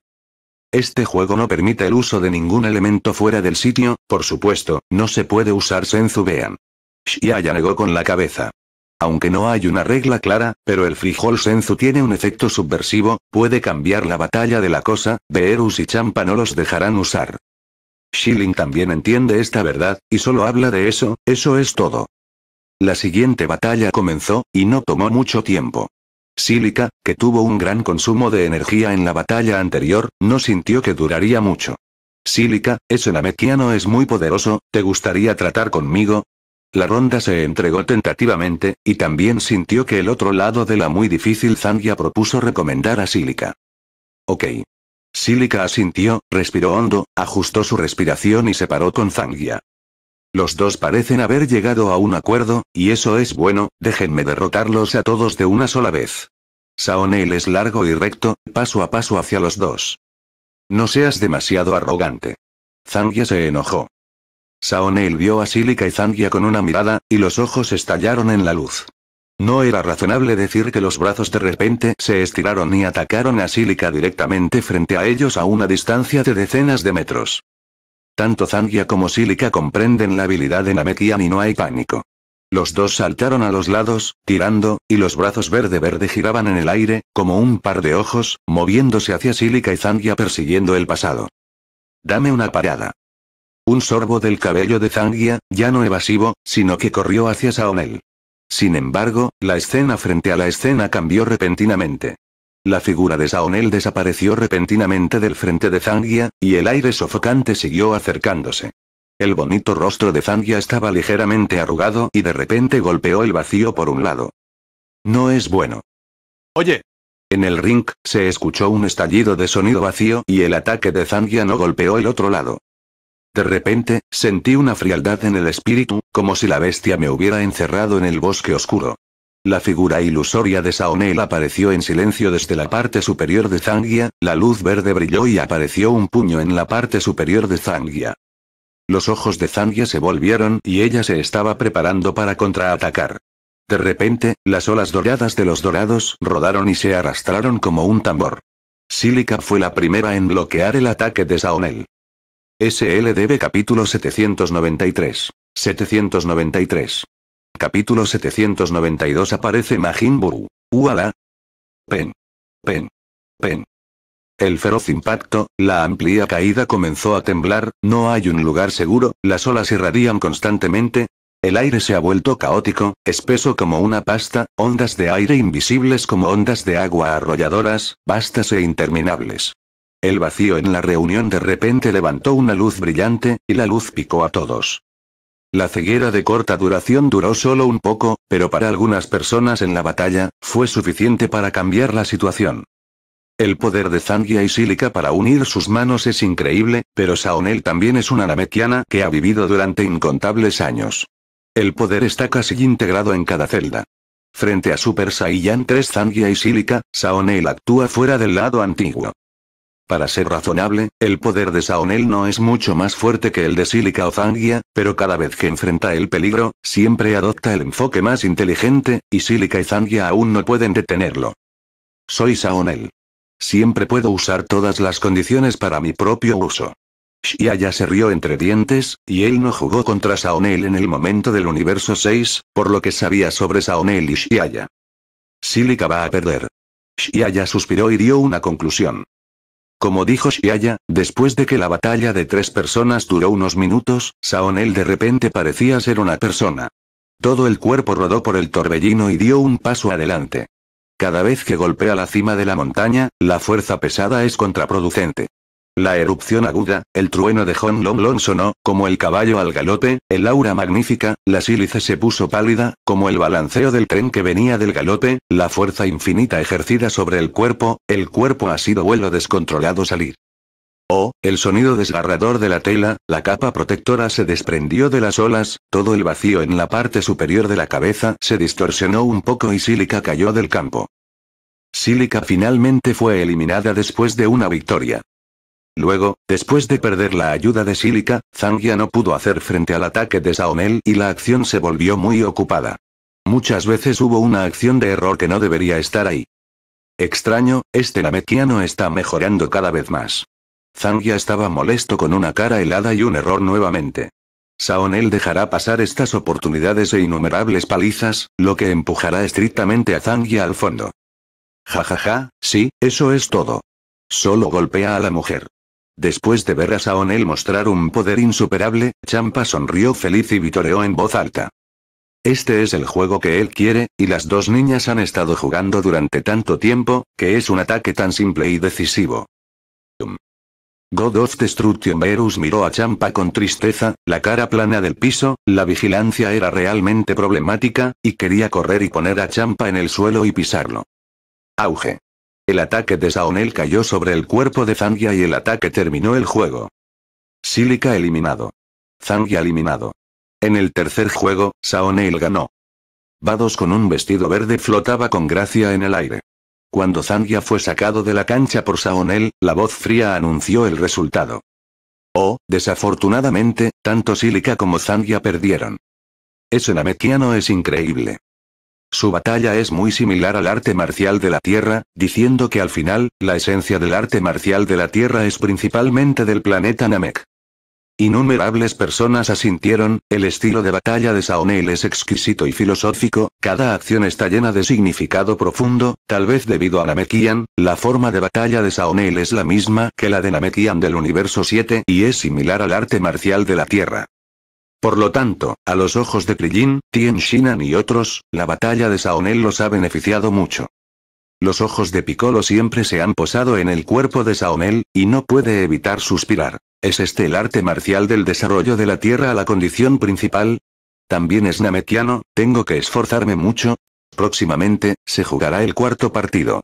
Este juego no permite el uso de ningún elemento fuera del sitio, por supuesto, no se puede usar Shia ya negó con la cabeza. Aunque no hay una regla clara, pero el frijol senzu tiene un efecto subversivo, puede cambiar la batalla de la cosa, Beerus y Champa no los dejarán usar. Shilling también entiende esta verdad, y solo habla de eso, eso es todo. La siguiente batalla comenzó, y no tomó mucho tiempo. Sílica, que tuvo un gran consumo de energía en la batalla anterior, no sintió que duraría mucho. Sílica, ese namequiano es muy poderoso, ¿te gustaría tratar conmigo? La ronda se entregó tentativamente, y también sintió que el otro lado de la muy difícil Zangia propuso recomendar a Sílica. Ok. Sílica asintió, respiró hondo, ajustó su respiración y se paró con Zangia. Los dos parecen haber llegado a un acuerdo, y eso es bueno, déjenme derrotarlos a todos de una sola vez. Saonel es largo y recto, paso a paso hacia los dos. No seas demasiado arrogante. Zangia se enojó. Saonel vio a Silica y Zangia con una mirada, y los ojos estallaron en la luz. No era razonable decir que los brazos de repente se estiraron y atacaron a Silica directamente frente a ellos a una distancia de decenas de metros. Tanto Zangia como Sílica comprenden la habilidad de Namekian y no hay pánico. Los dos saltaron a los lados, tirando, y los brazos verde-verde giraban en el aire, como un par de ojos, moviéndose hacia Sílica y Zangia persiguiendo el pasado. Dame una parada. Un sorbo del cabello de Zangia, ya no evasivo, sino que corrió hacia Saonel. Sin embargo, la escena frente a la escena cambió repentinamente. La figura de Saonel desapareció repentinamente del frente de Zangia, y el aire sofocante siguió acercándose. El bonito rostro de Zangia estaba ligeramente arrugado y de repente golpeó el vacío por un lado. No es bueno. Oye. En el ring, se escuchó un estallido de sonido vacío y el ataque de Zangia no golpeó el otro lado. De repente, sentí una frialdad en el espíritu, como si la bestia me hubiera encerrado en el bosque oscuro. La figura ilusoria de Saonel apareció en silencio desde la parte superior de Zangia, la luz verde brilló y apareció un puño en la parte superior de Zangia. Los ojos de Zangia se volvieron y ella se estaba preparando para contraatacar. De repente, las olas doradas de los dorados rodaron y se arrastraron como un tambor. Silica fue la primera en bloquear el ataque de Saonel. SLDB capítulo 793. 793. Capítulo 792 Aparece Majin Buu. ¡Uala! Pen. Pen. Pen. El feroz impacto, la amplia caída comenzó a temblar, no hay un lugar seguro, las olas irradian constantemente. El aire se ha vuelto caótico, espeso como una pasta, ondas de aire invisibles como ondas de agua arrolladoras, vastas e interminables. El vacío en la reunión de repente levantó una luz brillante, y la luz picó a todos. La ceguera de corta duración duró solo un poco, pero para algunas personas en la batalla, fue suficiente para cambiar la situación. El poder de Zangia y Sílica para unir sus manos es increíble, pero Saonel también es una namekiana que ha vivido durante incontables años. El poder está casi integrado en cada celda. Frente a Super Saiyan 3 Zangia y Sílica, Saonel actúa fuera del lado antiguo. Para ser razonable, el poder de Saonel no es mucho más fuerte que el de Silica o Zangia, pero cada vez que enfrenta el peligro, siempre adopta el enfoque más inteligente, y Silica y Zangia aún no pueden detenerlo. Soy Saonel. Siempre puedo usar todas las condiciones para mi propio uso. Shiaya se rió entre dientes, y él no jugó contra Saonel en el momento del universo 6, por lo que sabía sobre Saonel y Shiaya. Silica va a perder. Shiaya suspiró y dio una conclusión. Como dijo Shiaya, después de que la batalla de tres personas duró unos minutos, Saonel de repente parecía ser una persona. Todo el cuerpo rodó por el torbellino y dio un paso adelante. Cada vez que golpea la cima de la montaña, la fuerza pesada es contraproducente. La erupción aguda, el trueno de Hon Long Long sonó, como el caballo al galope, el aura magnífica, la sílice se puso pálida, como el balanceo del tren que venía del galope, la fuerza infinita ejercida sobre el cuerpo, el cuerpo ha sido vuelo descontrolado salir. Oh, el sonido desgarrador de la tela, la capa protectora se desprendió de las olas, todo el vacío en la parte superior de la cabeza se distorsionó un poco y Sílica cayó del campo. Sílica finalmente fue eliminada después de una victoria. Luego, después de perder la ayuda de Silica, Zangia no pudo hacer frente al ataque de Saonel y la acción se volvió muy ocupada. Muchas veces hubo una acción de error que no debería estar ahí. Extraño, este Namekiano está mejorando cada vez más. Zangia estaba molesto con una cara helada y un error nuevamente. Saonel dejará pasar estas oportunidades e innumerables palizas, lo que empujará estrictamente a Zangia al fondo. Ja ja ja, sí, eso es todo. Solo golpea a la mujer. Después de ver a Saonel mostrar un poder insuperable, Champa sonrió feliz y vitoreó en voz alta. Este es el juego que él quiere, y las dos niñas han estado jugando durante tanto tiempo, que es un ataque tan simple y decisivo. God of Destruction Verus miró a Champa con tristeza, la cara plana del piso, la vigilancia era realmente problemática, y quería correr y poner a Champa en el suelo y pisarlo. Auge. El ataque de Saonel cayó sobre el cuerpo de Zangia y el ataque terminó el juego. Silica eliminado. Zangia eliminado. En el tercer juego, Saonel ganó. Vados con un vestido verde flotaba con gracia en el aire. Cuando Zangia fue sacado de la cancha por Saonel, la voz fría anunció el resultado. Oh, desafortunadamente, tanto Silica como Zangia perdieron. Ese namekiano es increíble. Su batalla es muy similar al arte marcial de la Tierra, diciendo que al final, la esencia del arte marcial de la Tierra es principalmente del planeta Namek. Innumerables personas asintieron, el estilo de batalla de Saoneil es exquisito y filosófico, cada acción está llena de significado profundo, tal vez debido a Namekian, la forma de batalla de Saoneil es la misma que la de Namekian del universo 7 y es similar al arte marcial de la Tierra. Por lo tanto, a los ojos de Krillin, Tien Shinan y otros, la batalla de Saonel los ha beneficiado mucho. Los ojos de Piccolo siempre se han posado en el cuerpo de Saonel, y no puede evitar suspirar. ¿Es este el arte marcial del desarrollo de la Tierra a la condición principal? También es namekiano, tengo que esforzarme mucho. Próximamente, se jugará el cuarto partido.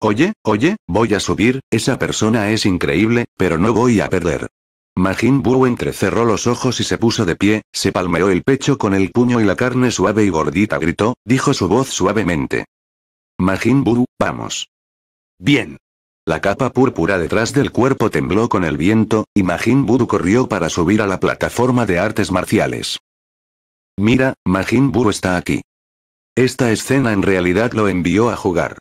Oye, oye, voy a subir, esa persona es increíble, pero no voy a perder. Majin Buu entrecerró los ojos y se puso de pie, se palmeó el pecho con el puño y la carne suave y gordita gritó, dijo su voz suavemente. Majin Buu, vamos. Bien. La capa púrpura detrás del cuerpo tembló con el viento, y Majin Buu corrió para subir a la plataforma de artes marciales. Mira, Majin Buu está aquí. Esta escena en realidad lo envió a jugar.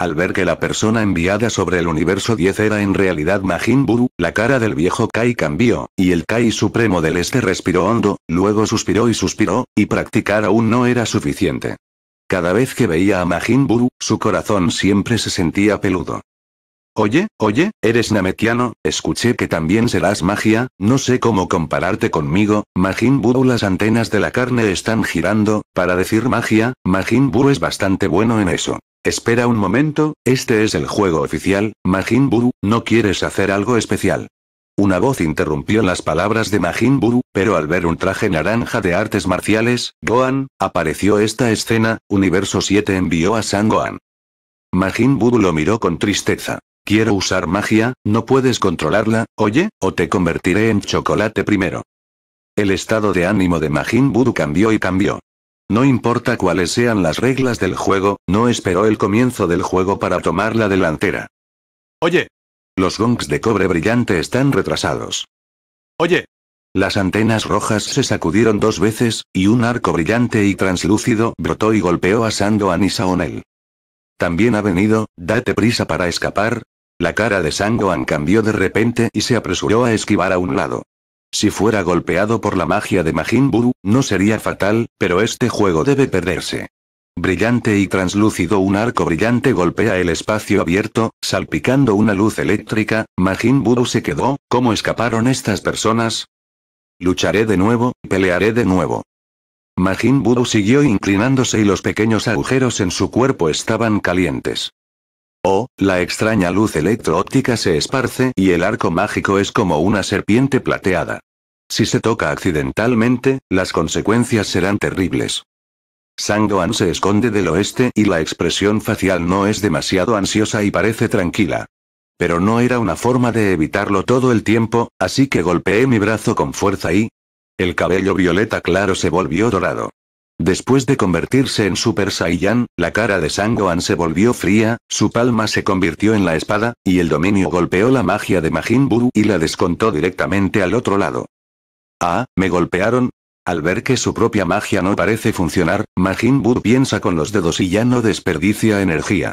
Al ver que la persona enviada sobre el universo 10 era en realidad Majin Buu, la cara del viejo Kai cambió, y el Kai supremo del este respiró hondo, luego suspiró y suspiró, y practicar aún no era suficiente. Cada vez que veía a Majin Buu, su corazón siempre se sentía peludo. Oye, oye, eres namekiano, escuché que también serás magia, no sé cómo compararte conmigo, Majin Buu las antenas de la carne están girando, para decir magia, Majin Buu es bastante bueno en eso. Espera un momento, este es el juego oficial, Majin Buu, no quieres hacer algo especial. Una voz interrumpió las palabras de Majin Buu, pero al ver un traje naranja de artes marciales, Gohan, apareció esta escena, Universo 7 envió a San Gohan. Majin Buu lo miró con tristeza. Quiero usar magia, no puedes controlarla, oye, o te convertiré en chocolate primero. El estado de ánimo de Majin Buu cambió y cambió. No importa cuáles sean las reglas del juego, no esperó el comienzo del juego para tomar la delantera. Oye. Los gongs de cobre brillante están retrasados. Oye. Las antenas rojas se sacudieron dos veces, y un arco brillante y translúcido brotó y golpeó a Sando Anisaonel. También ha venido, date prisa para escapar, la cara de Sangoan cambió de repente y se apresuró a esquivar a un lado. Si fuera golpeado por la magia de Majin Buu, no sería fatal, pero este juego debe perderse. Brillante y translúcido un arco brillante golpea el espacio abierto, salpicando una luz eléctrica, Majin Buu se quedó, ¿cómo escaparon estas personas? Lucharé de nuevo, pelearé de nuevo. Majin Buu siguió inclinándose y los pequeños agujeros en su cuerpo estaban calientes. Oh, la extraña luz electro-óptica se esparce y el arco mágico es como una serpiente plateada. Si se toca accidentalmente, las consecuencias serán terribles. Sangoan se esconde del oeste y la expresión facial no es demasiado ansiosa y parece tranquila. Pero no era una forma de evitarlo todo el tiempo, así que golpeé mi brazo con fuerza y... El cabello violeta claro se volvió dorado. Después de convertirse en Super Saiyan, la cara de Sangohan se volvió fría, su palma se convirtió en la espada, y el dominio golpeó la magia de Majin Buu y la descontó directamente al otro lado. Ah, me golpearon. Al ver que su propia magia no parece funcionar, Majin Buu piensa con los dedos y ya no desperdicia energía.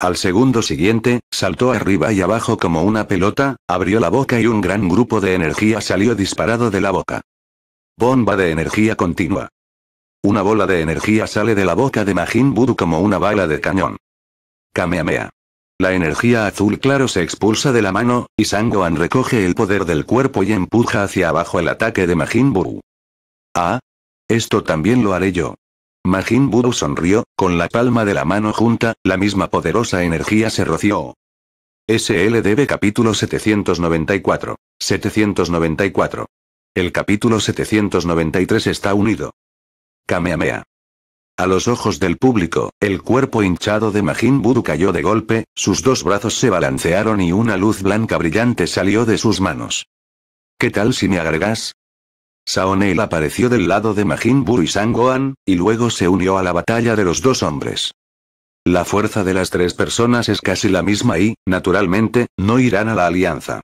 Al segundo siguiente, saltó arriba y abajo como una pelota, abrió la boca y un gran grupo de energía salió disparado de la boca. Bomba de energía continua. Una bola de energía sale de la boca de Majin Buu como una bala de cañón. Kameamea. La energía azul claro se expulsa de la mano, y Sangoan recoge el poder del cuerpo y empuja hacia abajo el ataque de Majin Buu. Ah. Esto también lo haré yo. Majin Buu sonrió, con la palma de la mano junta, la misma poderosa energía se roció. SLDB capítulo 794. 794. El capítulo 793 está unido. Kamehameha. A los ojos del público, el cuerpo hinchado de Majin Buu cayó de golpe, sus dos brazos se balancearon y una luz blanca brillante salió de sus manos. ¿Qué tal si me agregas? Saonel apareció del lado de Majin Buu y Sangoan, y luego se unió a la batalla de los dos hombres. La fuerza de las tres personas es casi la misma y, naturalmente, no irán a la alianza.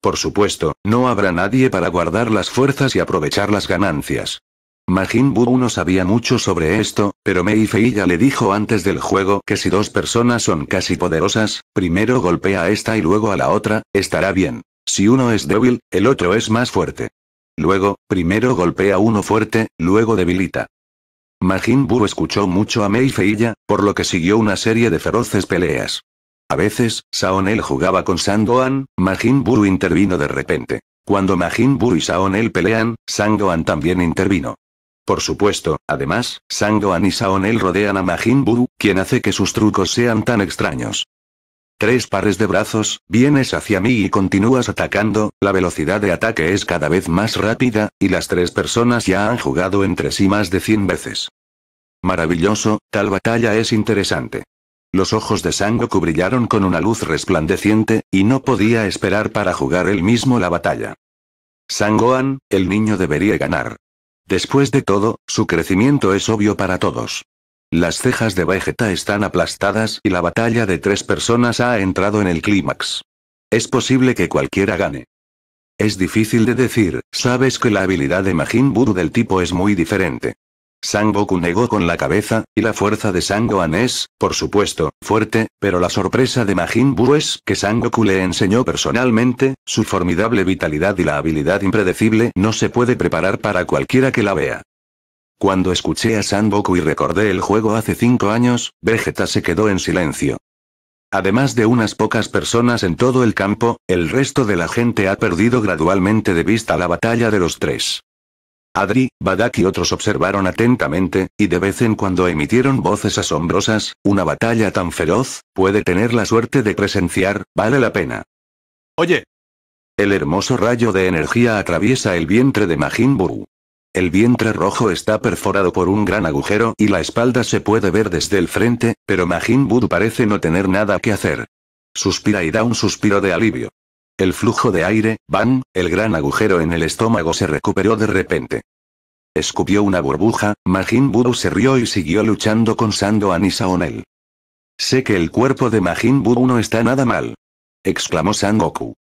Por supuesto, no habrá nadie para guardar las fuerzas y aprovechar las ganancias. Majin Buu no sabía mucho sobre esto, pero Mei Feiya le dijo antes del juego que si dos personas son casi poderosas, primero golpea a esta y luego a la otra, estará bien. Si uno es débil, el otro es más fuerte. Luego, primero golpea uno fuerte, luego debilita. Majin Buu escuchó mucho a Mei Feiya, por lo que siguió una serie de feroces peleas. A veces, Saonel jugaba con Sangoan, Majin Buu intervino de repente. Cuando Majin Buu y Saonel pelean, Sangoan también intervino. Por supuesto, además, Sangoan y Saonel rodean a Majin quien hace que sus trucos sean tan extraños. Tres pares de brazos, vienes hacia mí y continúas atacando, la velocidad de ataque es cada vez más rápida, y las tres personas ya han jugado entre sí más de 100 veces. Maravilloso, tal batalla es interesante. Los ojos de Sangoku brillaron con una luz resplandeciente, y no podía esperar para jugar él mismo la batalla. Sangoan, el niño debería ganar. Después de todo, su crecimiento es obvio para todos. Las cejas de Vegeta están aplastadas y la batalla de tres personas ha entrado en el clímax. Es posible que cualquiera gane. Es difícil de decir, sabes que la habilidad de Majin Buu del tipo es muy diferente. Sangoku negó con la cabeza, y la fuerza de Sangohan es, por supuesto, fuerte, pero la sorpresa de Majin Buu es que Sangoku le enseñó personalmente, su formidable vitalidad y la habilidad impredecible no se puede preparar para cualquiera que la vea. Cuando escuché a Sangoku y recordé el juego hace cinco años, Vegeta se quedó en silencio. Además de unas pocas personas en todo el campo, el resto de la gente ha perdido gradualmente de vista la batalla de los tres. Adri, Badak y otros observaron atentamente, y de vez en cuando emitieron voces asombrosas, una batalla tan feroz, puede tener la suerte de presenciar, vale la pena. Oye. El hermoso rayo de energía atraviesa el vientre de Majin Buu. El vientre rojo está perforado por un gran agujero y la espalda se puede ver desde el frente, pero Majin Buu parece no tener nada que hacer. Suspira y da un suspiro de alivio. El flujo de aire, ¡bam!, el gran agujero en el estómago se recuperó de repente. Escupió una burbuja, Majin Buu se rió y siguió luchando con Sando Anisaonel. Sé que el cuerpo de Majin Buu no está nada mal. Exclamó Sangoku.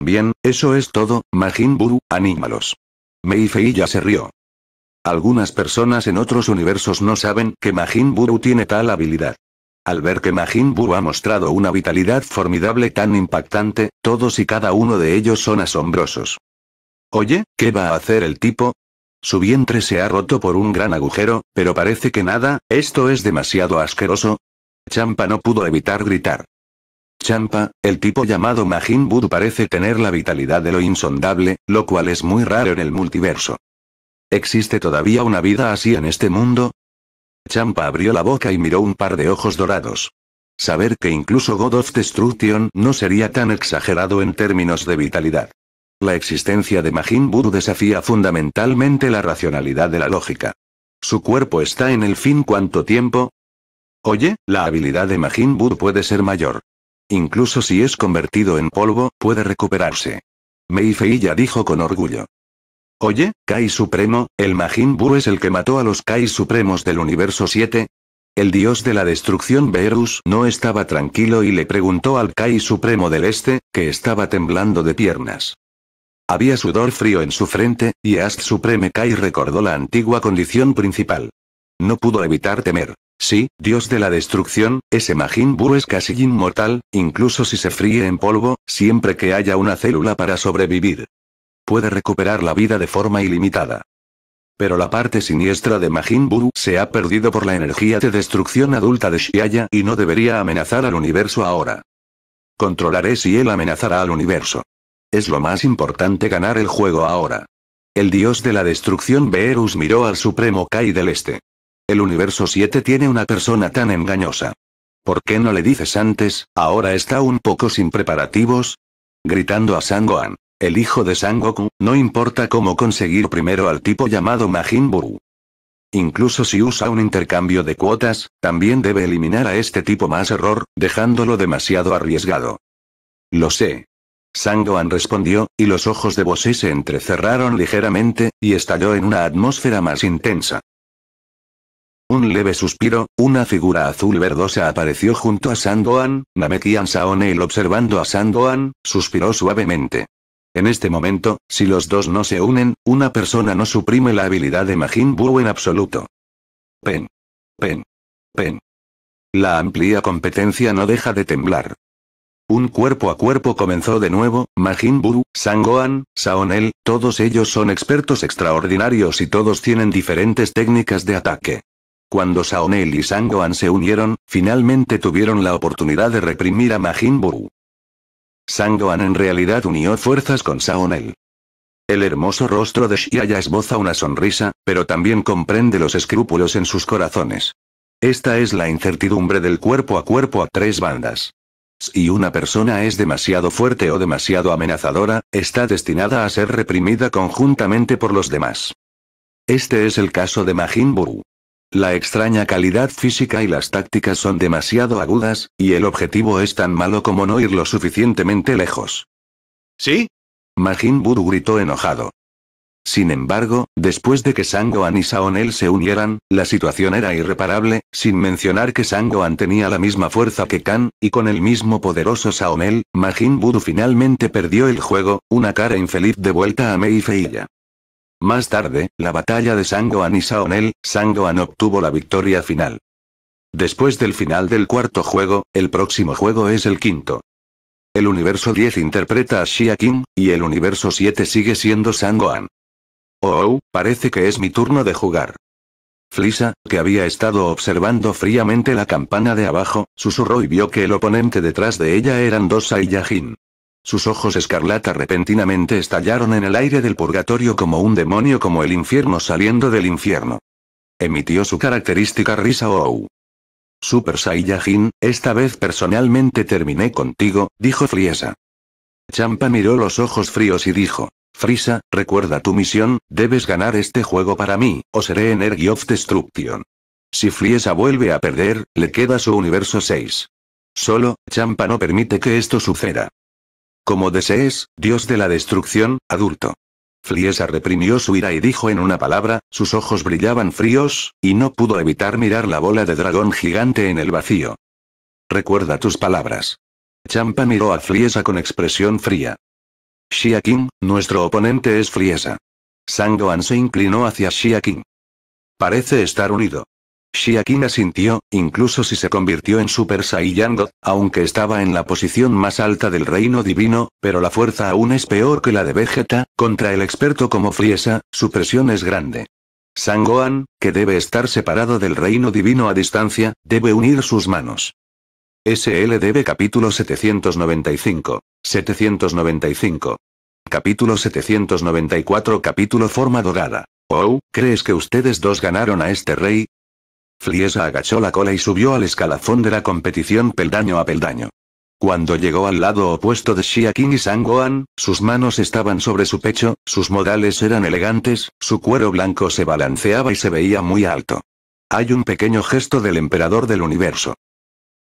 Bien, eso es todo, Majin Buu, anímalos. Meifei ya se rió. Algunas personas en otros universos no saben que Majin Buu tiene tal habilidad. Al ver que Majin Buu ha mostrado una vitalidad formidable tan impactante, todos y cada uno de ellos son asombrosos. Oye, ¿qué va a hacer el tipo? Su vientre se ha roto por un gran agujero, pero parece que nada, esto es demasiado asqueroso. Champa no pudo evitar gritar. Champa, el tipo llamado Majin Buu parece tener la vitalidad de lo insondable, lo cual es muy raro en el multiverso. ¿Existe todavía una vida así en este mundo? Champa abrió la boca y miró un par de ojos dorados. Saber que incluso God of Destruction no sería tan exagerado en términos de vitalidad. La existencia de Majin Buu desafía fundamentalmente la racionalidad de la lógica. ¿Su cuerpo está en el fin cuánto tiempo? Oye, la habilidad de Majin Buu puede ser mayor. Incluso si es convertido en polvo, puede recuperarse. Meifei ya dijo con orgullo. Oye, Kai Supremo, el Majin Buu es el que mató a los Kai Supremos del universo 7. El dios de la destrucción Beerus no estaba tranquilo y le preguntó al Kai Supremo del Este, que estaba temblando de piernas. Había sudor frío en su frente, y Ast Supreme Kai recordó la antigua condición principal. No pudo evitar temer. Sí, dios de la destrucción, ese Majin Buu es casi inmortal, incluso si se fríe en polvo, siempre que haya una célula para sobrevivir puede recuperar la vida de forma ilimitada. Pero la parte siniestra de Majin Buu se ha perdido por la energía de destrucción adulta de Shiaya y no debería amenazar al universo ahora. Controlaré si él amenazará al universo. Es lo más importante ganar el juego ahora. El dios de la destrucción Beerus miró al supremo Kai del Este. El universo 7 tiene una persona tan engañosa. ¿Por qué no le dices antes, ahora está un poco sin preparativos? Gritando a Sangoan. El hijo de Sangoku, no importa cómo conseguir primero al tipo llamado Majin Incluso si usa un intercambio de cuotas, también debe eliminar a este tipo más error, dejándolo demasiado arriesgado. Lo sé. Sangoan respondió, y los ojos de Bosé se entrecerraron ligeramente, y estalló en una atmósfera más intensa. Un leve suspiro, una figura azul verdosa apareció junto a Sangoan, Namekian Saone y observando a Sangoan, suspiró suavemente. En este momento, si los dos no se unen, una persona no suprime la habilidad de Majin Buu en absoluto. Pen. Pen. Pen. La amplia competencia no deja de temblar. Un cuerpo a cuerpo comenzó de nuevo, Majin Buu, Sangoan, Saonel, todos ellos son expertos extraordinarios y todos tienen diferentes técnicas de ataque. Cuando Saonel y Sangoan se unieron, finalmente tuvieron la oportunidad de reprimir a Majin Buu. Sangoan en realidad unió fuerzas con Saonel. El hermoso rostro de Shiaya esboza una sonrisa, pero también comprende los escrúpulos en sus corazones. Esta es la incertidumbre del cuerpo a cuerpo a tres bandas. Si una persona es demasiado fuerte o demasiado amenazadora, está destinada a ser reprimida conjuntamente por los demás. Este es el caso de Majin la extraña calidad física y las tácticas son demasiado agudas, y el objetivo es tan malo como no ir lo suficientemente lejos. ¿Sí? Majin Buu gritó enojado. Sin embargo, después de que Sangoan y Saonel se unieran, la situación era irreparable, sin mencionar que Sangoan tenía la misma fuerza que Kan, y con el mismo poderoso Saonel, Majin Buu finalmente perdió el juego, una cara infeliz de vuelta a Mei más tarde, la batalla de Sangoan y Saonel, Sangoan obtuvo la victoria final. Después del final del cuarto juego, el próximo juego es el quinto. El universo 10 interpreta a Shia King, y el universo 7 sigue siendo Sangoan. Oh, parece que es mi turno de jugar. Flisa, que había estado observando fríamente la campana de abajo, susurró y vio que el oponente detrás de ella eran dos Saiyajin. Sus ojos escarlata repentinamente estallaron en el aire del purgatorio como un demonio como el infierno saliendo del infierno. Emitió su característica risa o Super Saiyajin, esta vez personalmente terminé contigo, dijo Friesa. Champa miró los ojos fríos y dijo, Frisa, recuerda tu misión, debes ganar este juego para mí, o seré Energy of Destruction. Si Friesa vuelve a perder, le queda su universo 6. Solo, Champa no permite que esto suceda. Como desees, dios de la destrucción, adulto. Friesa reprimió su ira y dijo en una palabra, sus ojos brillaban fríos, y no pudo evitar mirar la bola de dragón gigante en el vacío. Recuerda tus palabras. Champa miró a Friesa con expresión fría. Shia King, nuestro oponente es Friesa. Sangoan se inclinó hacia Shia Parece estar unido. Shiakina sintió, incluso si se convirtió en Super Saiyan aunque estaba en la posición más alta del reino divino, pero la fuerza aún es peor que la de Vegeta, contra el experto como Friesa, su presión es grande. Sangoan, que debe estar separado del reino divino a distancia, debe unir sus manos. SLDB capítulo 795. 795. Capítulo 794 Capítulo Forma Dorada. Oh, ¿crees que ustedes dos ganaron a este rey? Friesa agachó la cola y subió al escalafón de la competición peldaño a peldaño. Cuando llegó al lado opuesto de Xia King y Sang Gohan, sus manos estaban sobre su pecho, sus modales eran elegantes, su cuero blanco se balanceaba y se veía muy alto. Hay un pequeño gesto del emperador del universo.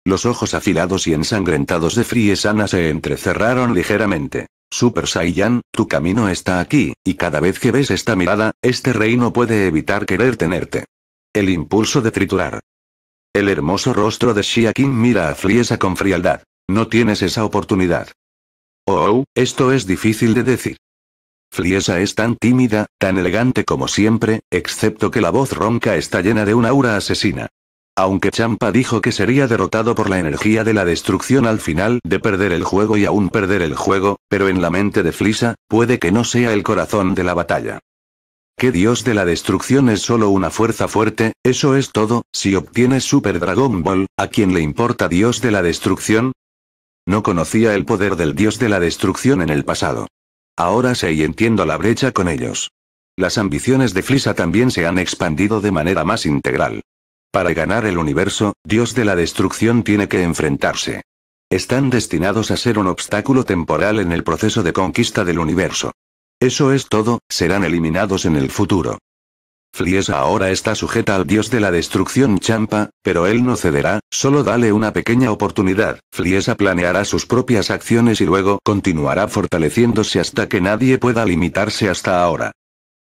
Los ojos afilados y ensangrentados de Friesana se entrecerraron ligeramente. Super Saiyan, tu camino está aquí, y cada vez que ves esta mirada, este reino puede evitar querer tenerte. El impulso de triturar. El hermoso rostro de Shia King mira a Fliesa con frialdad. No tienes esa oportunidad. Oh, esto es difícil de decir. Fliesa es tan tímida, tan elegante como siempre, excepto que la voz ronca está llena de un aura asesina. Aunque Champa dijo que sería derrotado por la energía de la destrucción al final de perder el juego y aún perder el juego, pero en la mente de Fliesa, puede que no sea el corazón de la batalla. ¿Qué Dios de la destrucción es solo una fuerza fuerte, eso es todo, si obtienes Super Dragon Ball, ¿a quién le importa Dios de la destrucción? No conocía el poder del Dios de la destrucción en el pasado. Ahora sé y entiendo la brecha con ellos. Las ambiciones de Flisa también se han expandido de manera más integral. Para ganar el universo, Dios de la destrucción tiene que enfrentarse. Están destinados a ser un obstáculo temporal en el proceso de conquista del universo. Eso es todo, serán eliminados en el futuro. Fliesa ahora está sujeta al dios de la destrucción Champa, pero él no cederá, solo dale una pequeña oportunidad. Fliesa planeará sus propias acciones y luego continuará fortaleciéndose hasta que nadie pueda limitarse hasta ahora.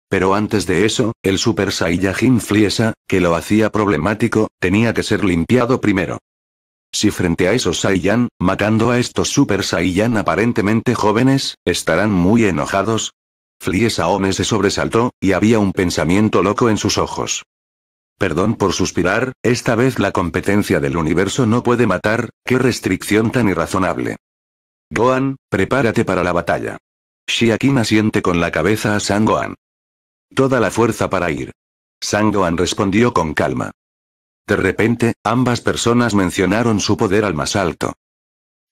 Pero antes de eso, el Super Saiyajin Fliesa, que lo hacía problemático, tenía que ser limpiado primero. Si frente a esos Saiyan, matando a estos Super Saiyan aparentemente jóvenes, estarán muy enojados. Flie Saome se sobresaltó, y había un pensamiento loco en sus ojos. Perdón por suspirar, esta vez la competencia del universo no puede matar, qué restricción tan irrazonable. Gohan, prepárate para la batalla. Shiakin siente con la cabeza a Gohan. Toda la fuerza para ir. Gohan respondió con calma. De repente, ambas personas mencionaron su poder al más alto.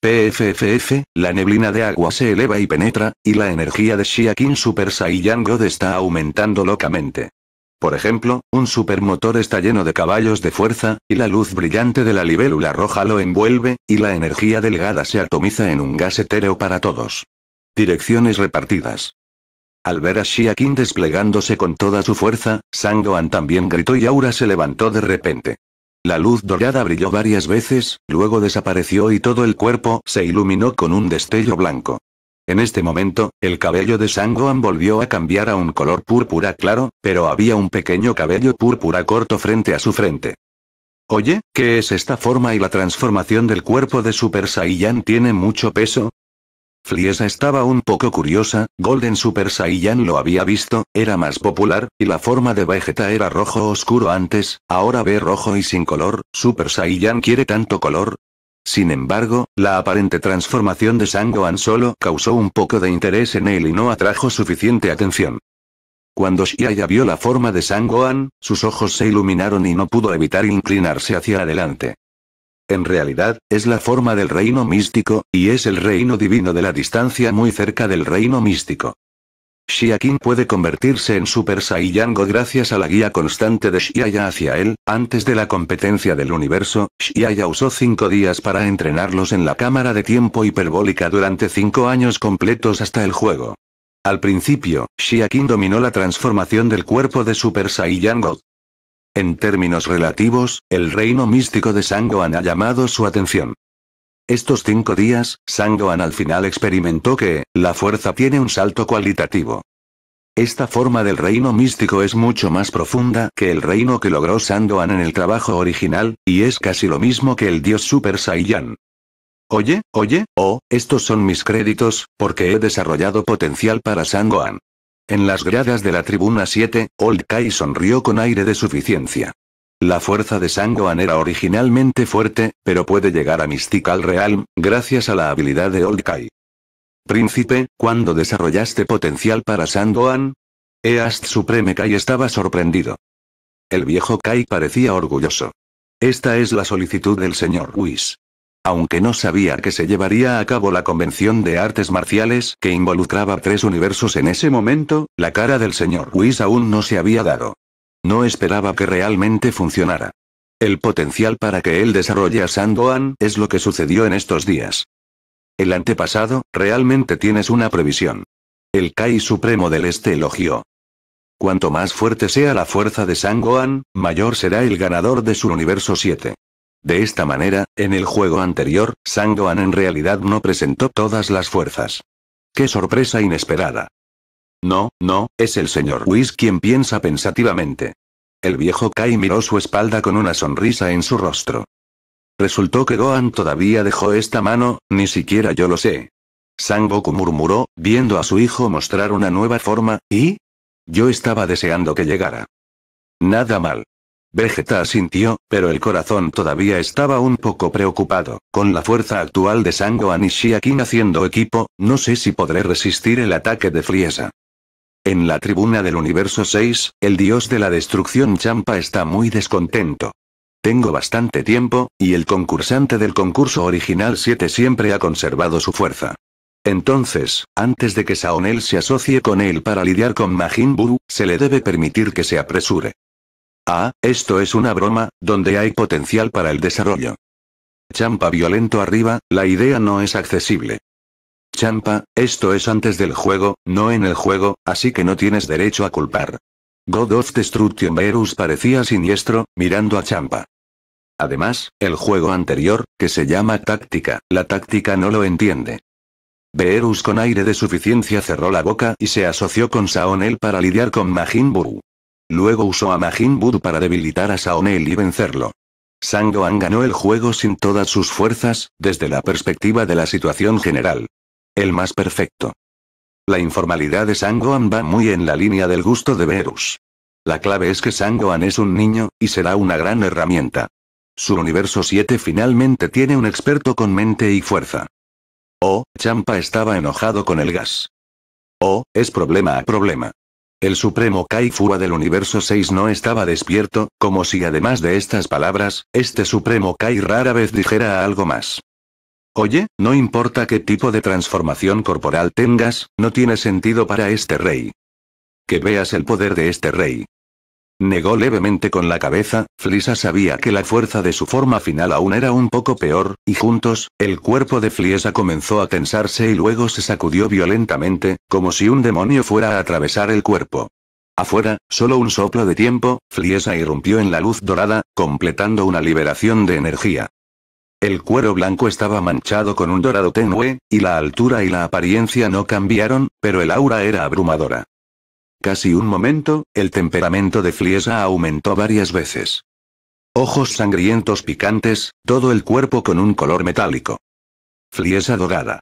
PFFF, la neblina de agua se eleva y penetra, y la energía de Shiakin Super Saiyan God está aumentando locamente. Por ejemplo, un supermotor está lleno de caballos de fuerza, y la luz brillante de la libélula roja lo envuelve, y la energía delgada se atomiza en un gas etéreo para todos. Direcciones repartidas. Al ver a Shia desplegándose con toda su fuerza, Sangoan también gritó y Aura se levantó de repente. La luz dorada brilló varias veces, luego desapareció y todo el cuerpo se iluminó con un destello blanco. En este momento, el cabello de Sangoan volvió a cambiar a un color púrpura claro, pero había un pequeño cabello púrpura corto frente a su frente. Oye, ¿qué es esta forma y la transformación del cuerpo de Super Saiyan tiene mucho peso? Fliesa estaba un poco curiosa, Golden Super Saiyan lo había visto, era más popular, y la forma de Vegeta era rojo oscuro antes, ahora ve rojo y sin color, Super Saiyan quiere tanto color. Sin embargo, la aparente transformación de Sangohan solo causó un poco de interés en él y no atrajo suficiente atención. Cuando Shiaya vio la forma de Sangohan, sus ojos se iluminaron y no pudo evitar inclinarse hacia adelante. En realidad, es la forma del reino místico, y es el reino divino de la distancia muy cerca del reino místico. King puede convertirse en Super Saiyan gracias a la guía constante de Shiya hacia él. Antes de la competencia del universo, Shiaya usó cinco días para entrenarlos en la cámara de tiempo hiperbólica durante cinco años completos hasta el juego. Al principio, King dominó la transformación del cuerpo de Super Saiyan God. En términos relativos, el reino místico de Sangoan ha llamado su atención. Estos cinco días, Sangoan al final experimentó que, la fuerza tiene un salto cualitativo. Esta forma del reino místico es mucho más profunda que el reino que logró Sangoan en el trabajo original, y es casi lo mismo que el dios Super Saiyan. Oye, oye, oh, estos son mis créditos, porque he desarrollado potencial para Sangoan. En las gradas de la tribuna 7, Old Kai sonrió con aire de suficiencia. La fuerza de sangoan era originalmente fuerte, pero puede llegar a Mystical Realm, gracias a la habilidad de Old Kai. Príncipe, ¿cuándo desarrollaste potencial para Sangohan? East Supreme Kai estaba sorprendido. El viejo Kai parecía orgulloso. Esta es la solicitud del señor Whis aunque no sabía que se llevaría a cabo la convención de artes marciales que involucraba tres universos en ese momento, la cara del señor Whis aún no se había dado. No esperaba que realmente funcionara. El potencial para que él desarrolle a Sandoan es lo que sucedió en estos días. El antepasado, realmente tienes una previsión. El Kai Supremo del Este elogió. Cuanto más fuerte sea la fuerza de Sangoan, mayor será el ganador de su universo 7. De esta manera, en el juego anterior, Sangoan en realidad no presentó todas las fuerzas. ¡Qué sorpresa inesperada! No, no, es el señor Whis quien piensa pensativamente. El viejo Kai miró su espalda con una sonrisa en su rostro. Resultó que Gohan todavía dejó esta mano, ni siquiera yo lo sé. Goku murmuró, viendo a su hijo mostrar una nueva forma, y... Yo estaba deseando que llegara. Nada mal. Vegeta asintió, pero el corazón todavía estaba un poco preocupado. Con la fuerza actual de Sango y haciendo equipo, no sé si podré resistir el ataque de Friesa. En la tribuna del universo 6, el dios de la destrucción Champa está muy descontento. Tengo bastante tiempo, y el concursante del concurso original 7 siempre ha conservado su fuerza. Entonces, antes de que Saonel se asocie con él para lidiar con Majin Buu, se le debe permitir que se apresure. Ah, esto es una broma, donde hay potencial para el desarrollo. Champa violento arriba, la idea no es accesible. Champa, esto es antes del juego, no en el juego, así que no tienes derecho a culpar. God of Destruction Beerus parecía siniestro, mirando a Champa. Además, el juego anterior, que se llama Táctica, la táctica no lo entiende. Beerus con aire de suficiencia cerró la boca y se asoció con Saonel para lidiar con Majin Buu. Luego usó a Majin Buu para debilitar a Saonel y vencerlo. Sangoan ganó el juego sin todas sus fuerzas, desde la perspectiva de la situación general. El más perfecto. La informalidad de Sangoan va muy en la línea del gusto de Verus. La clave es que Sangoan es un niño, y será una gran herramienta. Su universo 7 finalmente tiene un experto con mente y fuerza. Oh, Champa estaba enojado con el gas. Oh, es problema a problema. El supremo Kai Fua del universo 6 no estaba despierto, como si además de estas palabras, este supremo Kai rara vez dijera algo más. Oye, no importa qué tipo de transformación corporal tengas, no tiene sentido para este rey. Que veas el poder de este rey. Negó levemente con la cabeza, Fliesa sabía que la fuerza de su forma final aún era un poco peor, y juntos, el cuerpo de Fliesa comenzó a tensarse y luego se sacudió violentamente, como si un demonio fuera a atravesar el cuerpo. Afuera, solo un soplo de tiempo, Fliesa irrumpió en la luz dorada, completando una liberación de energía. El cuero blanco estaba manchado con un dorado tenue, y la altura y la apariencia no cambiaron, pero el aura era abrumadora. Casi un momento, el temperamento de Fliesa aumentó varias veces. Ojos sangrientos picantes, todo el cuerpo con un color metálico. Fliesa dorada.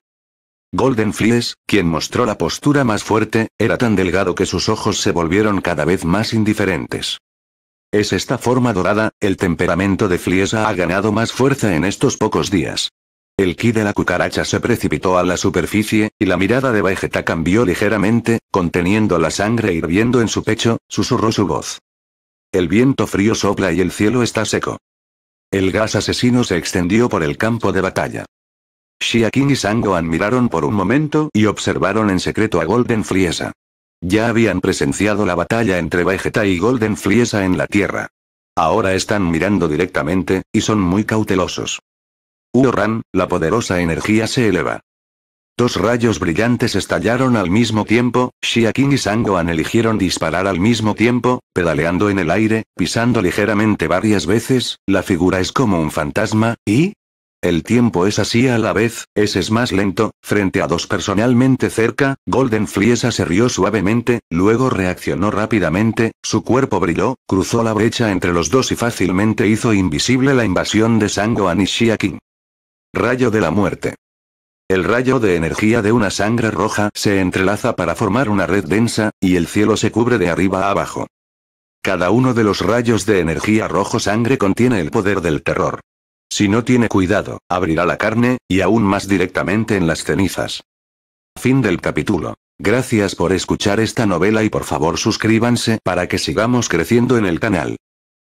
Golden Flies, quien mostró la postura más fuerte, era tan delgado que sus ojos se volvieron cada vez más indiferentes. Es esta forma dorada, el temperamento de Fliesa ha ganado más fuerza en estos pocos días. El ki de la cucaracha se precipitó a la superficie, y la mirada de Vegeta cambió ligeramente, conteniendo la sangre hirviendo en su pecho, susurró su voz. El viento frío sopla y el cielo está seco. El gas asesino se extendió por el campo de batalla. King y Sangoan miraron por un momento y observaron en secreto a Golden Friesa. Ya habían presenciado la batalla entre Vegeta y Golden Friesa en la Tierra. Ahora están mirando directamente, y son muy cautelosos. Uoran, la poderosa energía se eleva. Dos rayos brillantes estallaron al mismo tiempo, King y Sangoan eligieron disparar al mismo tiempo, pedaleando en el aire, pisando ligeramente varias veces, la figura es como un fantasma, y... El tiempo es así a la vez, ese es más lento, frente a dos personalmente cerca, Golden Friesa se rió suavemente, luego reaccionó rápidamente, su cuerpo brilló, cruzó la brecha entre los dos y fácilmente hizo invisible la invasión de Sangoan y Shiakin. Rayo de la muerte. El rayo de energía de una sangre roja se entrelaza para formar una red densa, y el cielo se cubre de arriba a abajo. Cada uno de los rayos de energía rojo sangre contiene el poder del terror. Si no tiene cuidado, abrirá la carne, y aún más directamente en las cenizas. Fin del capítulo. Gracias por escuchar esta novela y por favor suscríbanse para que sigamos creciendo en el canal.